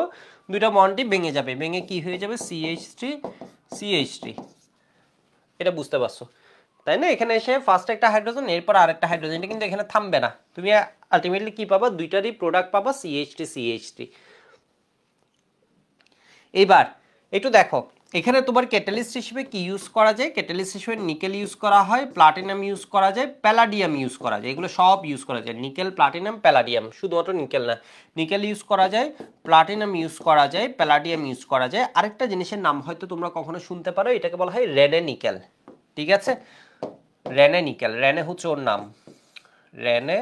দুইটা বন্ডটি ভেঙে যাবে ভেঙে কি হয়ে যাবে সিএইচ থ্রি সিএইচ থ্রি এটা বুঝতে পারছো তাই না এখানে এসে ফার্স্ট একটা হাইড্রোজেন এরপর আরেকটা হাইড্রোজেন এটা কিন্তু এখানে থামবে না তুমি আলটিমেটলি কি পাবা দুইটারই প্রোডাক্ট পাবা সিএইচটি সিএইচটি এবার একটু দেখো এখানে তোমার ক্যাটালিস্ট হিসেবে কি ইউজ করা যায় ক্যাটালিস্ট হিসেবে নিকেল ইউজ করা হয় প্লাটিনাম ইউজ করা যায় প্যালাডিয়াম ইউজ করা যায় এগুলো সব ইউজ করা যায় নিকেল প্লাটিনাম প্যালাডিয়াম শুধুমাত্র নিকেল না নিকেল ইউজ করা যায় প্লাটিনাম ইউজ করা যায় প্যালাডিয়াম ইউজ করা যায় আরেকটা জিনিসের নাম হয়তো তোমরা কখনো শুনতে পারো এটাকে বলা হয় রেনে নিকেল ঠিক আছে রেনে নিকেল রেনে হচ্ছে ওর নাম রেনে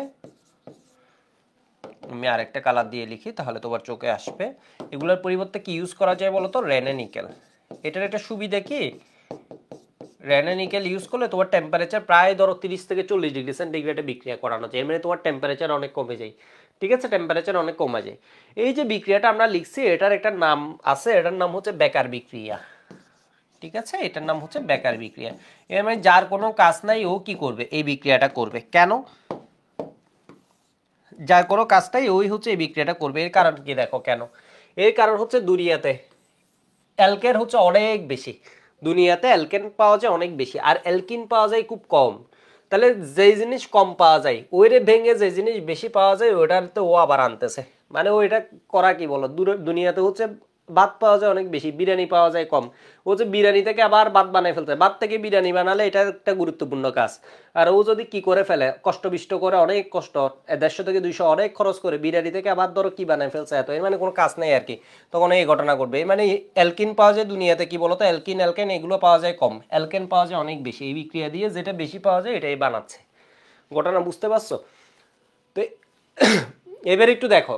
আমি আরেকটা কালার দিয়ে লিখি তাহলে তোমার চোখে আসবে এগুলোর পরিবর্তে কি ইউজ করা যায় বলতো রেনে নিকেল এটার একটা সুবিধা কি রেনে নিকেল ইউজ করলে তোমার টেম্পারেচার প্রায় ধরো তিরিশ থেকে চল্লিশ ডিগ্রি সেন্টিগ্রেডে বিক্রিয়া করানো যায় এর মানে তোমার টেম্পারেচার অনেক কমে যায় ঠিক আছে টেম্পারেচার অনেক কমে যায় এই যে বিক্রিয়াটা আমরা লিখছি এটার একটা নাম আছে এটার নাম হচ্ছে বেকার বিক্রিয়া ঠিক আছে এটার নাম হচ্ছে বেকার বিক্রিয়া এর মানে যার কোনো কাজ নাই ও কি করবে এই বিক্রিয়াটা করবে কেন যার কোনো কাজটাই ওই হচ্ছে এই বিক্রিয়াটা করবে এর কারণ কি দেখো কেন এর কারণ হচ্ছে দুনিয়াতে অ্যালকেন হচ্ছে অনেক বেশি দুনিয়াতে অ্যালকেন পাওয়া যায় অনেক বেশি আর অ্যালকিন পাওয়া যায় খুব কম তাহলে যেই জিনিস কম পাওয়া যায় ওইরে ভেঙে যে জিনিস বেশি পাওয়া যায় ওইটার তো ও আবার আনতেছে মানে ওইটা করা কি বলো দুনিয়াতে হচ্ছে ভাত পাওয়া যায় অনেক বেশি বিরিয়ানি পাওয়া যায় কম ও যে বিরিয়ানি থেকে আবার ভাত বানায় ফেলতে ভাত থেকে বিরিয়ানি বানালে এটা একটা গুরুত্বপূর্ণ কাজ আর ও যদি কি করে ফেলে কষ্টবিষ্ট করে অনেক কষ্ট দেড়শো থেকে দুইশো অনেক খরচ করে বিরিয়ানি থেকে আবার ধরো কি বানায় ফেলছে এত এর মানে কোনো কাজ নেই আর কি তখন এই ঘটনা ঘটবে মানে অ্যালকিন পাওয়া যায় দুনিয়াতে কি বলতো অ্যালকিন অ্যালকেন এগুলো পাওয়া যায় কম অ্যালকেন পাওয়া যায় অনেক বেশি এই বিক্রিয়া দিয়ে যেটা বেশি পাওয়া যায় এটাই বানাচ্ছে ঘটনা বুঝতে পারছো তো এবার একটু দেখো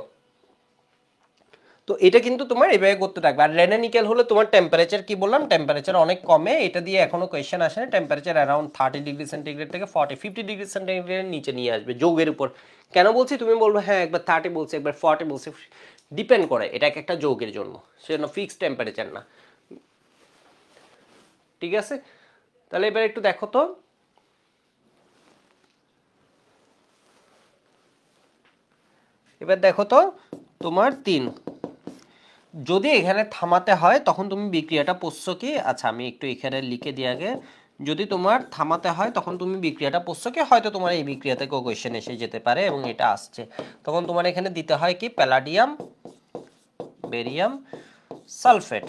তো এটা কিন্তু তোমার এভাবে করতে থাকবে আর রেনানিকেল হলে তোমার টেম্পারেচার কি বললাম টেম্পারেচার অনেক কমে এটা দিয়ে এখনও কোয়েশ্চেন আসে না temperature around thirty degree centigrade থেকে ফর্টি ফিফটি ডিগ্রি সেন্টিগ্রেডের নিচে নিয়ে আসবে যোগের উপর কেন বলছি তুমি বলবো হ্যাঁ একবার থার্টি বলছে একবার ফর্টি বলছে ডিপেন্ড করে এটা এক একটা যোগের জন্য সেজন্য ফিক্সড টেম্পারেচার না ঠিক আছে তাহলে এবার একটু দেখো তো এবার দেখো তো তোমার তিন যদি এখানে থামাতে হয় তখন তুমি বিক্রিয়াটা পোষ্য কি আচ্ছা আমি একটু এখানে লিখে দিয়ে আগে যদি তোমার থামাতে হয় তখন তুমি বিক্রিয়াটা কি হয়তো তোমার এই বিক্রিয়া থেকে কোয়েশ্চেন এসে যেতে পারে এবং এটা আসছে তখন তোমার এখানে দিতে হয় কি প্যালাডিয়াম বেরিয়াম সালফেট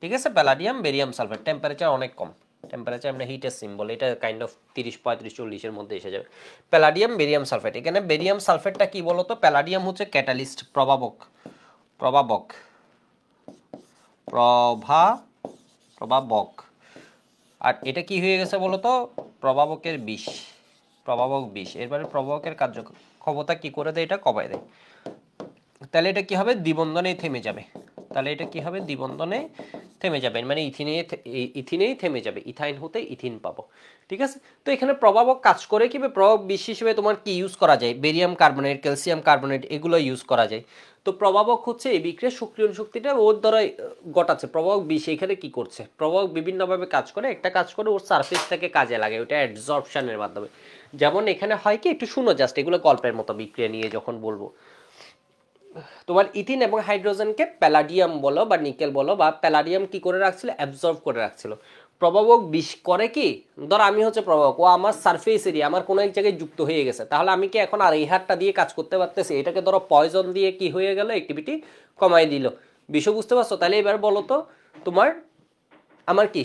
ঠিক আছে প্যালাডিয়াম বেরিয়াম সালফেট টেম্পারেচার অনেক কম টেম্পারেচার আমরা হিটের সিম্বল এটা কাইন্ড অফ তিরিশ পঁয়ত্রিশ চল্লিশের মধ্যে এসে যাবে প্যালাডিয়াম বেরিয়াম সালফেট এখানে বেরিয়াম সালফেটটা কি বলতো প্যালাডিয়াম হচ্ছে ক্যাটালিস্ট প্রভাবক প্রভাবক প্রভা প্রভাবক আর এটা কি হয়ে গেছে বলতো প্রভাবকের বিষ প্রভাবক বিষ এরপরে প্রভাবকের কার্য ক্ষমতা কী করে দেয় এটা কমায় দেয় তাহলে এটা কি হবে দ্বিবন্ধনেই থেমে যাবে তাহলে এটা কি হবে দ্বিবন্ধনে থেমে যাবেন মানে ইথিনে ইথিনেই থেমে যাবে ইথাইন হতে ইথিন পাবো ঠিক আছে তো এখানে প্রভাবক কাজ করে কি প্রভাবক বিশ হিসেবে তোমার কি ইউজ করা যায় বেরিয়াম কার্বনেট ক্যালসিয়াম কার্বনেট এগুলো ইউজ করা যায় তো প্রভাবক হচ্ছে এই বিক্রিয়া সক্রিয়ণ শক্তিটা ওর দ্বারা ঘটাচ্ছে প্রভাবক বিষ এখানে কি করছে প্রভাবক বিভিন্নভাবে কাজ করে একটা কাজ করে ওর সারফেসটাকে কাজে লাগে ওটা অ্যাডজর্পশনের মাধ্যমে যেমন এখানে হয় কি একটু শুনো জাস্ট এগুলো গল্পের মতো বিক্রিয়া নিয়ে যখন বলবো তোমার ইথিন এবং হাইড্রোজেনকে প্যালাডিয়াম বলো বা নিকেল বলো বা প্যালাডিয়াম কি করে রাখছিল অ্যাবজর্ব করে রাখছিল প্রভাবক বিষ করে কি ধর আমি হচ্ছে প্রভাবক ও আমার সারফেস এরিয়া আমার কোনো এক জায়গায় যুক্ত হয়ে গেছে তাহলে আমি কি এখন আর এই হাতটা দিয়ে কাজ করতে পারতেছি এটাকে ধরো পয়জন দিয়ে কি হয়ে গেল অ্যাক্টিভিটি কমাই দিল বিষয় বুঝতে পারছো তাহলে এবার বলো তো তোমার আমার কি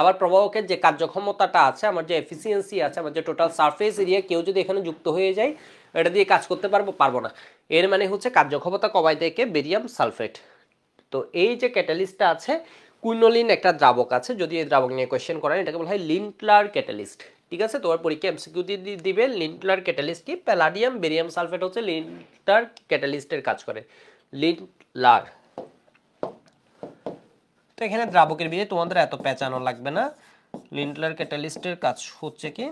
আবার প্রভাবকের যে কার্যক্ষমতাটা আছে আমার যে এফিসিয়েন্সি আছে আমার যে টোটাল সারফেস এরিয়া কেউ যদি এখানে যুক্ত হয়ে যায় এটা দিয়ে কাজ করতে পারবো পারবো না এর মানে হচ্ছে কার্যক্ষমতা কমায় দেয় বেরিয়াম সালফেট তো এই যে ক্যাটালিস্টটা আছে কুইনোলিন একটা দ্রাবক আছে যদি এই দ্রাবক নিয়ে কোয়েশ্চেন করেন এটাকে বলা হয় লিন্টলার ক্যাটালিস্ট ঠিক আছে তোমার পরীক্ষা এমসিকিউ দিয়ে দিবে লিন্টলার ক্যাটালিস্ট কি প্যালাডিয়াম বেরিয়াম সালফেট হচ্ছে লিন্টলার ক্যাটালিস্টের কাজ করে লিন্টলার তো এখানে দ্রাবকের বিয়ে তোমাদের এত পেঁচানো লাগবে না লিন্টলার ক্যাটালিস্টের কাজ হচ্ছে কি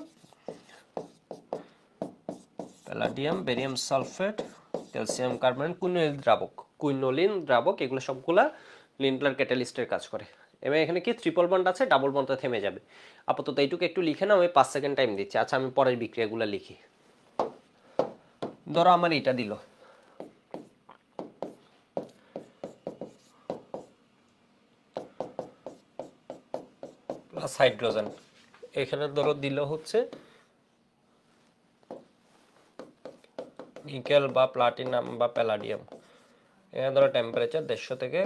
palladium barium sulphate calcium carbonate quinoline দ্রাবক কুইনোলিন দ্রাবক এগুলো সবগুলা লিনপ্লার ক্যাটালিস্টের কাজ করে এবং এখানে কি ট্রিপল বন্ড আছে ডাবল বন্ডটা থেমে যাবে আপাতত এইটুকু একটু লিখে নাও আমি পাঁচ সেকেন্ড টাইম দিচ্ছি আচ্ছা আমি পরের বিক্রিয়াগুলো লিখি ধরো আমার এটা দিল প্লাস হাইড্রোজেন এখানে ধরো দিল হচ্ছে নিকেল বা প্লাটিনাম বা প্যালাডিয়াম এখানে ধরো টেম্পারেচার দেড়শো থেকে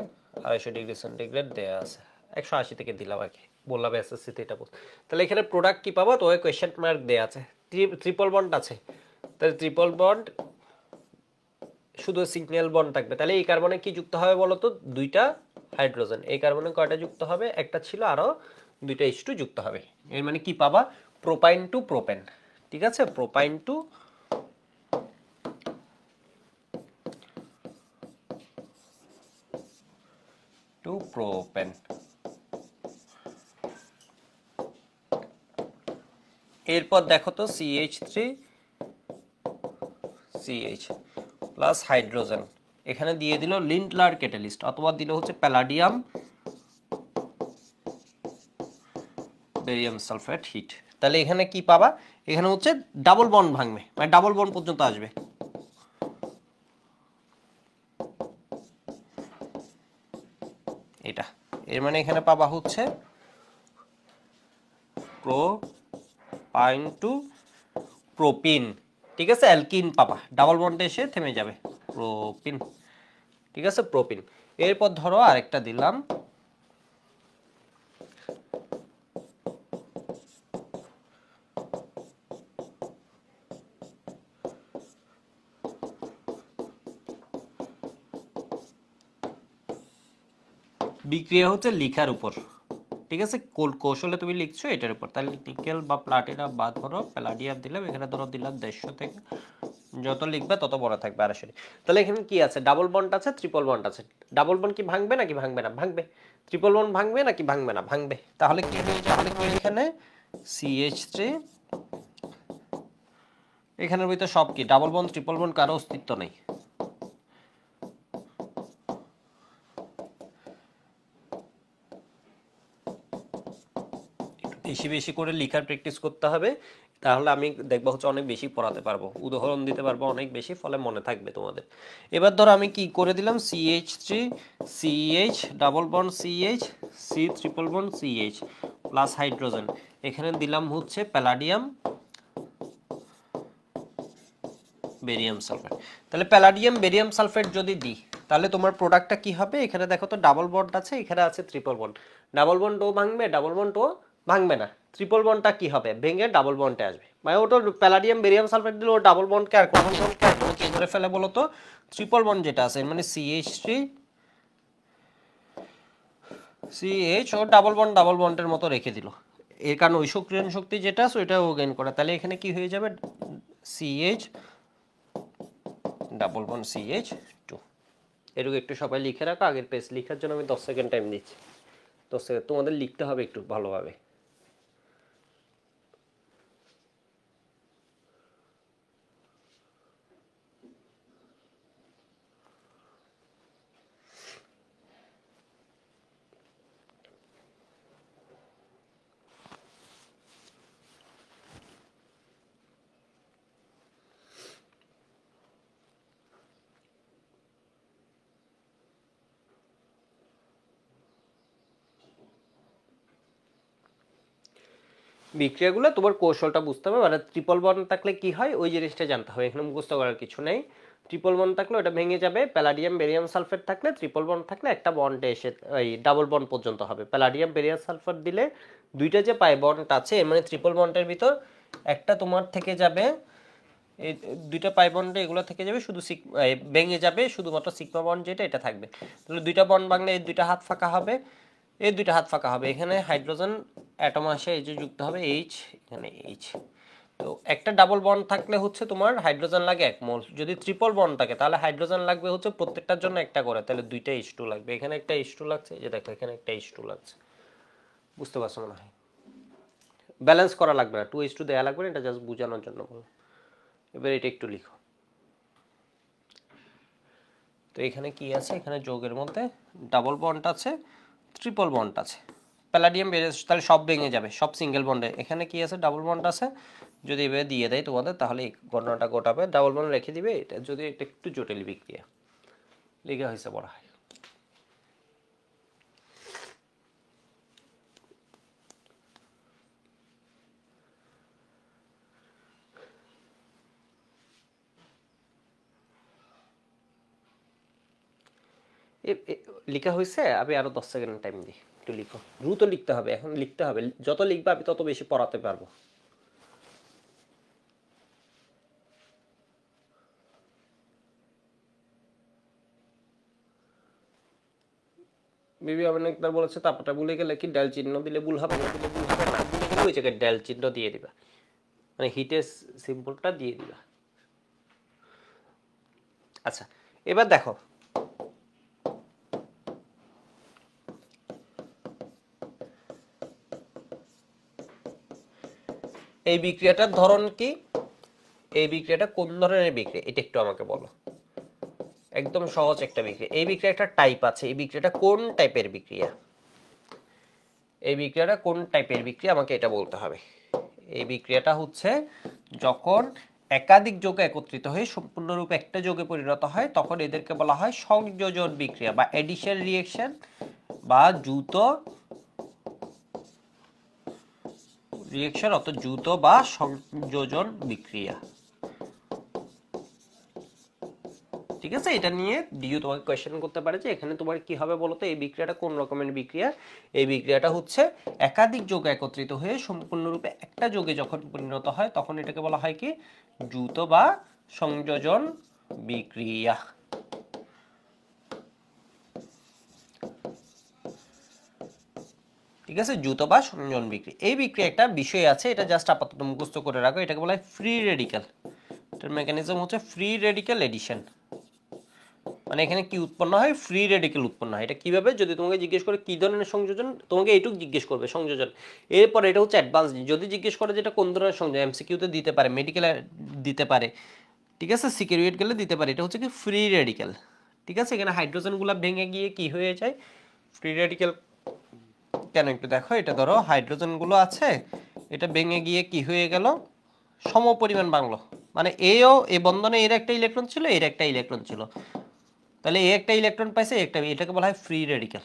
আড়াইশো ডিগ্রি সেন্টিগ্রেড দেওয়া আছে একশো আশি থেকে দিলাম আর কি বললাম এসএসসিতে এটা বল তাহলে এখানে প্রোডাক্ট কী পাবো তো ওই কোয়েশ্চেন মার্ক দেওয়া আছে ট্রিপল বন্ড আছে তাহলে ট্রিপল বন্ড শুধু সিগন্যাল বন্ড থাকবে তাহলে এই কার্বনে কি যুক্ত হবে বলো তো দুইটা হাইড্রোজেন এই কার্বনে কয়টা যুক্ত হবে একটা ছিল আরও দুইটা ইস্টু যুক্ত হবে এর মানে কি পাবা প্রোপাইন টু প্রোপেন ঠিক আছে প্রোপাইন টু to propen. এরপর দেখো তো CH three CH plus hydrogen এখানে দিয়ে দিল লিন্টলার ক্যাটালিস্ট অথবা দিল হচ্ছে প্যালাডিয়াম বেরিয়াম সালফেট হিট তাহলে এখানে কি পাবা এখানে হচ্ছে ডাবল বন ভাঙবে মানে ডাবল বন পর্যন্ত আসবে এর মানে এখানে পাবা হচ্ছে প্রো পাইন টু প্রোপিন ঠিক আছে অ্যালকিন পাবা ডাবল বন্ডে এসে থেমে যাবে প্রোপিন ঠিক আছে প্রোপিন এরপর ধরো আরেকটা দিলাম বিক্রিয়া হচ্ছে লিখার উপর ঠিক আছে কোল কৌশলে তুমি লিখছো এটার উপর তাহলে নিকেল বা প্লাটিনাম বা ধরো প্লাডিয়াম দিলাম এখানে ধরো দিলাম দেড়শো থেকে যত লিখবে তত বড় থাকবে আর আসলে তাহলে এখানে কি আছে ডাবল বন্ড আছে ট্রিপল বন্ড আছে ডাবল বন্ড কি ভাঙবে নাকি ভাঙবে না ভাঙবে ট্রিপল বন্ড ভাঙবে নাকি ভাঙবে না ভাঙবে তাহলে কি হয়ে তাহলে কি এখানে সিএইচ থ্রি এখানের ভিতরে সব কি ডাবল বন্ড ট্রিপল বন্ড কারো অস্তিত্ব নেই বেশি বেশি করে লেখার প্র্যাকটিস করতে হবে তাহলে আমি দেখবো হচ্ছে অনেক বেশি পড়াতে পারবো উদাহরণ দিতে পারবো অনেক বেশি ফলে মনে থাকবে তোমাদের এবার ধরো আমি কি করে দিলাম CH three C H double C CH C triple C CH plus hydrogen এখানে দিলাম হচ্ছে প্যালাডিয়াম বেরিয়াম সালফেট তাহলে প্যালাডিয়াম বেরিয়াম সালফেট যদি দিই তাহলে তোমার প্রোডাক্টটা কি হবে এখানে দেখো তো ডাবল বন্ড আছে এখানে আছে ট্রিপল বন্ড ডাবল বন্ড ও ভাঙবে ডাবল বন্ড ও ভাঙবে না ট্রিপল বন্ডটা কি হবে ভেঙে ডাবল বন্ডে আসবে মানে ওটা প্যালাডিয়াম বেরিয়াম সালফেট দিলে ও ডাবল বন্ডকে আর কোন বন্ডকে আর কি ধরে ফেলে বলো তো ট্রিপল বন্ড যেটা আছে মানে CH three CH O double bond double বন্ডের মতো রেখে দিল এর কারণ ওই সক্রিয়ণ শক্তি যেটা আছে ওইটা ও গেইন করে তাহলে এখানে কি হয়ে যাবে CH double bond CH two এরকম একটু সবাই লিখে রাখো আগের পেজ লিখার জন্য আমি দশ সেকেন্ড টাইম দিচ্ছি দশ সেকেন্ড তোমাদের লিখতে হবে একটু ভালোভাবে বিক্রিয়াগুলো তোমার কৌশলটা বুঝতে হবে মানে ট্রিপল বন থাকলে কি হয় ওই জিনিসটা জানতে হবে এখানে মুখস্থ করার কিছু নেই ট্রিপল বন থাকলে ওটা ভেঙে যাবে প্যালাডিয়াম বেরিয়াম সালফেট থাকলে ট্রিপল বন থাকলে একটা বন্ডে এসে এই ডাবল বন পর্যন্ত হবে প্যালাডিয়াম বেরিয়াম সালফেট দিলে দুইটা যে পাই বন্ড আছে মানে ট্রিপল বন্ডের ভিতর একটা তোমার থেকে যাবে এই দুইটা পাই বন্ডে এগুলো থেকে যাবে শুধু ভেঙে যাবে শুধুমাত্র সিকমা বন্ড যেটা এটা থাকবে তাহলে দুইটা বন্ড ভাঙলে এই দুইটা হাত ফাঁকা হবে এই দুইটা হাত ফাঁকা হবে এখানে হাইড্রোজেন অ্যাটম আসে এই যে যুক্ত হবে এইচ এখানে এইচ তো একটা ডাবল বন্ড থাকলে হচ্ছে তোমার হাইড্রোজেন লাগে এক মোল যদি ট্রিপল বন্ড থাকে তাহলে হাইড্রোজেন লাগবে হচ্ছে প্রত্যেকটার জন্য একটা করে তাহলে দুইটা এইচ টু লাগবে এখানে একটা এইচ টু লাগছে যে দেখো এখানে একটা এইচ টু লাগছে বুঝতে পারছো মনে হয় ব্যালেন্স করা লাগবে না টু এইচ টু দেওয়া লাগবে না এটা জাস্ট বোঝানোর জন্য বলো এবার এটা একটু লিখো তো এখানে কি আছে এখানে যোগের মধ্যে ডাবল বন্ড আছে ট্রিপল বন্ড আছে প্যালাডিয়াম বেড়ে তাহলে সব ভেঙে যাবে সব সিঙ্গেল বন্ডে এখানে কি আছে ডাবল বন্ড আছে যদি এভাবে দিয়ে দেয় তোমাদের তাহলে এই ঘটনাটা গোটাবে ডাবল বন্ড রেখে দিবে এটা যদি এটা একটু জটিল বিক্রিয়া লেগে হয়েছে বলা হয় লিখা হয়েছে আমি আরও দশ সেকেন্ড টাইম দিই একটু লিখো দ্রুত লিখতে হবে এখন লিখতে হবে যত লিখবে আমি তত বেশি পড়াতে পারবো বিবি আবেন ইকদার বলেছে তাপটা ভুলে গেলে কি ডাল চিহ্ন দিলে ভুল হবে না দিলে ভুল হবে না ভুলে চিহ্ন দিয়ে দিবা মানে হিটের সিম্পলটা দিয়ে দিবা আচ্ছা এবার দেখো এই বিক্রিয়াটার ধরন কি এই বিক্রিয়াটা কোন ধরনের বিক্রিয়া এটা একটু আমাকে বলো একদম সহজ একটা বিক্রিয়া এই বিক্রিয়া একটা টাইপ আছে এই বিক্রিয়াটা কোন টাইপের বিক্রিয়া এই বিক্রিয়াটা কোন টাইপের বিক্রিয়া আমাকে এটা বলতে হবে এই বিক্রিয়াটা হচ্ছে যখন একাধিক যোগ একত্রিত হয়ে সম্পূর্ণরূপে একটা যোগে পরিণত হয় তখন এদেরকে বলা হয় সংযোজন বিক্রিয়া বা এডিশন রিয়েকশন বা জুতো রিয়েকশন অত দ্রুত বা সংযোজন বিক্রিয়া ঠিক আছে এটা নিয়ে ডিউ তোমাকে কোয়েশ্চেন করতে পারে যে এখানে তোমার কি হবে বলতো এই বিক্রিয়াটা কোন রকমের বিক্রিয়া এই বিক্রিয়াটা হচ্ছে একাধিক যোগ একত্রিত হয়ে সম্পূর্ণরূপে একটা যোগে যখন পরিণত হয় তখন এটাকে বলা হয় কি দ্রুত বা সংযোজন বিক্রিয়া ঠিক আছে জুতো বা সরঞ্জন বিক্রি এই বিক্রি একটা বিষয় আছে এটা জাস্ট আপাতত মুখস্থ করে রাখো এটাকে বলা হয় ফ্রি রেডিক্যাল এটার মেকানিজম হচ্ছে ফ্রি রেডিক্যাল এডিশন মানে এখানে কি উৎপন্ন হয় ফ্রি রেডিক্যাল উৎপন্ন হয় এটা কীভাবে যদি তোমাকে জিজ্ঞেস করে কী ধরনের সংযোজন তোমাকে এইটুক জিজ্ঞেস করবে সংযোজন এরপর এটা হচ্ছে অ্যাডভান্স যদি জিজ্ঞেস করে যেটা কোন ধরনের সংযোজন এমসিকিউতে দিতে পারে মেডিকেলে দিতে পারে ঠিক আছে সিকিউরিট গেলে দিতে পারে এটা হচ্ছে কি ফ্রি রেডিক্যাল ঠিক আছে এখানে হাইড্রোজেনগুলো ভেঙে গিয়ে কি হয়ে যায় ফ্রি রেডিক্যাল কেন একটু দেখো এটা ধরো হাইড্রোজেনগুলো আছে এটা ভেঙে গিয়ে কি হয়ে গেল সম পরিমাণ বাংলো মানে এও এই বন্ধনে এর একটা ইলেকট্রন ছিল এর একটা ইলেকট্রন ছিল তাহলে এ একটা ইলেকট্রন পাইছে একটা এটাকে বলা হয় ফ্রি রেডিক্যাল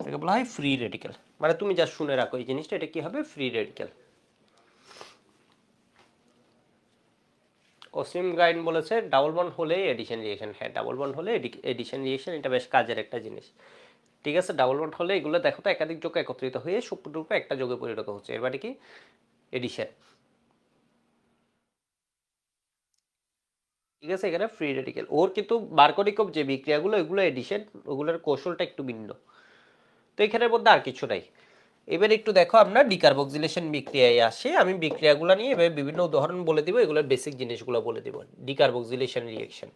এটাকে বলা হয় ফ্রি রেডিক্যাল মানে তুমি যা শুনে রাখো এই জিনিসটা এটা কি হবে ফ্রি রেডিক্যাল অসীম গাইন বলেছে ডাবল বন্ড হলে এডিশন রিয়েকশন হ্যাঁ ডাবল বন্ড হলে এডিশন রিয়েকশন এটা বেশ কাজের একটা জিনিস ঠিক আছে ডাবল বন্ড হলে এগুলো দেখো তো একাধিক যোগ একত্রিত হয়ে সম্পূর্ণরূপে একটা যোগে পরিণত হচ্ছে এবারে মানে কি এডিশন ঠিক আছে এখানে ফ্রি রেডিকেল ওর কিন্তু বার্কনিকম যে বিক্রিয়াগুলো এগুলো এডিশন ওগুলোর কৌশলটা একটু ভিন্ন তো এখানের মধ্যে আর কিছু নাই এবার একটু দেখো আমরা ডিকার্বক্সিলেশন বিক্রিয়ায় আসে আমি বিক্রিয়াগুলো নিয়ে এবার বিভিন্ন উদাহরণ বলে দিব এগুলোর বেসিক জিনিসগুলো বলে দিব ডিকার্বক্সিলেশন রিয়েকশন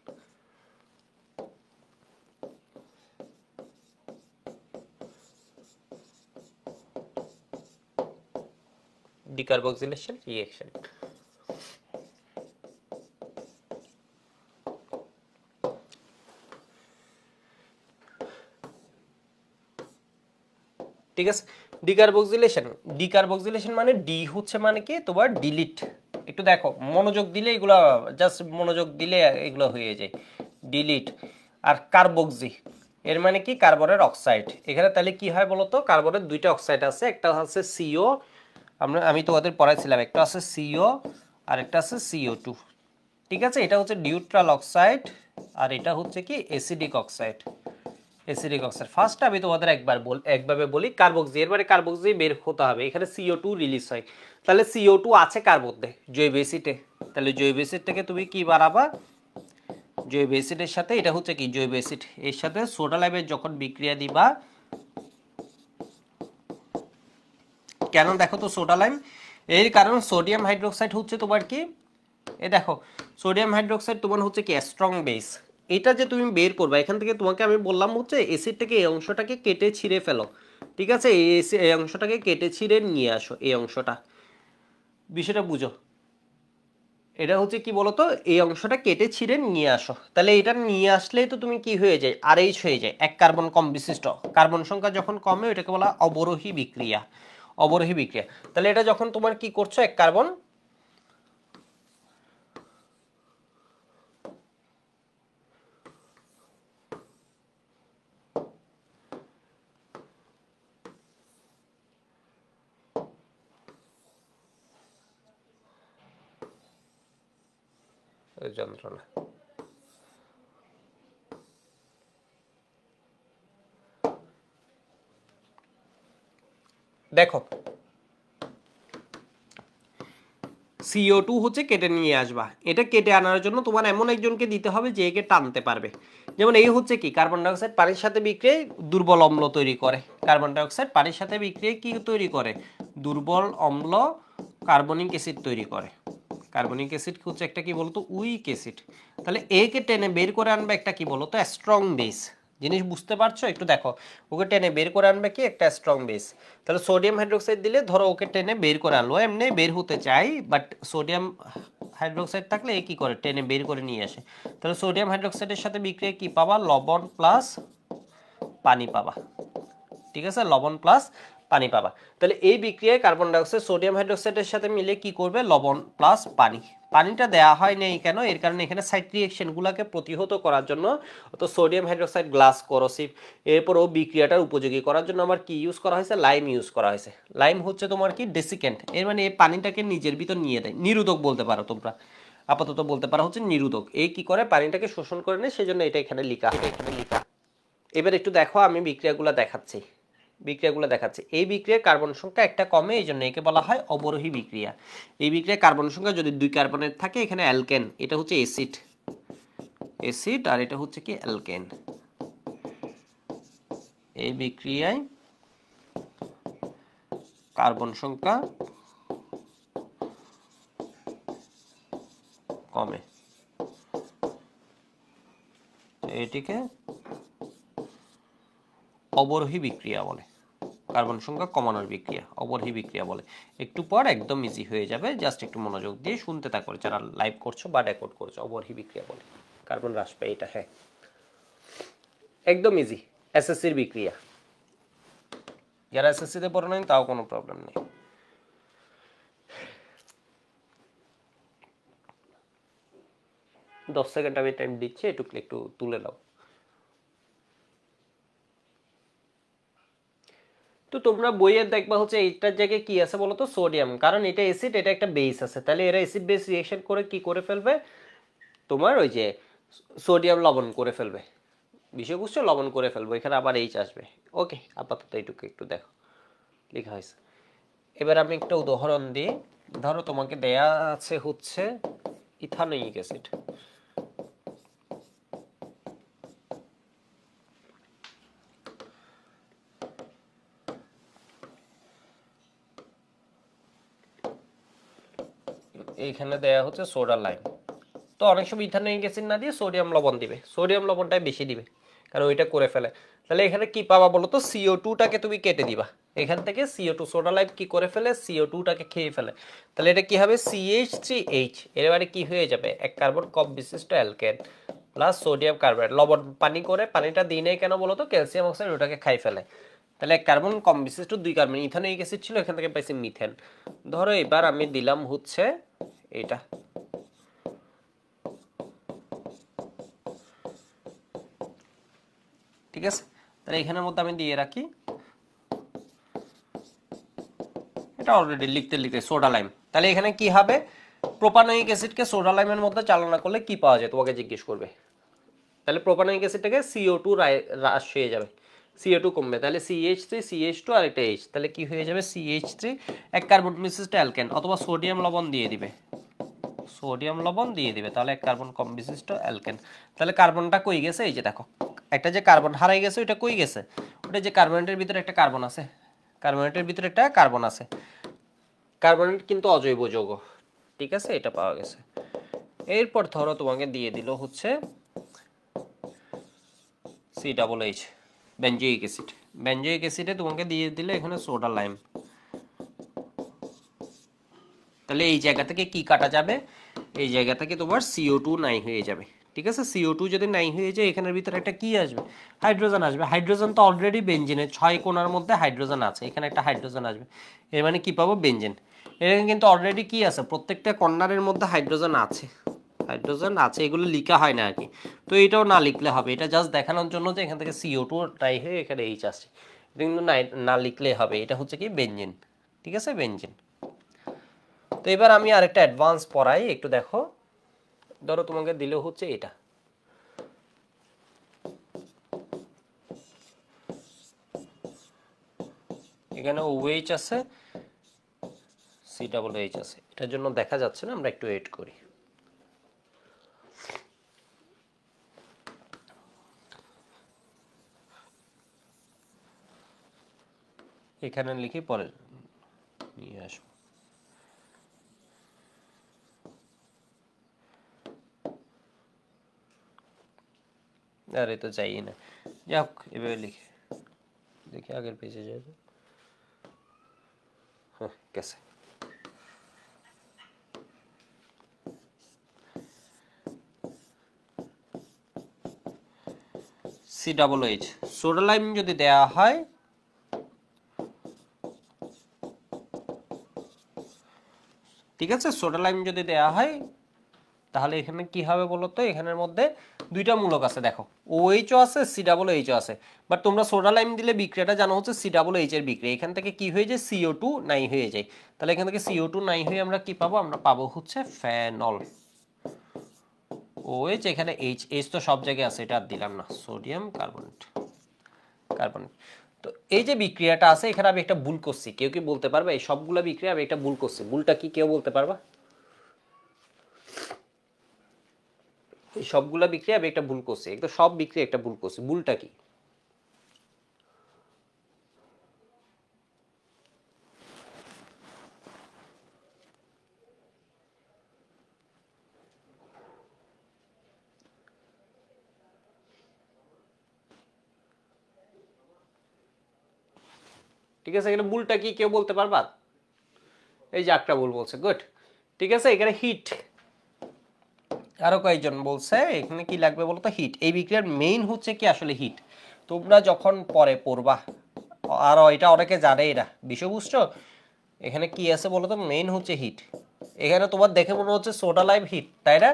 decarboxylation reaction. ঠিক আছে ডিকার্বক্সিলেশন ডিকার্বক্সিলেশন মানে ডি হচ্ছে মানে কি তোমার ডিলিট একটু দেখো মনোযোগ দিলে এগুলা জাস্ট মনোযোগ দিলে এগুলো হয়ে যায় ডিলিট আর কার্বক্সি এর মানে কি কার্বনের অক্সাইড এখানে তাহলে কি হয় বলতো কার্বনের দুইটা অক্সাইড আছে একটা হচ্ছে সিও আমরা আমি তোমাদের পড়াইছিলাম একটা আছে সিও আর একটা আছে সিও টু ঠিক আছে এটা হচ্ছে নিউট্রাল অক্সাইড আর এটা হচ্ছে কি acidic oxide acidic oxide first আমি তোমাদের একবার বল একভাবে বলি কার্বক্সি এরবারে কার্বক্সি বের হতে হবে এখানে সিও টু রিলিজ হয় তাহলে সিও টু আছে কার মধ্যে জৈব অ্যাসিডে তাহলে জৈব অ্যাসিড থেকে তুমি কি বাড়াবা জৈব অ্যাসিডের সাথে এটা হচ্ছে কি জৈব অ্যাসিড এর সাথে সোডা লাইভের যখন বিক্রিয়া দিবা কেন দেখো তো সোডা লাইম এর কারণ সোডিয়াম হাইড্রোক্সাইড হচ্ছে তোমার কি এ দেখো সোডিয়াম হাইড্রোক্সাইড তোমার হচ্ছে কি স্ট্রং বেস এটা যে তুমি বের করবা এখান থেকে তোমাকে আমি বললাম হচ্ছে এসিডটাকে এই অংশটাকে কেটে ছিঁড়ে ফেলো ঠিক আছে এই অংশটাকে কেটে ছিঁড়ে নিয়ে আসো এই অংশটা বিষয়টা বুঝো এটা হচ্ছে কি বলতো এই অংশটা কেটে ছিঁড়ে নিয়ে আসো তাহলে এটা নিয়ে আসলেই তো তুমি কি হয়ে যায় আর এইচ হয়ে যায় এক কার্বন কম বিশিষ্ট কার্বন সংখ্যা যখন কমে এটাকে বলা অবরোহী বিক্রিয়া অবরোহী বিক্রিয়া তাহলে এটা যখন তোমার কি করছো এক কার্বন যন্ত্রণা দেখো সিও টু হচ্ছে কেটে নিয়ে আসবা এটা কেটে আনার জন্য তোমার এমন একজনকে দিতে হবে যে একে টানতে পারবে যেমন এই হচ্ছে কি কার্বন ডাইঅক্সাইড পানির সাথে বিক্রিয়ে দুর্বল অম্ল তৈরি করে কার্বন ডাইঅক্সাইড পানির সাথে বিক্রিয়ে কি তৈরি করে দুর্বল অম্ল কার্বনিক অ্যাসিড তৈরি করে কার্বনিক অ্যাসিড হচ্ছে একটা কি বলতো উইক অ্যাসিড তাহলে একে টেনে বের করে আনবে একটা কি বলতো স্ট্রং বেস জিনিস বুঝতে পারছো একটু দেখো ওকে টেনে বের করে আনবে কি একটা স্ট্রং বেস তাহলে সোডিয়াম হাইড্রোক্সাইড দিলে ধরো ওকে টেনে বের করে আনলো এমনি বের হতে চাই বাট সোডিয়াম হাইড্রোক্সাইড থাকলে এ কী করে টেনে বের করে নিয়ে আসে তাহলে সোডিয়াম হাইড্রোক্সাইডের সাথে বিক্রিয়ে কি পাবা লবণ প্লাস পানি পাবা ঠিক আছে লবণ প্লাস পানি পাবা তাহলে এই বিক্রিয়ায় কার্বন ডাইঅক্সাইড সোডিয়াম হাইড্রোক্সাইডের সাথে মিলে কি করবে লবণ প্লাস পানি পানিটা দেয়া হয় নাই কেন এর কারণে এখানে সাইড রিয়েকশনগুলোকে প্রতিহত করার জন্য তো সোডিয়াম হাইড্রোক্সাইড গ্লাস করসিভ ও বিক্রিয়াটার উপযোগী করার জন্য আমার কি ইউজ করা হয়েছে লাইম ইউজ করা হয়েছে লাইম হচ্ছে তোমার কি ডেসিকেন্ট এর মানে এই পানিটাকে নিজের ভিতর নিয়ে দেয় নিরোধক বলতে পারো তোমরা আপাতত বলতে পারো হচ্ছে নিরোধক এই কি করে পানিটাকে শোষণ করে নেয় সেজন্য এটা এখানে লিখা এটা এখানে লিখা এবার একটু দেখো আমি বিক্রিয়াগুলো দেখাচ্ছি বিক্রিয়াগুলো দেখাচ্ছে এই বিক্রিয়ায় কার্বন সংখ্যা একটা কমে এই জন্য একে বলা হয় অবরোহী বিক্রিয়া এই বিক্রিয়ায় কার্বন সংখ্যা যদি দুই কার্বনের থাকে এখানে অ্যালকেন এটা হচ্ছে এসিড এসিড আর এটা হচ্ছে কি অ্যালকেন এই বিক্রিয়ায় কার্বন সংখ্যা কমে এটিকে অবরোহী বিক্রিয়া বলে কার্বন সংখ্যা কমানোর বিক্রিয়া অবরোহী বিক্রিয়া বলে একটু পর একদম ইজি হয়ে যাবে জাস্ট একটু মনোযোগ দিয়ে শুনতে থাকো যারা লাইভ করছো বা রেকর্ড করছো অবরোহী বিক্রিয়া বলে কার্বন হ্রাস পায় এটা হ্যাঁ একদম ইজি এসএসসির বিক্রিয়া যারা এসএসসিতে পড়ো নাই তাও কোনো প্রবলেম নেই দশ সেকেন্ড আমি টাইম দিচ্ছি একটু একটু তুলে নাও তো তোমরা বইয়ের দেখবা হচ্ছে এইটার জায়গায় কি আছে বলতো সোডিয়াম কারণ এটা অ্যাসিড এটা একটা বেস আছে তাহলে এরা অ্যাসিড বেস রিয়েকশন করে কি করে ফেলবে তোমার ওই যে সোডিয়াম লবণ করে ফেলবে বিষয় বুঝছো লবণ করে ফেলবো এখানে আবার এইচ আসবে ওকে আপাতত এইটুকু একটু দেখো লেখা হয়েছে এবার আমি একটা উদাহরণ দিই ধরো তোমাকে দেয়া আছে হচ্ছে ইথানোয়িক অ্যাসিড এইখানে দেয়া হচ্ছে সোডা লাইম তো অনেক সময় ইথানোয়িক অ্যাসিড না দিয়ে সোডিয়াম লবণ দিবে সোডিয়াম লবণটাই বেশি দিবে কারণ ওইটা করে ফেলে তাহলে এখানে কি পাবা বলো তো সিও টুটাকে তুমি কেটে দিবা এখান থেকে সিও টু সোডা লাইফ কি করে ফেলে সিও টুটাকে খেয়ে ফেলে তাহলে এটা কি হবে সিএইচ থ্রি এইচ এবারে কি হয়ে যাবে এক কার্বন কপ বিশিষ্ট অ্যালকেন প্লাস সোডিয়াম কার্বন লবণ পানি করে পানিটা দিনে কেন বলো তো ক্যালসিয়াম অক্সাইড ওটাকে খাই ফেলে তাহলে এক কার্বন কম বিশিষ্ট দুই কার্বন ইথানোয়িক অ্যাসিড ছিল এখান থেকে পাইছি মিথেন ধরো এবার আমি দিলাম হচ্ছে এটা ঠিক আছে তাহলে এখানের মধ্যে আমি দিয়ে রাখি এটা অলরেডি লিখতে লিখতে সোডা লাইম তাহলে এখানে কি হবে প্রোপানোয়িক অ্যাসিডকে সোডা লাইমের মধ্যে চালনা করলে কি পাওয়া যায় তোমাকে জিজ্ঞেস করবে তাহলে প্রোপানোয়িক অ্যাসিডটাকে সিও টু হ্রাস হয়ে যাবে সিও টু কমবে তাহলে সিএইচ থ্রি সিএইচ টু আর একটা এইচ তাহলে কি হয়ে যাবে সিএইচ থ্রি এক কার্বন বিশিষ্ট অ্যালকেন অথবা সোডিয়াম লবণ দিয়ে দিবে সোডিয়াম লবণ দিয়ে দিবে তাহলে এক কার্বন কম বিশিষ্ট অ্যালকেন তাহলে কার্বনটা কই গেছে এই যে দেখো একটা যে কার্বন হারাই গেছে ওইটা কই গেছে ওটা যে কার্বনেটের ভিতরে একটা কার্বন আছে কার্বনেটের ভিতরে একটা কার্বন আছে কার্বনেট কিন্তু অজৈব যৌগ ঠিক আছে এটা পাওয়া গেছে এরপর ধরো তোমাকে দিয়ে দিল হচ্ছে C double H benzoic acid benzoic অ্যাসিডে তোমাকে দিয়ে দিলে এখানে সোডা লাইম তাহলে এই জায়গা থেকে কি কাটা যাবে এই জায়গা থেকে তোমার সিও টু নাই হয়ে যাবে ঠিক আছে সিও টু যদি নাই হয়ে যায় এখানের ভিতরে একটা কি আসবে হাইড্রোজেন আসবে হাইড্রোজেন তো অলরেডি বেঞ্জিনে ছয় কোনার মধ্যে হাইড্রোজেন আছে এখানে একটা হাইড্রোজেন আসবে এর মানে কি পাবো বেঞ্জিন এখানে কিন্তু অলরেডি কি আছে প্রত্যেকটা কর্নারের মধ্যে হাইড্রোজেন আছে হাইড্রোজেন আছে এগুলো লিখা হয় না আর কি তো এটাও না লিখলে হবে এটা জাস্ট দেখানোর জন্য যে এখান থেকে সিও টু টাই হয়ে এখানে এইচ আসছে এটা কিন্তু না লিখলে হবে এটা হচ্ছে কি বেঞ্জিন ঠিক আছে বেঞ্জিন তো এবার আমি আরেকটা অ্যাডভান্স পড়াই একটু দেখো ধরো তোমাকে দিলে হচ্ছে এটা এখানে ওয়েচ আছে সি ডাবল এইচ আছে এটার জন্য দেখা যাচ্ছে না আমরা একটু এড করি এখানে লিখে পরে নিয়ে আসবো আর তো যাই না যাক এভাবে লিখে দেখি আগের পেজে যাই হ্যাঁ গেছে সি ডাবল এইচ সোডালাইম যদি দেয়া হয় ঠিক আছে সোডালাইম যদি দেয়া হয় তাহলে এখানে কি হবে বলো তো এখানের মধ্যে দুইটা মূলক আছে দেখো ও ও আছে সি ডাবল ও আছে বাট তোমরা সোডা লাইম দিলে বিক্রিয়াটা জানো হচ্ছে সি ডাবল এইচ এর বিক্রিয়া এখান থেকে কি হয়ে যায় সিও টু নাই হয়ে যায় তাহলে এখান থেকে সিও টু নাই হয়ে আমরা কি পাবো আমরা পাবো হচ্ছে ফ্যানল এইচ এখানে এইচ এইচ তো সব জায়গায় আছে এটা আর দিলাম না সোডিয়াম কার্বনেট কার্বনেট তো এই যে বিক্রিয়াটা আছে এখানে আমি একটা ভুল করছি কেউ কি বলতে পারবে এই সবগুলো বিক্রিয়া আমি একটা ভুল করছি ভুলটা কি কেউ বলতে পারবা এই সবগুলা বিক্রিয়া আমি একটা ভুল করছি একদম সব বিক্রিয়া একটা ভুল করছি ভুলটা কি ঠিক আছে এখানে বুলটা কি কেউ বলতে পারবা এই যে আটটা বুল বলছে গুড ঠিক আছে এখানে হিট আরো কয়েকজন বলছে এখানে কি লাগবে বলতো হিট এই বিক্রিয়ার মেইন হচ্ছে কি আসলে হিট তোমরা যখন পরে পড়বা আর এটা অনেকে জানে এরা বিষয় বুঝছো এখানে কি আছে বলতো মেইন হচ্ছে হিট এখানে তোমার দেখে মনে হচ্ছে সোডা লাইম হিট তাই না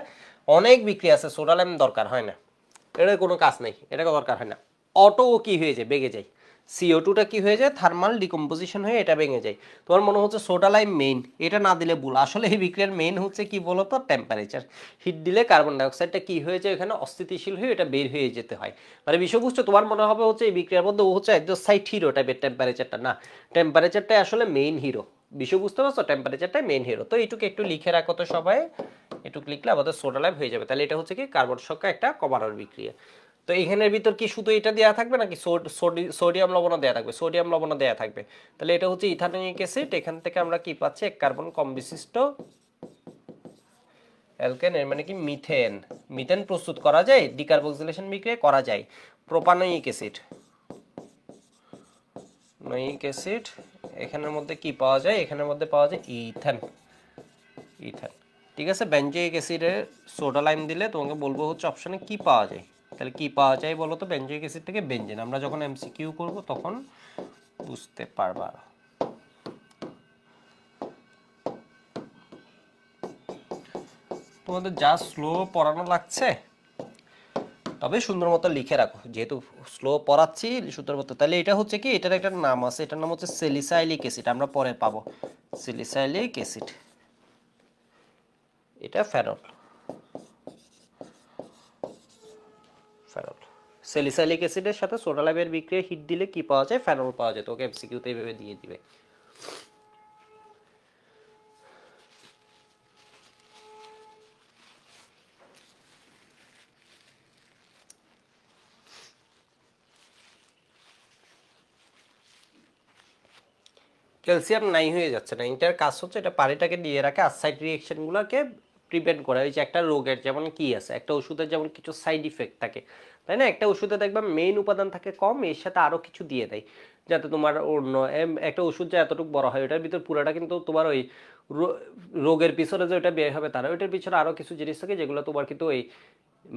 অনেক বিক্রি আছে সোডা লাইম দরকার হয় না এটা কোনো কাজ নেই এটা দরকার হয় না অটোও কি হয়ে যায় বেগে যায় সিও টুটা কী হয়ে যায় থার্মাল ডিকম্পোজিশন হয়ে এটা ভেঙে যায় তোমার মনে হচ্ছে সোডা লাইম মেইন এটা না দিলে ভুল আসলে এই বিক্রিয়ার মেইন হচ্ছে কি বলতো টেম্পারেচার হিট দিলে কার্বন ডাইঅক্সাইডটা কী হয়ে যায় এখানে অস্থিতিশীল হয়ে এটা বের হয়ে যেতে হয় মানে বিষয়বস্তু তোমার মনে হবে হচ্ছে এই বিক্রিয়ার মধ্যে ও হচ্ছে একদম সাইট হিরো টাইপের টেম্পারেচারটা না টেম্পারেচারটাই আসলে মেইন হিরো বিষয় বুঝতে পারছো টেম্পারেচারটাই মেইন হিরো তো এইটুকু একটু লিখে রাখো তো সবাই একটু লিখলে আমাদের সোডা হয়ে যাবে তাহলে এটা হচ্ছে কি কার্বন সংখ্যা একটা কমানোর বিক্রিয়া তো এখানের ভিতর কি শুধু এটা দেওয়া থাকবে নাকি সোডিয়াম লবণও দেওয়া থাকবে সোডিয়াম লবণও দেওয়া থাকবে তাহলে এটা হচ্ছে ইথানিক অ্যাসিড এখান থেকে আমরা কি পাচ্ছি এক কার্বন কম বিশিষ্ট অ্যালকেন এর মানে কি মিথেন মিথেন প্রস্তুত করা যায় ডিকার্বক্সিলেশন বিক্রিয়া করা যায় প্রোপানোয়িক অ্যাসিড নয়িক অ্যাসিড এখানের মধ্যে কি পাওয়া যায় এখানের মধ্যে পাওয়া যায় ইথেন ইথেন ঠিক আছে ব্যঞ্জয়িক অ্যাসিডে সোডা লাইম দিলে তোমাকে বলবো হচ্ছে অপশানে কি পাওয়া যায় তাহলে কি পাওয়া যায় বলো তো বেঞ্জয়িক অ্যাসিড থেকে বেঞ্জেন আমরা যখন এমসি কিউ করবো তখন বুঝতে পারবা তোমাদের যা স্লো পড়ানো লাগছে তবে সুন্দর মতো লিখে রাখো যেহেতু স্লো পড়াচ্ছি সুন্দর মতো তাহলে এটা হচ্ছে কি এটার একটা নাম আছে এটার নাম হচ্ছে সেলিসাইলিক অ্যাসিড আমরা পরে পাবো সেলিসাইলিক অ্যাসিড এটা ফেরল সেলিসাইলিক অ্যাসিডের সাথে সোডালাইমের বিক্রিয়া হিট দিলে কি পাওয়া যায় ফেনল পাওয়া যায় তোকে এমসিকিউতে এইভাবে দিয়ে দিবে ক্যালসিয়াম নাই হয়ে যাচ্ছে না এটার কাজ হচ্ছে এটা পানিটাকে নিয়ে রাখে আর সাইড রিয়েকশনগুলোকে প্রিভেন্ট করে ওই যে একটা রোগের যেমন কি আছে একটা ওষুধের যেমন কিছু সাইড ইফেক্ট থাকে তাই না একটা ওষুধে দেখবে মেইন উপাদান থাকে কম এর সাথে আরও কিছু দিয়ে দেয় যাতে তোমার অন্য একটা ওষুধ যে এতটুকু বড় হয় ওটার ভিতর পুরোটা কিন্তু তোমার ওই রোগের পিছনে যে ওটা বের হবে তারা ওইটার পিছনে আরও কিছু জিনিস থাকে যেগুলো তোমার কিন্তু ওই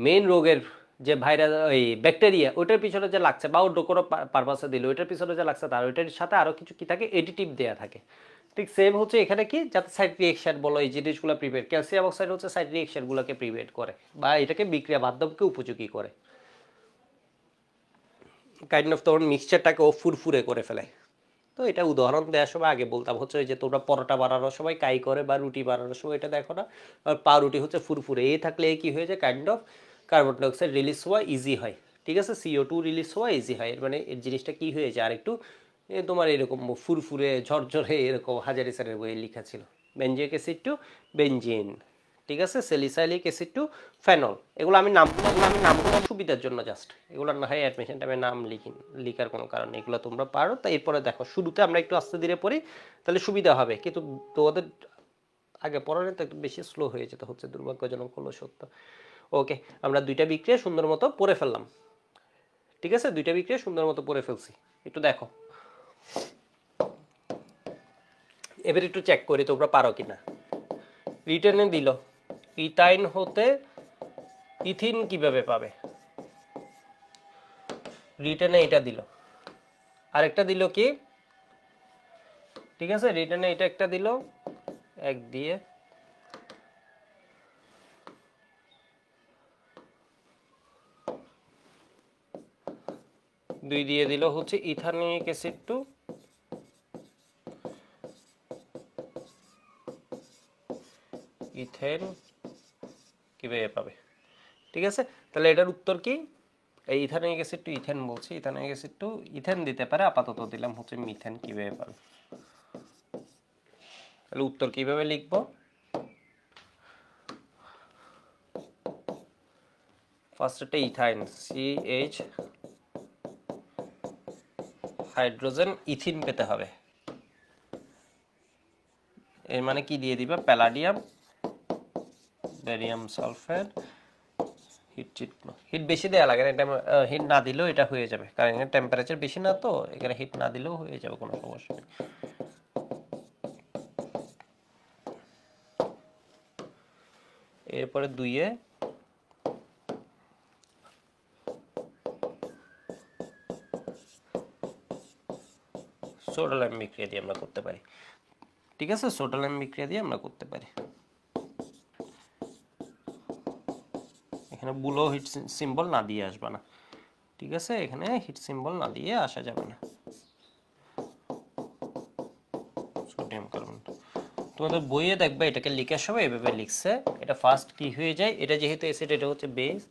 মেইন রোগের যে ভাইরাস ওই ব্যাকটেরিয়া ওইটার পিছনে যে লাগছে বা অন্য কোনো পারপাসে দিলে ওইটার পিছনে যে লাগছে তার ওইটার সাথে আরও কিছু কী থাকে এডিটিভ দেয়া থাকে ঠিক সেম হচ্ছে এখানে কি যাতে সাইড রিয়েকশন বলো এই জিনিসগুলো প্রিভেন্ট ক্যালসিয়াম অক্সাইড হচ্ছে সাইড রিয়েকশনগুলোকে প্রিভেন্ট করে বা এটাকে বিক্রিয়া মাধ্যমকে উপযোগী করে কাইন্ড অফ তখন মিক্সচারটাকে ও ফুরফুরে করে ফেলে তো এটা উদাহরণ দেওয়ার সময় আগে বলতাম হচ্ছে যে তোমরা পরোটা বানানোর সময় কাই করে বা রুটি বানানোর সময় এটা দেখো না আর পাউরুটি হচ্ছে ফুরফুরে এ থাকলে কি হয়ে যায় kind of carbon dioxide release হওয়া ইজি হয় ঠিক আছে সিও টু রিলিজ হওয়া ইজি হয় মানে এর জিনিসটা কি হয়ে যায় আর একটু এ তোমার এরকম ফুরফুরে ঝরঝরে এরকম হাজারি স্যারের বইয়ে লেখা ছিল বেঞ্জিক অ্যাসিড টু বেঞ্জিন ঠিক আছে সেলিসাইলিক অ্যাসিড টু ফেনল এগুলো আমি নাম এগুলো আমি নামগুলো সুবিধার জন্য জাস্ট এগুলো না হয় অ্যাডমিশন টাইমে নাম লিখি লিখার কোনো কারণ এগুলো তোমরা পারো তাই এরপরে দেখো শুরুতে আমরা একটু আস্তে ধীরে পড়ি তাহলে সুবিধা হবে কিন্তু তোমাদের আগে পড়ানো তো একটু বেশি স্লো হয়ে যেতে হচ্ছে দুর্ভাগ্যজনক হলো সত্য ওকে আমরা দুইটা বিক্রিয়া সুন্দর মতো পড়ে ফেললাম ঠিক আছে দুইটা বিক্রিয়া সুন্দর মতো পড়ে ফেলছি একটু দেখো এবার একটু চেক করি তোমরা পারো কিনা রিটার্নে দিল ইথাইন হতে ইথিন কিভাবে পাবে রিটার্নে এটা দিল আরেকটা দিল কি ঠিক আছে রিটার্নে এটা একটা দিল এক দিয়ে দুই দিয়ে দিল হচ্ছে ইথানিক অ্যাসিড টু ইথেন কিভাবে পাবে ঠিক আছে তাহলে এটার উত্তর কি এই ইথানিক অ্যাসিড টু ইথেন বলছি ইথানিক অ্যাসিড টু ইথেন দিতে পারে আপাতত দিলাম হচ্ছে মিথেন কিভাবে পাবে তাহলে উত্তর কিভাবে লিখব ফার্স্ট একটা ethyne C H hydrogen ethene পেতে হবে এর মানে কি দিয়ে দিবে প্যালাডিয়াম বেরিয়াম সালফেট হিট চিট হিট বেশি দেওয়া লাগে না হিট না দিলেও এটা হয়ে যাবে কারণ এখানে টেম্পারেচার বেশি না তো এখানে হিট না দিলেও হয়ে যাবে কোনো সমস্যা নেই এরপরে দুইয়ে সোডালাইম বিক্রিয়া দিয়ে আমরা করতে পারি ঠিক আছে সোডালাইম বিক্রিয়া দিয়ে আমরা করতে পারি এখানে বুলো হিট সিম্বল না দিয়ে আসবা না ঠিক আছে এখানে হিট সিম্বল না দিয়ে আসা যাবে না তোমাদের বইয়ে দেখবে এটাকে লিখে সময় এভাবে লিখছে এটা ফার্স্ট কি হয়ে যায় এটা যেহেতু অ্যাসিড এটা হচ্ছে বেস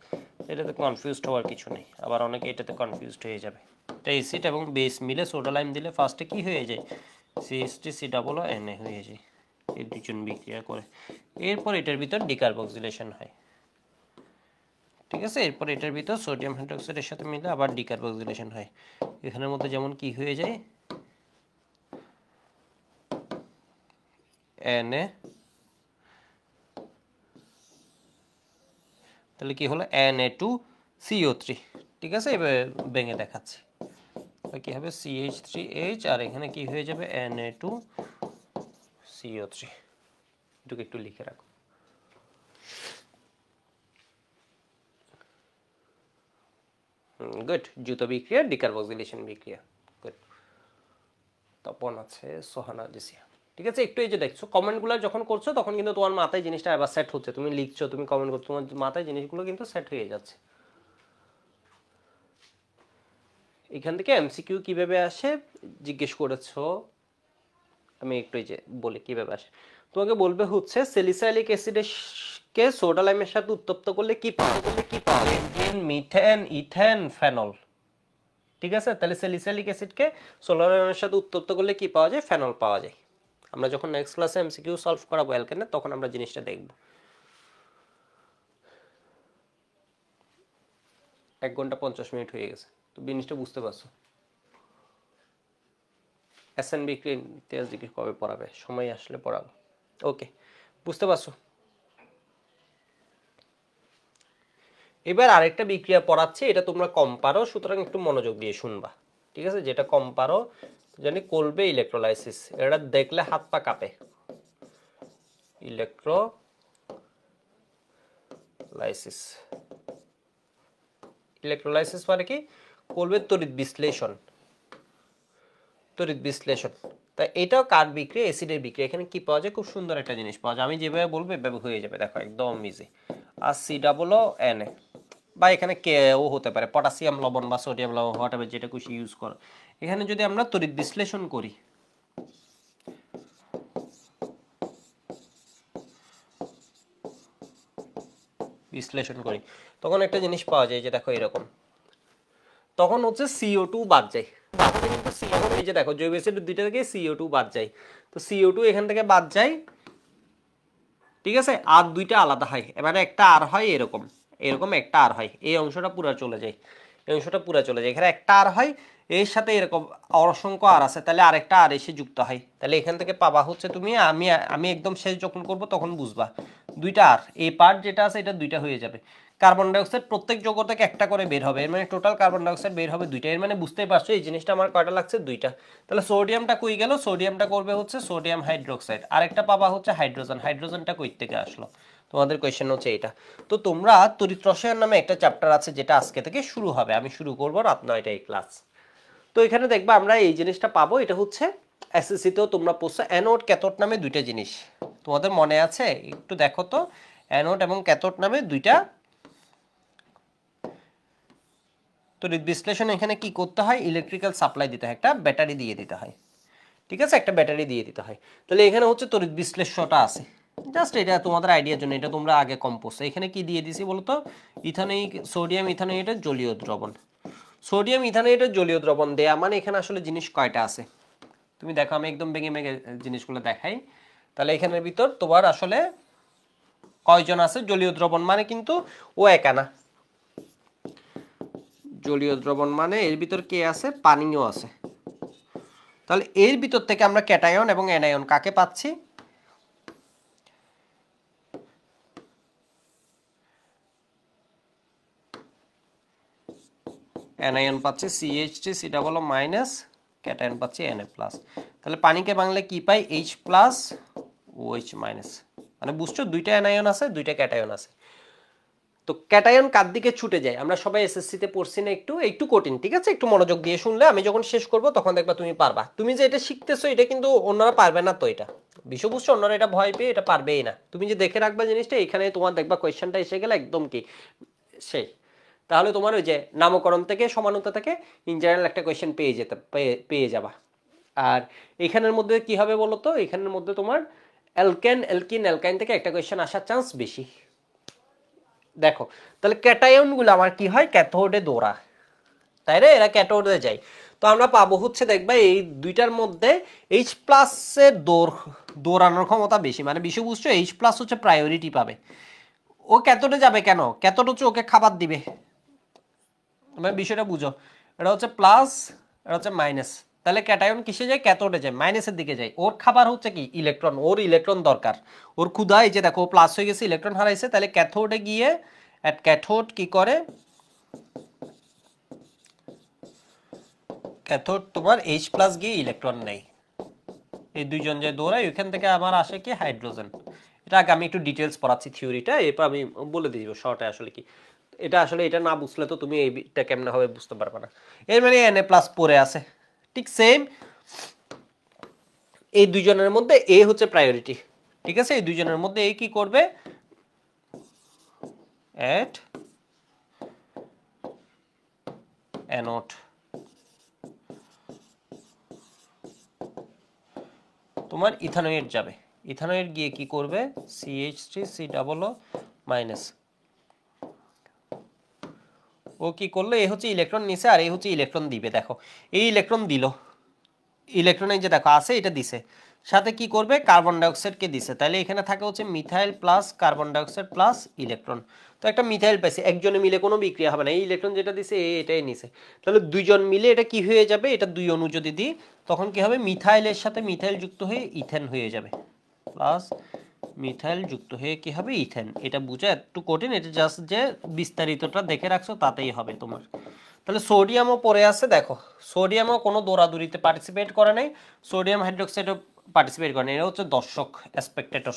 এটাতে কনফিউজড হওয়ার কিছু নেই আবার অনেকে এটাতে কনফিউজড হয়ে যাবে এটা অ্যাসিড এবং বেস মিলে সোডা লাইম দিলে ফার্স্টে কি হয়ে যায় সিএসটি সি ডাবল এন এ হয়ে যায় এই দুজন বিক্রিয়া করে এরপর এটার ভিতর ডিকার্বক্সিলেশন হয় ঠিক আছে এরপর এটার ভিতর সোডিয়াম হাইড্রোক্সাইডের সাথে মিলে আবার ডিকার্বক্সিলেশন হয় এখানের মধ্যে যেমন কি হয়ে যায় এন এ তাহলে কি হলো N A two CO three ঠিক আছে এবার ভেঙে দেখাচ্ছি কি হবে সিএইচ থ্রি এইচ আর এখানে কি হয়ে যাবে N A two CO three এটুকু একটু লিখে রাখো গুড জুতো বিক্রিয়া ডিকারবক্সিলেশন বিক্রিয়া গুড তপন আছে সোহানা জিসিয়া ঠিক আছে একটু এই যে দেখছো কমেন্টগুলো যখন করছো তখন কিন্তু তোমার মাথায় জিনিসটা আবার সেট হচ্ছে তুমি লিখছো তুমি কমেন্ট করছো তোমার মাথায় জিনিসগুলো কিন্তু সেট হয়ে যাচ্ছে এখান থেকে এমসিকিউ কিভাবে আসে জিজ্ঞেস করেছো আমি একটু এই যে বলি কিভাবে আসে তোমাকে বলবে হচ্ছে সেলিসাইলিক কে সোডা লাইমের সাথে উত্তপ্ত করলে কি পাওয়া কি পাওয়া পেন্টেন মিথেন ইথেন ফেনল ঠিক আছে তাহলে সেলিসাইলিক কে সোডা লাইমের সাথে উত্তপ্ত করলে কি পাওয়া যায় ফেনল পাওয়া যায় আমরা যখন নেক্সট ক্লাসে এমসিকিউ সলভ করাবো অ্যালকেনে তখন আমরা জিনিসটা দেখব এক ঘন্টা পঞ্চাশ মিনিট হয়ে গেছে তো জিনিসটা বুঝতে পারছো এস এন বিক্রি দিকে কবে পড়াবে সময় আসলে পড়াবো ওকে বুঝতে পারছো এবার আরেকটা বিক্রিয়া পড়াচ্ছে এটা তোমরা কম পারো সুতরাং একটু মনোযোগ দিয়ে শুনবা ঠিক আছে যেটা কম পারো জানি করবে ইলেকট্রোলাইসিস এটা দেখলে হাত পা কাঁপে ইলেকট্রো লাইসিস ইলেকট্রোলাইসিস মানে কি করবে তড়িৎ বিশ্লেষণ তড়িৎ বিশ্লেষণ তা এটাও কার বিক্রিয়া অ্যাসিডের বিক্রিয়া এখানে কি পাওয়া যায় খুব সুন্দর একটা জিনিস পাওয়া যায় আমি যেভাবে বলবো এভাবে হয়ে যাবে দেখো একদম ইজি আর C double O N A বা এখানে কে ও হতে পারে পটাশিয়াম লবণ বা সোডিয়াম লবণ হোয়াট এভার যেটা খুশি ইউজ করো এখানে যদি আমরা তড়িৎ বিশ্লেষণ করি বিশ্লেষণ করি তখন একটা জিনিস পাওয়া যায় যে দেখো এরকম তখন হচ্ছে সিও টু বাদ যায় এই যে দেখো জৈব অ্যাসিড দুইটা থেকে সিও টু বাদ যায় তো সিও টু এখান থেকে বাদ যায় ঠিক আছে আর দুইটা আলাদা হয় মানে একটা আর হয় এরকম এরকম একটা আর হয় এই অংশটা পুরো চলে যায় এই অংশটা পুরো চলে যায় এখানে একটা আর হয় এর সাথে এরকম অসংখ্য আর আছে তাহলে আরেকটা আর এসে যুক্ত হয় তাহলে এখান থেকে পাবা হচ্ছে তুমি আমি আমি একদম শেষ যখন করব তখন বুঝবা দুইটা আর এই পার্ট যেটা আছে এটা দুইটা হয়ে যাবে কার্বন ডাইঅক্সাইড প্রত্যেক যৌগ থেকে একটা করে বের হবে এর মানে টোটাল কার্বন ডাইঅক্সাইড বের হবে দুইটা এর মানে বুঝতেই পারছো এই জিনিসটা আমার কয়টা লাগছে দুইটা তাহলে সোডিয়ামটা কই গেল সোডিয়ামটা করবে হচ্ছে সোডিয়াম হাইড্রোক্সাইড আরেকটা পাবা হচ্ছে হাইড্রোজেন হাইড্রোজেনটা কই থেকে আসলো তোমাদের কোয়েশ্চেন হচ্ছে এটা তো তোমরা তরিত রসায়ন নামে একটা চ্যাপ্টার আছে যেটা আজকে থেকে শুরু হবে আমি শুরু করব রাত নয়টায় ক্লাস তো এখানে দেখবো আমরা এই জিনিসটা পাবো এটা হচ্ছে এসএসসিতেও তোমরা পড়ছো অ্যানোড ক্যাথোড নামে দুইটা জিনিস তোমাদের মনে আছে একটু দেখো তো অ্যানোড এবং ক্যাথোড নামে দুইটা তড়িৎ বিশ্লেষণ এখানে কি করতে হয় ইলেকট্রিক্যাল সাপ্লাই দিতে হয় একটা ব্যাটারি দিয়ে দিতে হয় ঠিক আছে একটা ব্যাটারি দিয়ে দিতে হয় তাহলে এখানে হচ্ছে তড়িৎ বিশ্লেষণটা আছে জাস্ট এটা তোমাদের আইডিয়ার জন্য এটা তোমরা আগে কম্পোস্ট এখানে কি দিয়ে দিছি বলতো ইথানেইক সোডিয়াম এটা জলীয় দ্রবণ সোডিয়াম এটা জলীয় দ্রবণ দেয়া মানে এখানে আসলে জিনিস কয়টা আছে তুমি দেখো আমি একদম ভেঙে মেঘে জিনিসগুলো দেখাই তাহলে এখানের ভিতর তোমার আসলে কয়জন আছে জলীয় দ্রবণ মানে কিন্তু ও একা না জলীয় দ্রবণ মানে এর ভিতর কে আছে পানিও আছে তাহলে এর ভিতর থেকে আমরা ক্যাটায়ন এবং অ্যানায়ন কাকে পাচ্ছি অ্যানায়ন পাচ্ছি সিএইচ থ্রি সেটা বলো মাইনাস ক্যাটায়ন পাচ্ছি এন এ প্লাস তাহলে পানিকে বাংলা কি পাই H plus O H minus মানে বুঝছো দুইটা অ্যানায়ন আছে দুইটা ক্যাটায়ন আছে তো ক্যাটায়ন কার দিকে ছুটে যায় আমরা সবাই এসএসসিতে পড়ছি না একটু একটু কঠিন ঠিক আছে একটু মনোযোগ দিয়ে শুনলে আমি যখন শেষ করব তখন দেখবা তুমি পারবা তুমি যে এটা শিখতেছো এটা কিন্তু অন্যরা পারবে না তো এটা বিষয়বস্তু অন্যরা এটা ভয় পেয়ে এটা পারবেই না তুমি যে দেখে রাখবা জিনিসটা এখানে তোমার দেখবা কোয়েশ্চেনটা এসে গেলে একদম কি সেই তাহলে তোমার ওই যে নামকরণ থেকে সমানতা থেকে ইন জেনারেল একটা কোয়েশ্চেন পেয়ে যেতে পেয়ে যাবা আর এখানের মধ্যে কি হবে বলো তো এখানের মধ্যে তোমার অ্যালকেন অ্যালকিন অ্যালকাইন থেকে একটা কোয়েশ্চেন আসার চান্স বেশি দেখো তাহলে ক্যাটায়নগুলো আমার কি হয় ক্যাথোডে দৌড়া তাই রে এরা ক্যাথোডে যায় তো আমরা পাবো হচ্ছে দেখবা এই দুইটার মধ্যে এইচ প্লাসের দৌড় দৌড়ানোর ক্ষমতা বেশি মানে বেশি বুঝছো এইচ প্লাস হচ্ছে প্রায়োরিটি পাবে ও ক্যাথোডে যাবে কেন ক্যাথোড হচ্ছে ওকে খাবার দিবে তোমার বিষয়টা বুঝো এটা হচ্ছে প্লাস এটা হচ্ছে মাইনাস তাহলে ক্যাটায়ন কিসে যায় ক্যাথোডে যায় মাইনাসের দিকে যায় ওর খাবার হচ্ছে কি ইলেকট্রন ওর ইলেকট্রন দরকার ওর ক্ষুধা এই যে দেখো প্লাস হয়ে গেছে ইলেকট্রন হারাইছে তাহলে ক্যাথোডে গিয়ে অ্যাট ক্যাথোড কি করে ক্যাথোড তোমার এইচ প্লাস গিয়ে ইলেকট্রন নেই এই দুইজন যে দৌড়ায় ওইখান থেকে আমার আসে কি হাইড্রোজেন এটা আগে আমি একটু ডিটেলস পড়াচ্ছি থিওরিটা এরপর আমি বলে দিব শর্টে আসলে কি এটা আসলে এটা না বুঝলে তো তুমি এইটা কেমন হবে বুঝতে পারবে না এর মানে এন এ প্লাস পরে আছে ঠিক সেম এই দুইজনের মধ্যে এ হচ্ছে প্রায়োরিটি ঠিক আছে এই দুইজনের মধ্যে এ কি করবে অ্যাট অ্যানোট তোমার ইথানোয়েট যাবে ইথানোয়েট গিয়ে কি করবে CH three C double O minus O কি করলো এ হচ্ছে ইলেকট্রন নিছে আর এই হচ্ছে ইলেকট্রন দিবে দেখো এই ইলেকট্রন দিল ইলেকট্রনে যে দেখো আছে এটা দিছে সাথে কি করবে কার্বন ডাইঅক্সাইডকে দিছে তাহলে এখানে থাকে হচ্ছে methyl plus carbon dioxide plus electron তো একটা মিথাইল পাইছে একজনে মিলে কোনো বিক্রিয়া হবে না এই ইলেকট্রন যেটা দিছে এটাই নিছে তাহলে দুইজন মিলে এটা কি হয়ে যাবে এটা দুই অণু যদি দিই তখন কি হবে মিথাইলের সাথে মিথাইল যুক্ত হয়ে ইথেন হয়ে যাবে প্লাস মিথাইল যুক্ত হয়ে কি হবে ইথেন এটা বুঝা একটু কঠিন এটা জাস্ট যে বিস্তারিতটা দেখে রাখছো তাতেই হবে তোমার তাহলে সোডিয়ামও পরে আছে দেখো সোডিয়ামও কোনো দৌড়াদৌড়িতে পার্টিসিপেট করে নাই সোডিয়াম হাইড্রোক্সাইডও পার্টিসিপেট করে নাই এটা হচ্ছে দর্শক স্পেকটেটর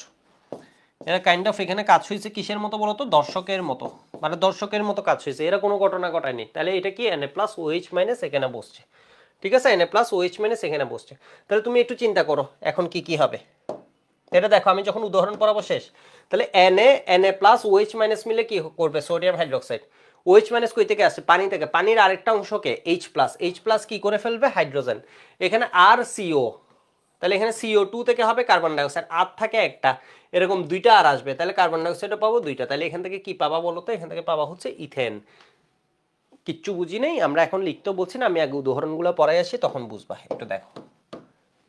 এরা কাইন্ড অফ এখানে কাজ হয়েছে কিসের মতো বলতো দর্শকের মতো মানে দর্শকের মতো কাজ হয়েছে এরা কোনো ঘটনা ঘটায়নি তাহলে এটা কি N A plus OH minus এখানে বসছে ঠিক আছে N A plus OH minus এখানে বসছে তাহলে তুমি একটু চিন্তা করো এখন কি কি হবে এটা দেখো আমি যখন উদাহরণ পড়াবো শেষ তাহলে N A N A plus OH minus মিলে কি করবে সোডিয়াম হাইড্রোক্সাইড ওএইচ মাইনাস কই থেকে আসে পানি থেকে পানির আরেকটা অংশকে এইচ প্লাস এইচ প্লাস কি করে ফেলবে হাইড্রোজেন এখানে আর সিও তাহলে এখানে সিও টু থেকে হবে কার্বন ডাইঅক্সাইড আর থাকে একটা এরকম দুইটা আর আসবে তাহলে কার্বন ডাইঅক্সাইডও পাবো দুইটা তাহলে এখান থেকে কি পাবা বলো তো এখান থেকে পাওয়া হচ্ছে ইথেন কিচ্ছু বুঝি নেই আমরা এখন লিখতেও বলছি না আমি আগে উদাহরণগুলো পড়াই আসি তখন বুঝবা একটু দেখো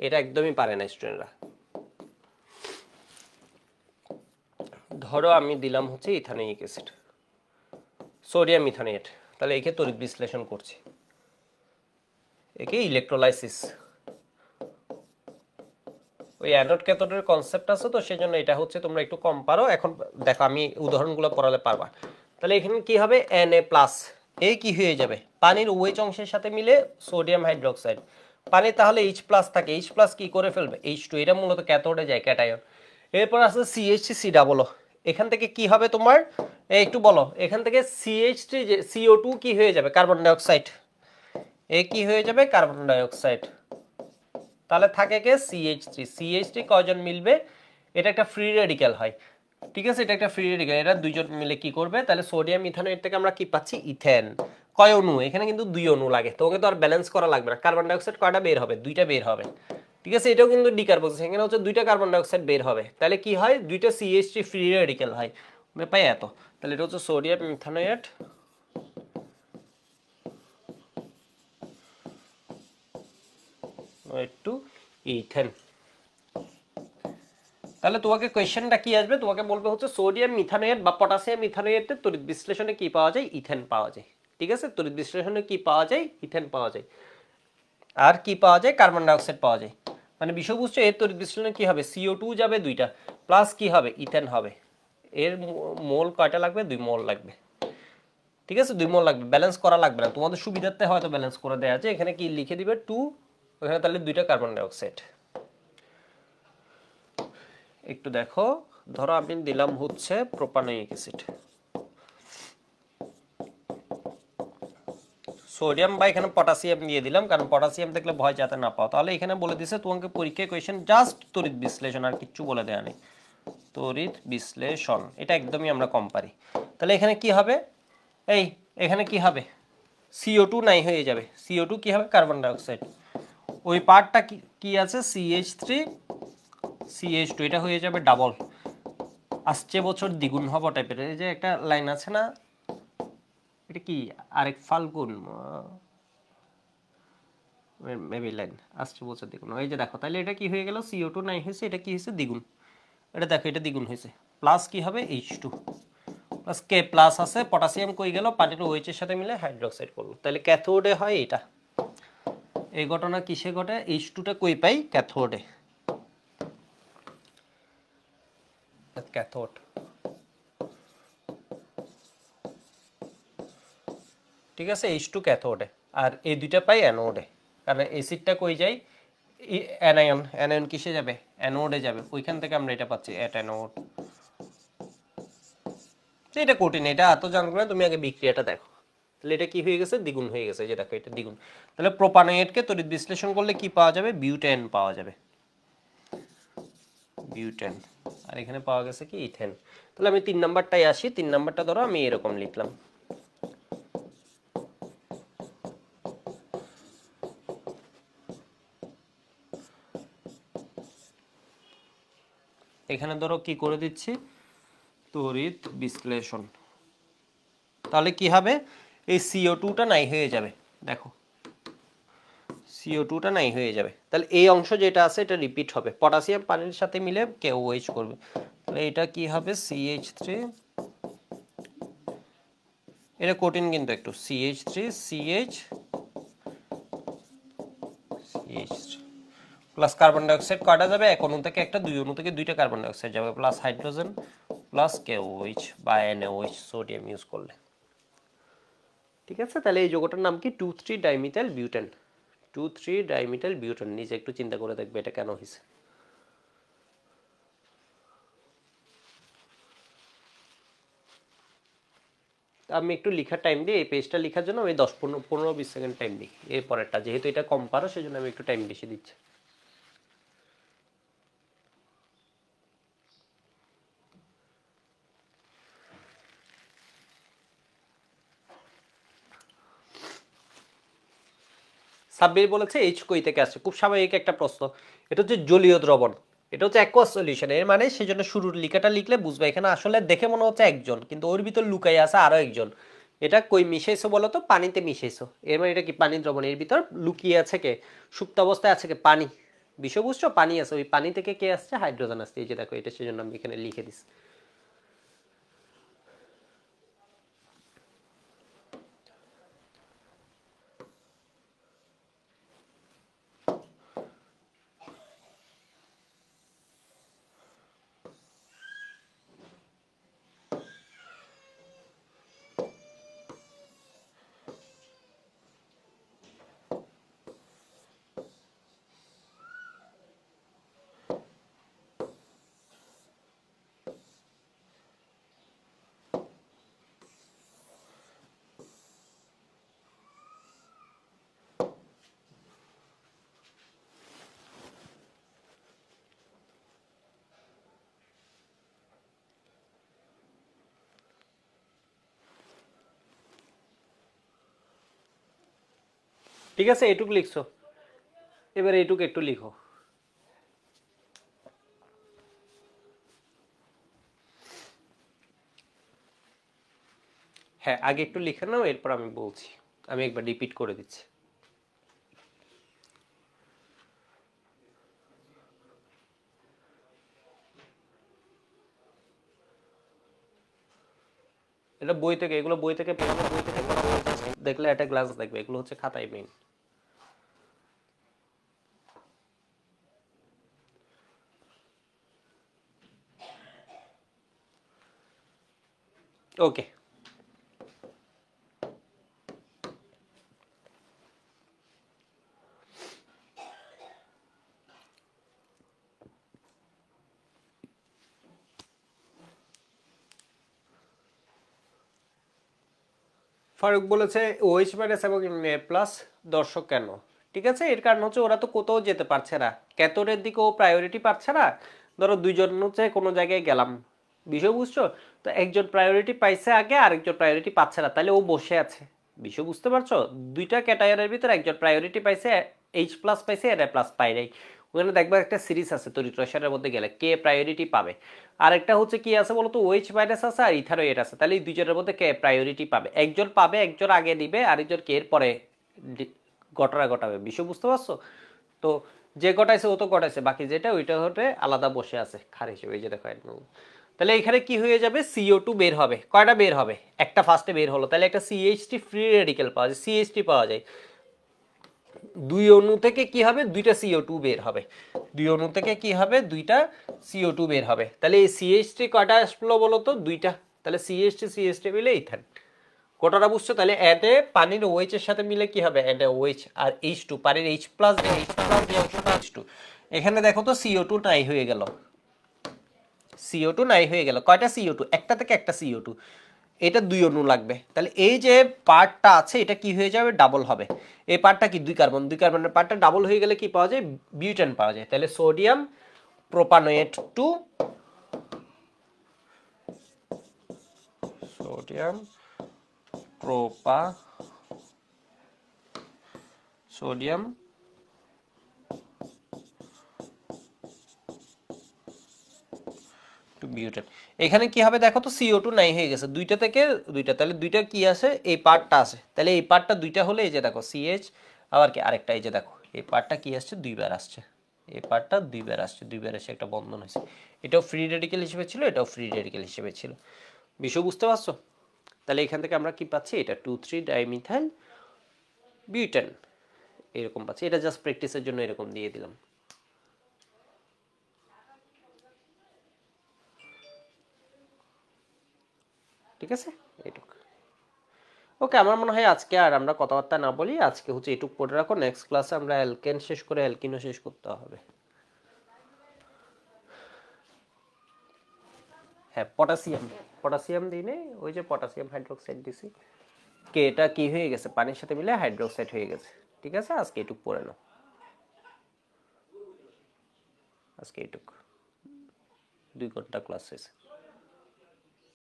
এটা একদমই পারে না স্টুডেন্টরা ধরো আমি দিলাম হচ্ছে ইথানোয়িক অ্যাসিড সোডিয়াম ইথানেট তাহলে একে তড়িৎ বিশ্লেষণ করছে একে ইলেকট্রোলাইসিস ওই অ্যানোড ক্যাথোডের কনসেপ্ট আছে তো সেই জন্য এটা হচ্ছে তোমরা একটু কম পারো এখন দেখো আমি উদাহরণগুলো পড়ালে পারবা তাহলে এখানে কি হবে এন এ প্লাস এই কি হয়ে যাবে পানির ওয়েচ অংশের সাথে মিলে সোডিয়াম হাইড্রোক্সাইড পানি তাহলে এইচ প্লাস থাকে এইচ প্লাস কি করে ফেলবে এইচ টু এটা মূলত ক্যাথোডে যায় ক্যাটায়ন এরপর আছে সিএইচ সি ডাবল এখান থেকে কি হবে তোমার একটু বলো এখান থেকে সিএইচ থ্রি সিও টু কী হয়ে যাবে কার্বন ডাইঅক্সাইড এ কি হয়ে যাবে কার্বন ডাইঅক্সাইড তাহলে থাকে কে সিএইচ থ্রি সিএইচ থ্রি কজন মিলবে এটা একটা ফ্রি রেডিক্যাল হয় ঠিক আছে এটা একটা ফ্রি রেডিক্যাল এটা দুইজন মিলে কি করবে তাহলে সোডিয়াম ইথানোয়েট থেকে আমরা কি পাচ্ছি ইথেন কয় অনু এখানে কিন্তু দুই অণু লাগে তোমাকে তো আর ব্যালেন্স করা লাগবে না কার্বন ডাইঅক্সাইড কয়টা বের হবে দুইটা বের হবে ঠিক আছে এটাও কিন্তু ডিকার্বক্স সেখানে হচ্ছে দুইটা কার্বন ডাইঅক্সাইড বের হবে তাহলে কি হয় দুইটা সিএইচটি ফ্রি রেডিক্যাল হয় মানে পাই এত তাহলে এটা হচ্ছে সোডিয়াম তাহলে তোমাকে কোয়েশ্চেনটা কি আসবে তোমাকে বলবে হচ্ছে সোডিয়াম মিথানোয়েট বা পটাশিয়াম মিথানোয়েটের তড়িৎ বিশ্লেষণে কি পাওয়া যায় ইথেন পাওয়া যায় ঠিক আছে তড়িৎ বিশ্লেষণে কি পাওয়া যায় ইথেন পাওয়া যায় আর কি পাওয়া যায় কার্বন ডাইঅক্সাইড পাওয়া যায় মানে বিষয়বস্তু এর তরিত বিশ্লেষণে কী হবে সিও টু যাবে দুইটা প্লাস কি হবে ইথেন হবে এর মোল কয়টা লাগবে দুই মোল লাগবে ঠিক আছে দুই মোল লাগবে ব্যালেন্স করা লাগবে না তোমাদের সুবিধার্থে হয়তো ব্যালেন্স করে দেওয়া আছে এখানে কি লিখে দিবে টু ওখানে তাহলে দুইটা কার্বন ডাইঅক্সাইড একটু দেখো ধরো আমি দিলাম হচ্ছে প্রোপানোয়িক অ্যাসিড সোডিয়াম বা এখানে পটাশিয়াম দিয়ে দিলাম কারণ পটাশিয়াম দেখলে ভয় যাতে না পাও তাহলে এখানে বলে দিছে তোমাকে পরীক্ষায় কোয়েশন জাস্ট তড়িৎ বিশ্লেষণ আর কিচ্ছু বলে দেয়া নেই তড়িৎ বিশ্লেষণ এটা একদমই আমরা কম পারি তাহলে এখানে কি হবে এই এখানে কি হবে সিও টু নাই হয়ে যাবে সিও টু কী হবে কার্বন ডাইঅক্সাইড ওই পার্টটা কি আছে সিএইচ থ্রি সিএইচ টু এটা হয়ে যাবে ডাবল আসছে বছর দ্বিগুণ হব টাইপের এই যে একটা লাইন আছে না এটা কি আরেক ফাল্গুন মেবি লাইন আসছে বছর দেখুন এই যে দেখো তাহলে এটা কি হয়ে গেল সিও টু নাই হয়েছে এটা কি হয়েছে দ্বিগুণ এটা দেখো এটা দ্বিগুণ হয়েছে প্লাস কি হবে H two plus K plus আছে পটাশিয়াম কই গেল পানির ওয়েচের সাথে মিলে হাইড্রোক্সাইড করলো তাহলে ক্যাথোডে হয় এটা এই ঘটনা কিসে ঘটে এইচ টুটা কই পাই ক্যাথোডে ক্যাথোড ঠিক আছে এইচ টু ক্যাথোডে আর এই দুইটা পাই অ্যানোডে কারণ এসিডটা কই যাই অ্যানায়ন অ্যানায়ন কিসে যাবে অ্যানোডে যাবে ওইখান থেকে আমরা এটা পাচ্ছি অ্যাট অ্যানোড এটা কঠিন এটা এত জানবো না তুমি আগে বিক্রিয়াটা দেখো তাহলে এটা কি হয়ে গেছে দ্বিগুণ হয়ে গেছে যে দেখো এটা দ্বিগুণ তাহলে প্রোপানোয়েটকে তড়িৎ বিশ্লেষণ করলে কি পাওয়া যাবে বিউটেন পাওয়া যাবে বিউটেন আর এখানে পাওয়া গেছে কি ইথেন তাহলে আমি তিন নাম্বারটাই আসি তিন নাম্বারটা ধরো আমি এরকম লিখলাম এখানে ধরো কি করে দিচ্ছি তড়িৎ বিশ্লেষণ তাহলে কি হবে এই সিও টুটা নাই হয়ে যাবে দেখো সিও টুটা নাই হয়ে যাবে তাহলে এই অংশ যেটা আছে এটা রিপিট হবে পটাশিয়াম পানির সাথে মিলে কেউ ওএইচ করবে তাহলে এটা কি হবে সিএইচ থ্রি এটা কঠিন কিন্তু একটু CH three CH CH three plus carbon dioxide কাটা যাবে এক অণু থেকে একটা দুই অণু থেকে দুইটা কার্বন ডাইঅক্সাইড যাবে প্লাস হাইড্রোজেন প্লাস কেওইচ বা এনএওইচ সোডিয়াম ইউজ করলে ঠিক আছে তাহলে এই যৌগটার নাম কি two three dimethyl butane two three dimethyl butane নিজে একটু চিন্তা করে দেখবে এটা কেন হয়েছে আমি একটু লেখার টাইম দিই এই পেজটা লেখার জন্য আমি দশ পনেরো পনেরো বিশ সেকেন্ড টাইম দিই এরপরেরটা যেহেতু এটা কম পারো সেই জন্য আমি একটু টাইম বেশি দিচ্ছি সাব্বির বলেছে এইচ কই থেকে আসছে খুব স্বাভাবিক একটা প্রশ্ন এটা হচ্ছে জলীয় দ্রবণ এটা হচ্ছে অ্যাকোয়া সলিউশন এর মানে সেই জন্য শুরুর লিখাটা লিখলে বুঝবে এখানে আসলে দেখে মনে হচ্ছে একজন কিন্তু ওর ভিতর লুকাই আছে আরও একজন এটা কই মিশেছো বলো তো পানিতে মিশেছো এর মানে এটা কি পানি দ্রবণ এর ভিতর লুকিয়ে আছে কে সুপ্ত অবস্থায় আছে কে পানি বিষয় বুঝছো পানি আছে ওই পানি থেকে কে আসছে হাইড্রোজেন আসছে এই যে দেখো এটা সেজন্য আমি এখানে লিখে দিচ্ছি ঠিক আছে এটুক লিখছো এবার এটুক একটু লিখো হ্যাঁ আগে একটু লিখে নাও এরপর আমি বলছি আমি একবার রিপিট করে দিচ্ছি এটা বই থেকে এগুলো বই থেকে দেখলে একটা গ্লাস দেখবে এগুলো হচ্ছে খাতায় মেইন ওকে ফারুক বলেছে ওয়েস মাইনাস এবং প্লাস দর্শক কেন ঠিক আছে এর কারণ হচ্ছে ওরা তো কোথাও যেতে পারছে না ক্যাথরের দিকেও প্রায়োরিটি পাচ্ছে না ধরো দুইজন হচ্ছে কোনো জায়গায় গেলাম বিষয় বুঝছো তো একজন প্রায়োরিটি পাইছে আগে আরেকজন প্রায়োরিটি পাচ্ছে না তাহলে ও বসে আছে বিষয় বুঝতে পারছো দুইটা ক্যাটাগরির ভিতরে একজন প্রায়োরিটি পাইছে এইচ প্লাস পাইছে এর প্লাস পাই নাই ওখানে দেখবো একটা সিরিজ আছে তো রিট্রেশনের মধ্যে গেলে কে প্রায়োরিটি পাবে আর একটা হচ্ছে কি আছে বলতো ওয়েচ মাইনাস আছে আর এর আছে তাহলে এই দুজনের মধ্যে কে প্রায়োরিটি পাবে একজন পাবে একজন আগে নিবে একজন কে পরে ঘটনা ঘটাবে বিষয় বুঝতে পারছো তো যে ঘটাইছে ও তো ঘটাইছে বাকি যেটা ওইটা হতে আলাদা বসে আছে খার হিসেবে এই যে দেখো তাহলে এখানে কি হয়ে যাবে সিও টু বের হবে কয়টা বের হবে একটা ফার্স্টে বের হলো তাহলে একটা সিএইচটি ফ্রি রেডিক্যাল পাওয়া যায় সিএইচটি পাওয়া যায় দুই অনু থেকে কি হবে দুইটা সিও টু বের হবে দুই অনু থেকে কি হবে দুইটা সিও টু বের হবে তাহলে এই সিএইচটি কয়টা আসলো বলো তো দুইটা তাহলে সিএইচটি সিএইচটি মিলে ইথেন কোটাটা বুঝছো তাহলে এতে পানির ওয়েচ এর সাথে মিলে কি হবে অ্যাটে ওয়েচ আর এইচ টু পানির H plus H plus H two এখানে দেখো তো সিও টু টাই হয়ে গেল সিও টু নাই হয়ে গেল কয়টা সিও টু একটা থেকে একটা সিও টু এটা দুই অণু লাগবে তাহলে এই যে পার্টটা আছে এটা কি হয়ে যাবে ডাবল হবে এই পার্টটা কি দুই কার্বন দুই কার্বনের পার্টটা ডাবল হয়ে গেলে কি পাওয়া যায় বিউটেন পাওয়া যায় তাহলে সোডিয়াম প্রোপানোয়েট টু সোডিয়াম প্রোপা সোডিয়াম টু বিউটেন এখানে কি হবে দেখো তো সিও টু নাই হয়ে গেছে দুইটা থেকে দুইটা তাহলে দুইটা কি আছে এই পার্টটা আছে তাহলে এই পার্টটা দুইটা হলে এই যে দেখো সিএইচ আবার কি আরেকটা এই যে দেখো এই পার্টটা কি আসছে দুইবার আসছে এই পার্টটা দুইবার আসছে দুইবার এসে একটা বন্ধন হয়েছে এটাও ফ্রি রেডিকেল হিসেবে ছিল এটাও ফ্রি রেডিকেল হিসেবে ছিল বিষয় বুঝতে পারছো তাহলে এখান থেকে আমরা কি পাচ্ছি এটা টু থ্রি ডাইমিথাইল বিউটেন এরকম পাচ্ছি এটা জাস্ট প্র্যাকটিসের জন্য এরকম দিয়ে দিলাম ঠিক আছে এটুক ওকে আমার মনে হয় আজকে আর আমরা কথাবার্তা না বলি আজকে হচ্ছে এটুক পড়ে রাখো নেক্সট ক্লাসে আমরা অ্যালকেন শেষ করে অ্যালকিনও শেষ করতে হবে হ্যাঁ পটাশিয়াম পটাশিয়াম দিই নেই ওই যে পটাশিয়াম হাইড্রোক্সাইড দিছি কে এটা কি হয়ে গেছে পানির সাথে মিলে হাইড্রোক্সাইড হয়ে গেছে ঠিক আছে আজকে এটুক পড়ে নাও আজকে এটুক দুই ঘন্টা ক্লাস হয়েছে